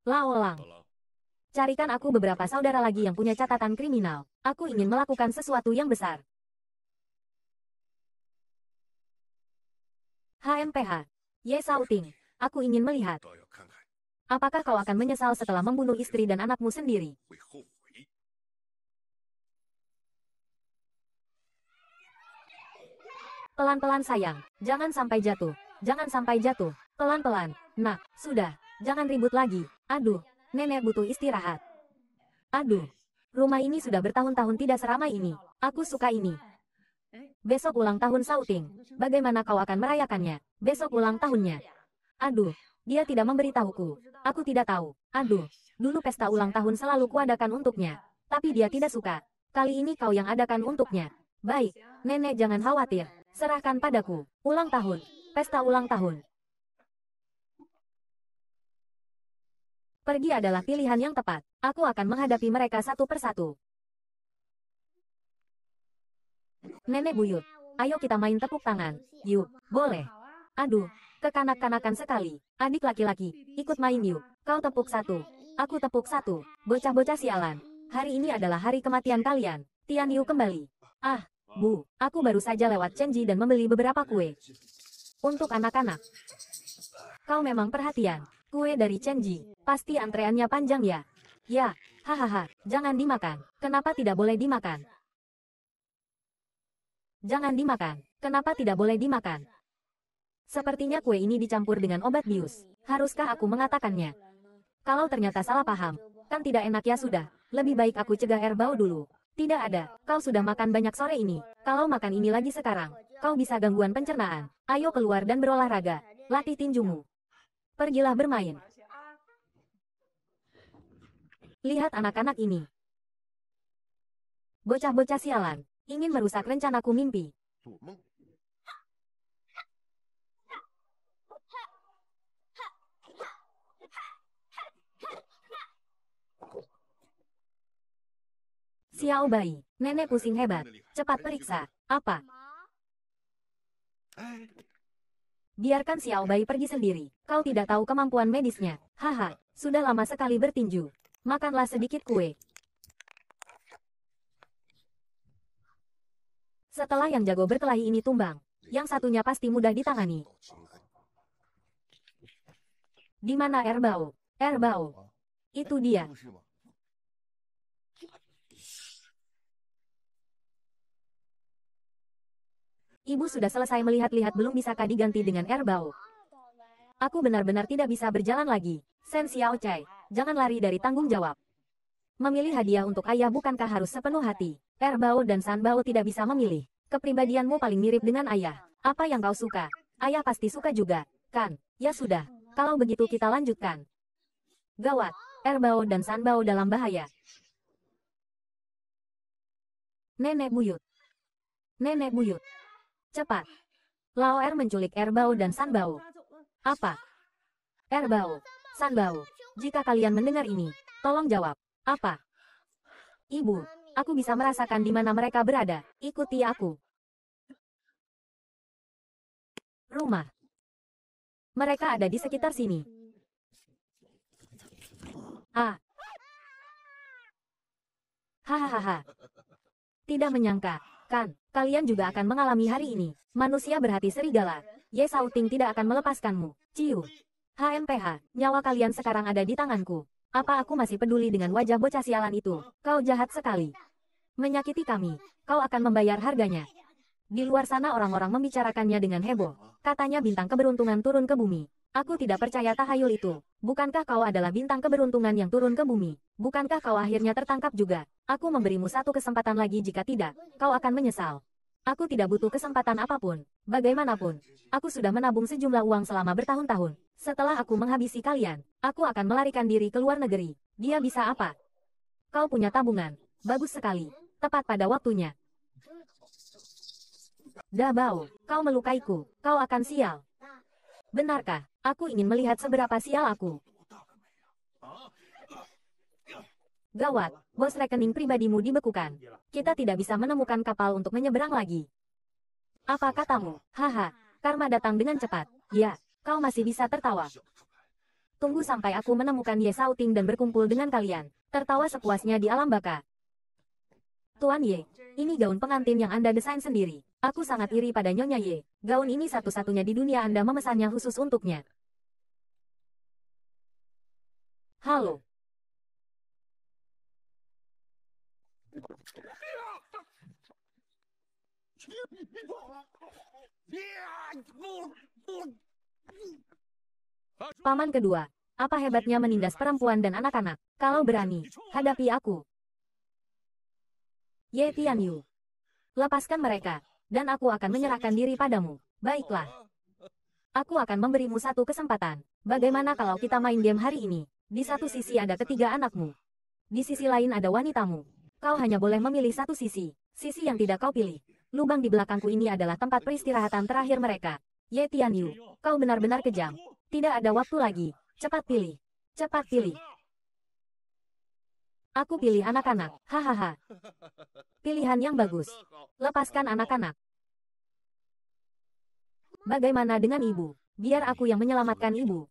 Laolang. Carikan aku beberapa saudara lagi yang punya catatan kriminal. Aku ingin melakukan sesuatu yang besar. HMPH. Ye Sauting. Aku ingin melihat. Apakah kau akan menyesal setelah membunuh istri dan anakmu sendiri? Pelan-pelan sayang, jangan sampai jatuh, jangan sampai jatuh, pelan-pelan, nah, sudah. Jangan ribut lagi. Aduh, nenek butuh istirahat. Aduh, rumah ini sudah bertahun-tahun tidak seramai ini. Aku suka ini. Besok ulang tahun Sauting. Bagaimana kau akan merayakannya? Besok ulang tahunnya. Aduh, dia tidak memberitahuku. Aku tidak tahu. Aduh, dulu pesta ulang tahun selalu kuadakan untuknya. Tapi dia tidak suka. Kali ini kau yang adakan untuknya. Baik, nenek jangan khawatir. Serahkan padaku. Ulang tahun. Pesta ulang tahun. Pergi adalah pilihan yang tepat. Aku akan menghadapi mereka satu persatu. Nenek buyut, ayo kita main tepuk tangan. Yuk, boleh. Aduh, kekanak-kanakan sekali. Adik laki-laki, ikut main yuk. Kau tepuk satu. Aku tepuk satu. Bocah-bocah sialan. Hari ini adalah hari kematian kalian. Tian Yu kembali. Ah, Bu, aku baru saja lewat Chenji dan membeli beberapa kue. Untuk anak-anak. Kau memang perhatian. Kue dari Chenji. Pasti antreannya panjang ya? Ya, hahaha, jangan dimakan. Kenapa tidak boleh dimakan? Jangan dimakan. Kenapa tidak boleh dimakan? Sepertinya kue ini dicampur dengan obat bius. Haruskah aku mengatakannya? Kalau ternyata salah paham, kan tidak enak ya sudah. Lebih baik aku cegah erbau dulu. Tidak ada, kau sudah makan banyak sore ini. Kalau makan ini lagi sekarang, kau bisa gangguan pencernaan. Ayo keluar dan berolahraga. Latih tinjumu. Pergilah bermain. Lihat anak-anak ini. Bocah-bocah sialan, ingin merusak rencanaku mimpi. Xiao Bai, nenek pusing hebat. Cepat periksa. Apa? Biarkan Xiao Bai pergi sendiri. Kau tidak tahu kemampuan medisnya. Haha, sudah lama sekali bertinju. Makanlah sedikit kue. Setelah yang jago berkelahi ini tumbang, yang satunya pasti mudah ditangani. Di mana Erbao? Erbao. Itu dia. Ibu sudah selesai melihat-lihat belum bisakah diganti dengan erbao? Aku benar-benar tidak bisa berjalan lagi. Sen Xiao Chai, jangan lari dari tanggung jawab. Memilih hadiah untuk ayah bukankah harus sepenuh hati? Erbao dan Sanbao tidak bisa memilih. Kepribadianmu paling mirip dengan ayah. Apa yang kau suka? Ayah pasti suka juga, kan? Ya sudah, kalau begitu kita lanjutkan. Gawat, Erbao dan Sanbao dalam bahaya. Nenek Buyut Nenek Buyut Cepat. Lao Er menculik Erbau dan Sanbau. Apa? Erbau, Sanbau, jika kalian mendengar ini, tolong jawab. Apa? Ibu, aku bisa merasakan di mana mereka berada, ikuti aku. Rumah. Mereka ada di sekitar sini. Ah. Hahaha. Tidak menyangka, kan? kalian juga akan mengalami hari ini. Manusia berhati serigala, Ye Sauting tidak akan melepaskanmu. Ciu. HMPH, nyawa kalian sekarang ada di tanganku. Apa aku masih peduli dengan wajah bocah sialan itu? Kau jahat sekali. Menyakiti kami, kau akan membayar harganya. Di luar sana orang-orang membicarakannya dengan heboh. Katanya bintang keberuntungan turun ke bumi. Aku tidak percaya tahayul itu. Bukankah kau adalah bintang keberuntungan yang turun ke bumi? Bukankah kau akhirnya tertangkap juga? Aku memberimu satu kesempatan lagi jika tidak, kau akan menyesal. Aku tidak butuh kesempatan apapun. Bagaimanapun, aku sudah menabung sejumlah uang selama bertahun-tahun. Setelah aku menghabisi kalian, aku akan melarikan diri ke luar negeri. Dia bisa apa? Kau punya tabungan. Bagus sekali. Tepat pada waktunya. Dabao, kau melukaiku. Kau akan sial. Benarkah? Aku ingin melihat seberapa sial aku. Gawat, bos rekening pribadimu dibekukan. Kita tidak bisa menemukan kapal untuk menyeberang lagi. Apa katamu? Haha, karma datang dengan cepat. Ya, kau masih bisa tertawa. Tunggu sampai aku menemukan Ye Sauting dan berkumpul dengan kalian. Tertawa sepuasnya di alam baka. Tuan Ye, ini gaun pengantin yang Anda desain sendiri. Aku sangat iri pada Nyonya Ye. Gaun ini satu-satunya di dunia Anda memesannya khusus untuknya. Halo. Paman kedua, apa hebatnya menindas perempuan dan anak-anak? Kalau berani, hadapi aku. Ye Tianyu. Lepaskan mereka, dan aku akan menyerahkan diri padamu. Baiklah. Aku akan memberimu satu kesempatan. Bagaimana kalau kita main game hari ini? Di satu sisi ada ketiga anakmu. Di sisi lain ada wanitamu. Kau hanya boleh memilih satu sisi. Sisi yang tidak kau pilih. Lubang di belakangku ini adalah tempat peristirahatan terakhir mereka. Ye Tian Yu, kau benar-benar kejam. Tidak ada waktu lagi. Cepat pilih. Cepat pilih. Aku pilih anak-anak. Hahaha. Pilihan yang bagus. Lepaskan anak-anak. Bagaimana dengan ibu? Biar aku yang menyelamatkan ibu.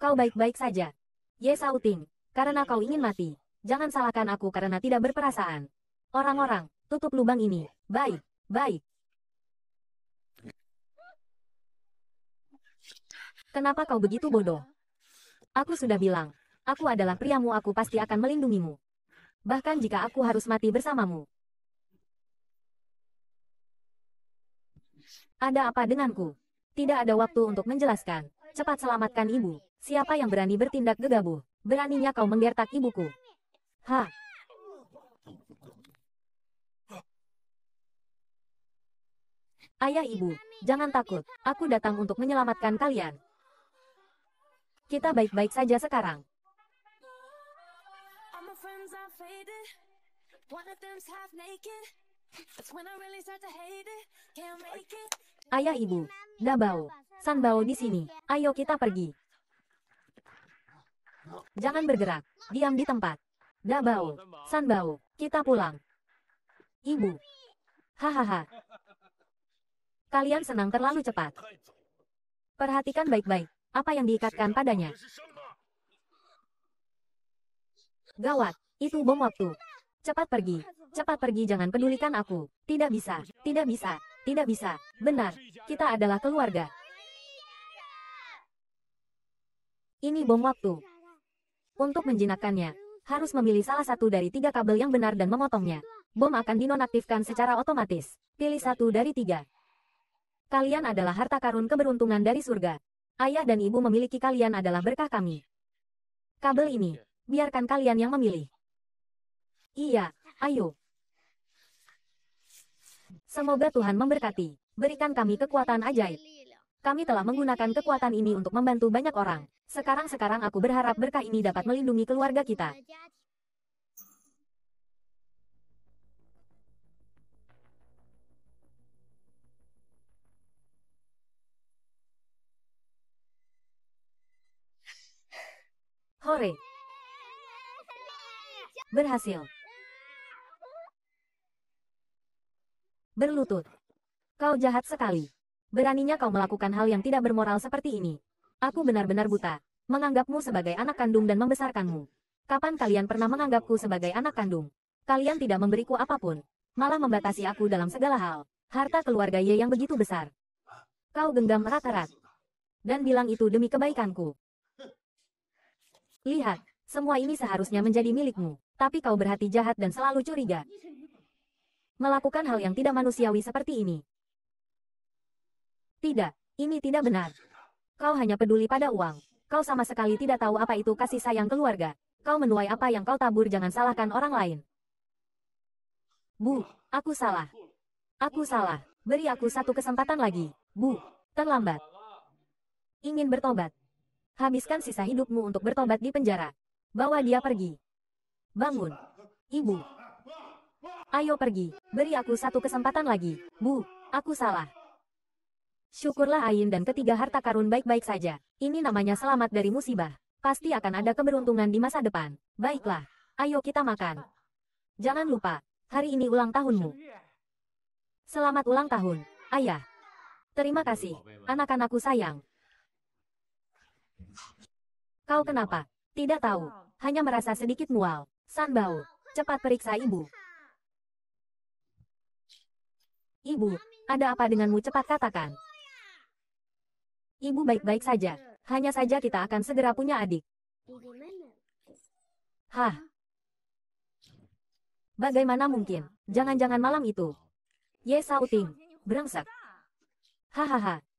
Kau baik-baik saja. Ye Sauting, karena kau ingin mati. Jangan salahkan aku karena tidak berperasaan. Orang-orang, tutup lubang ini. Baik, baik. Kenapa kau begitu bodoh? Aku sudah bilang, aku adalah priamu aku pasti akan melindungimu. Bahkan jika aku harus mati bersamamu. Ada apa denganku? Tidak ada waktu untuk menjelaskan. Cepat selamatkan ibu. Siapa yang berani bertindak gegabah? Beraninya kau menggertak ibuku. Ha! Ayah ibu, jangan takut. Aku datang untuk menyelamatkan kalian. Kita baik-baik saja sekarang. Ayah ibu, San bau di sini. Ayo kita pergi. Jangan bergerak, diam di tempat. San bau. kita pulang. Ibu. Hahaha. Kalian senang terlalu cepat. Perhatikan baik-baik, apa yang diikatkan padanya. Gawat, itu bom waktu. Cepat pergi. Cepat pergi jangan pedulikan aku. Tidak bisa. Tidak bisa. Tidak bisa. Benar. Kita adalah keluarga. Ini bom waktu. Untuk menjinakkannya, harus memilih salah satu dari tiga kabel yang benar dan memotongnya. Bom akan dinonaktifkan secara otomatis. Pilih satu dari tiga. Kalian adalah harta karun keberuntungan dari surga. Ayah dan ibu memiliki kalian adalah berkah kami. Kabel ini, biarkan kalian yang memilih. Iya, ayo. Semoga Tuhan memberkati. Berikan kami kekuatan ajaib. Kami telah menggunakan kekuatan ini untuk membantu banyak orang. Sekarang-sekarang aku berharap berkah ini dapat melindungi keluarga kita. Hore! Berhasil. berlutut. Kau jahat sekali. Beraninya kau melakukan hal yang tidak bermoral seperti ini. Aku benar-benar buta, menganggapmu sebagai anak kandung dan membesarkanmu. Kapan kalian pernah menganggapku sebagai anak kandung? Kalian tidak memberiku apapun, malah membatasi aku dalam segala hal. Harta keluarga Ye yang begitu besar. Kau genggam rata-rata Dan bilang itu demi kebaikanku. Lihat, semua ini seharusnya menjadi milikmu, tapi kau berhati jahat dan selalu curiga melakukan hal yang tidak manusiawi seperti ini. Tidak, ini tidak benar. Kau hanya peduli pada uang. Kau sama sekali tidak tahu apa itu kasih sayang keluarga. Kau menuai apa yang kau tabur jangan salahkan orang lain. Bu, aku salah. Aku salah. Beri aku satu kesempatan lagi. Bu, terlambat. Ingin bertobat. Habiskan sisa hidupmu untuk bertobat di penjara. Bawa dia pergi. Bangun. Ibu, Ayo pergi, beri aku satu kesempatan lagi. Bu, aku salah. Syukurlah Ain dan ketiga harta karun baik-baik saja. Ini namanya selamat dari musibah. Pasti akan ada keberuntungan di masa depan. Baiklah, ayo kita makan. Jangan lupa, hari ini ulang tahunmu. Selamat ulang tahun, ayah. Terima kasih, anak-anakku sayang. Kau kenapa? Tidak tahu, hanya merasa sedikit mual. Sanbao, cepat periksa ibu. Ibu, ada apa denganmu cepat katakan. Ibu baik-baik saja, hanya saja kita akan segera punya adik. Hah? Bagaimana mungkin? Jangan-jangan malam itu. Ye Sauting, brengsek. Hahaha,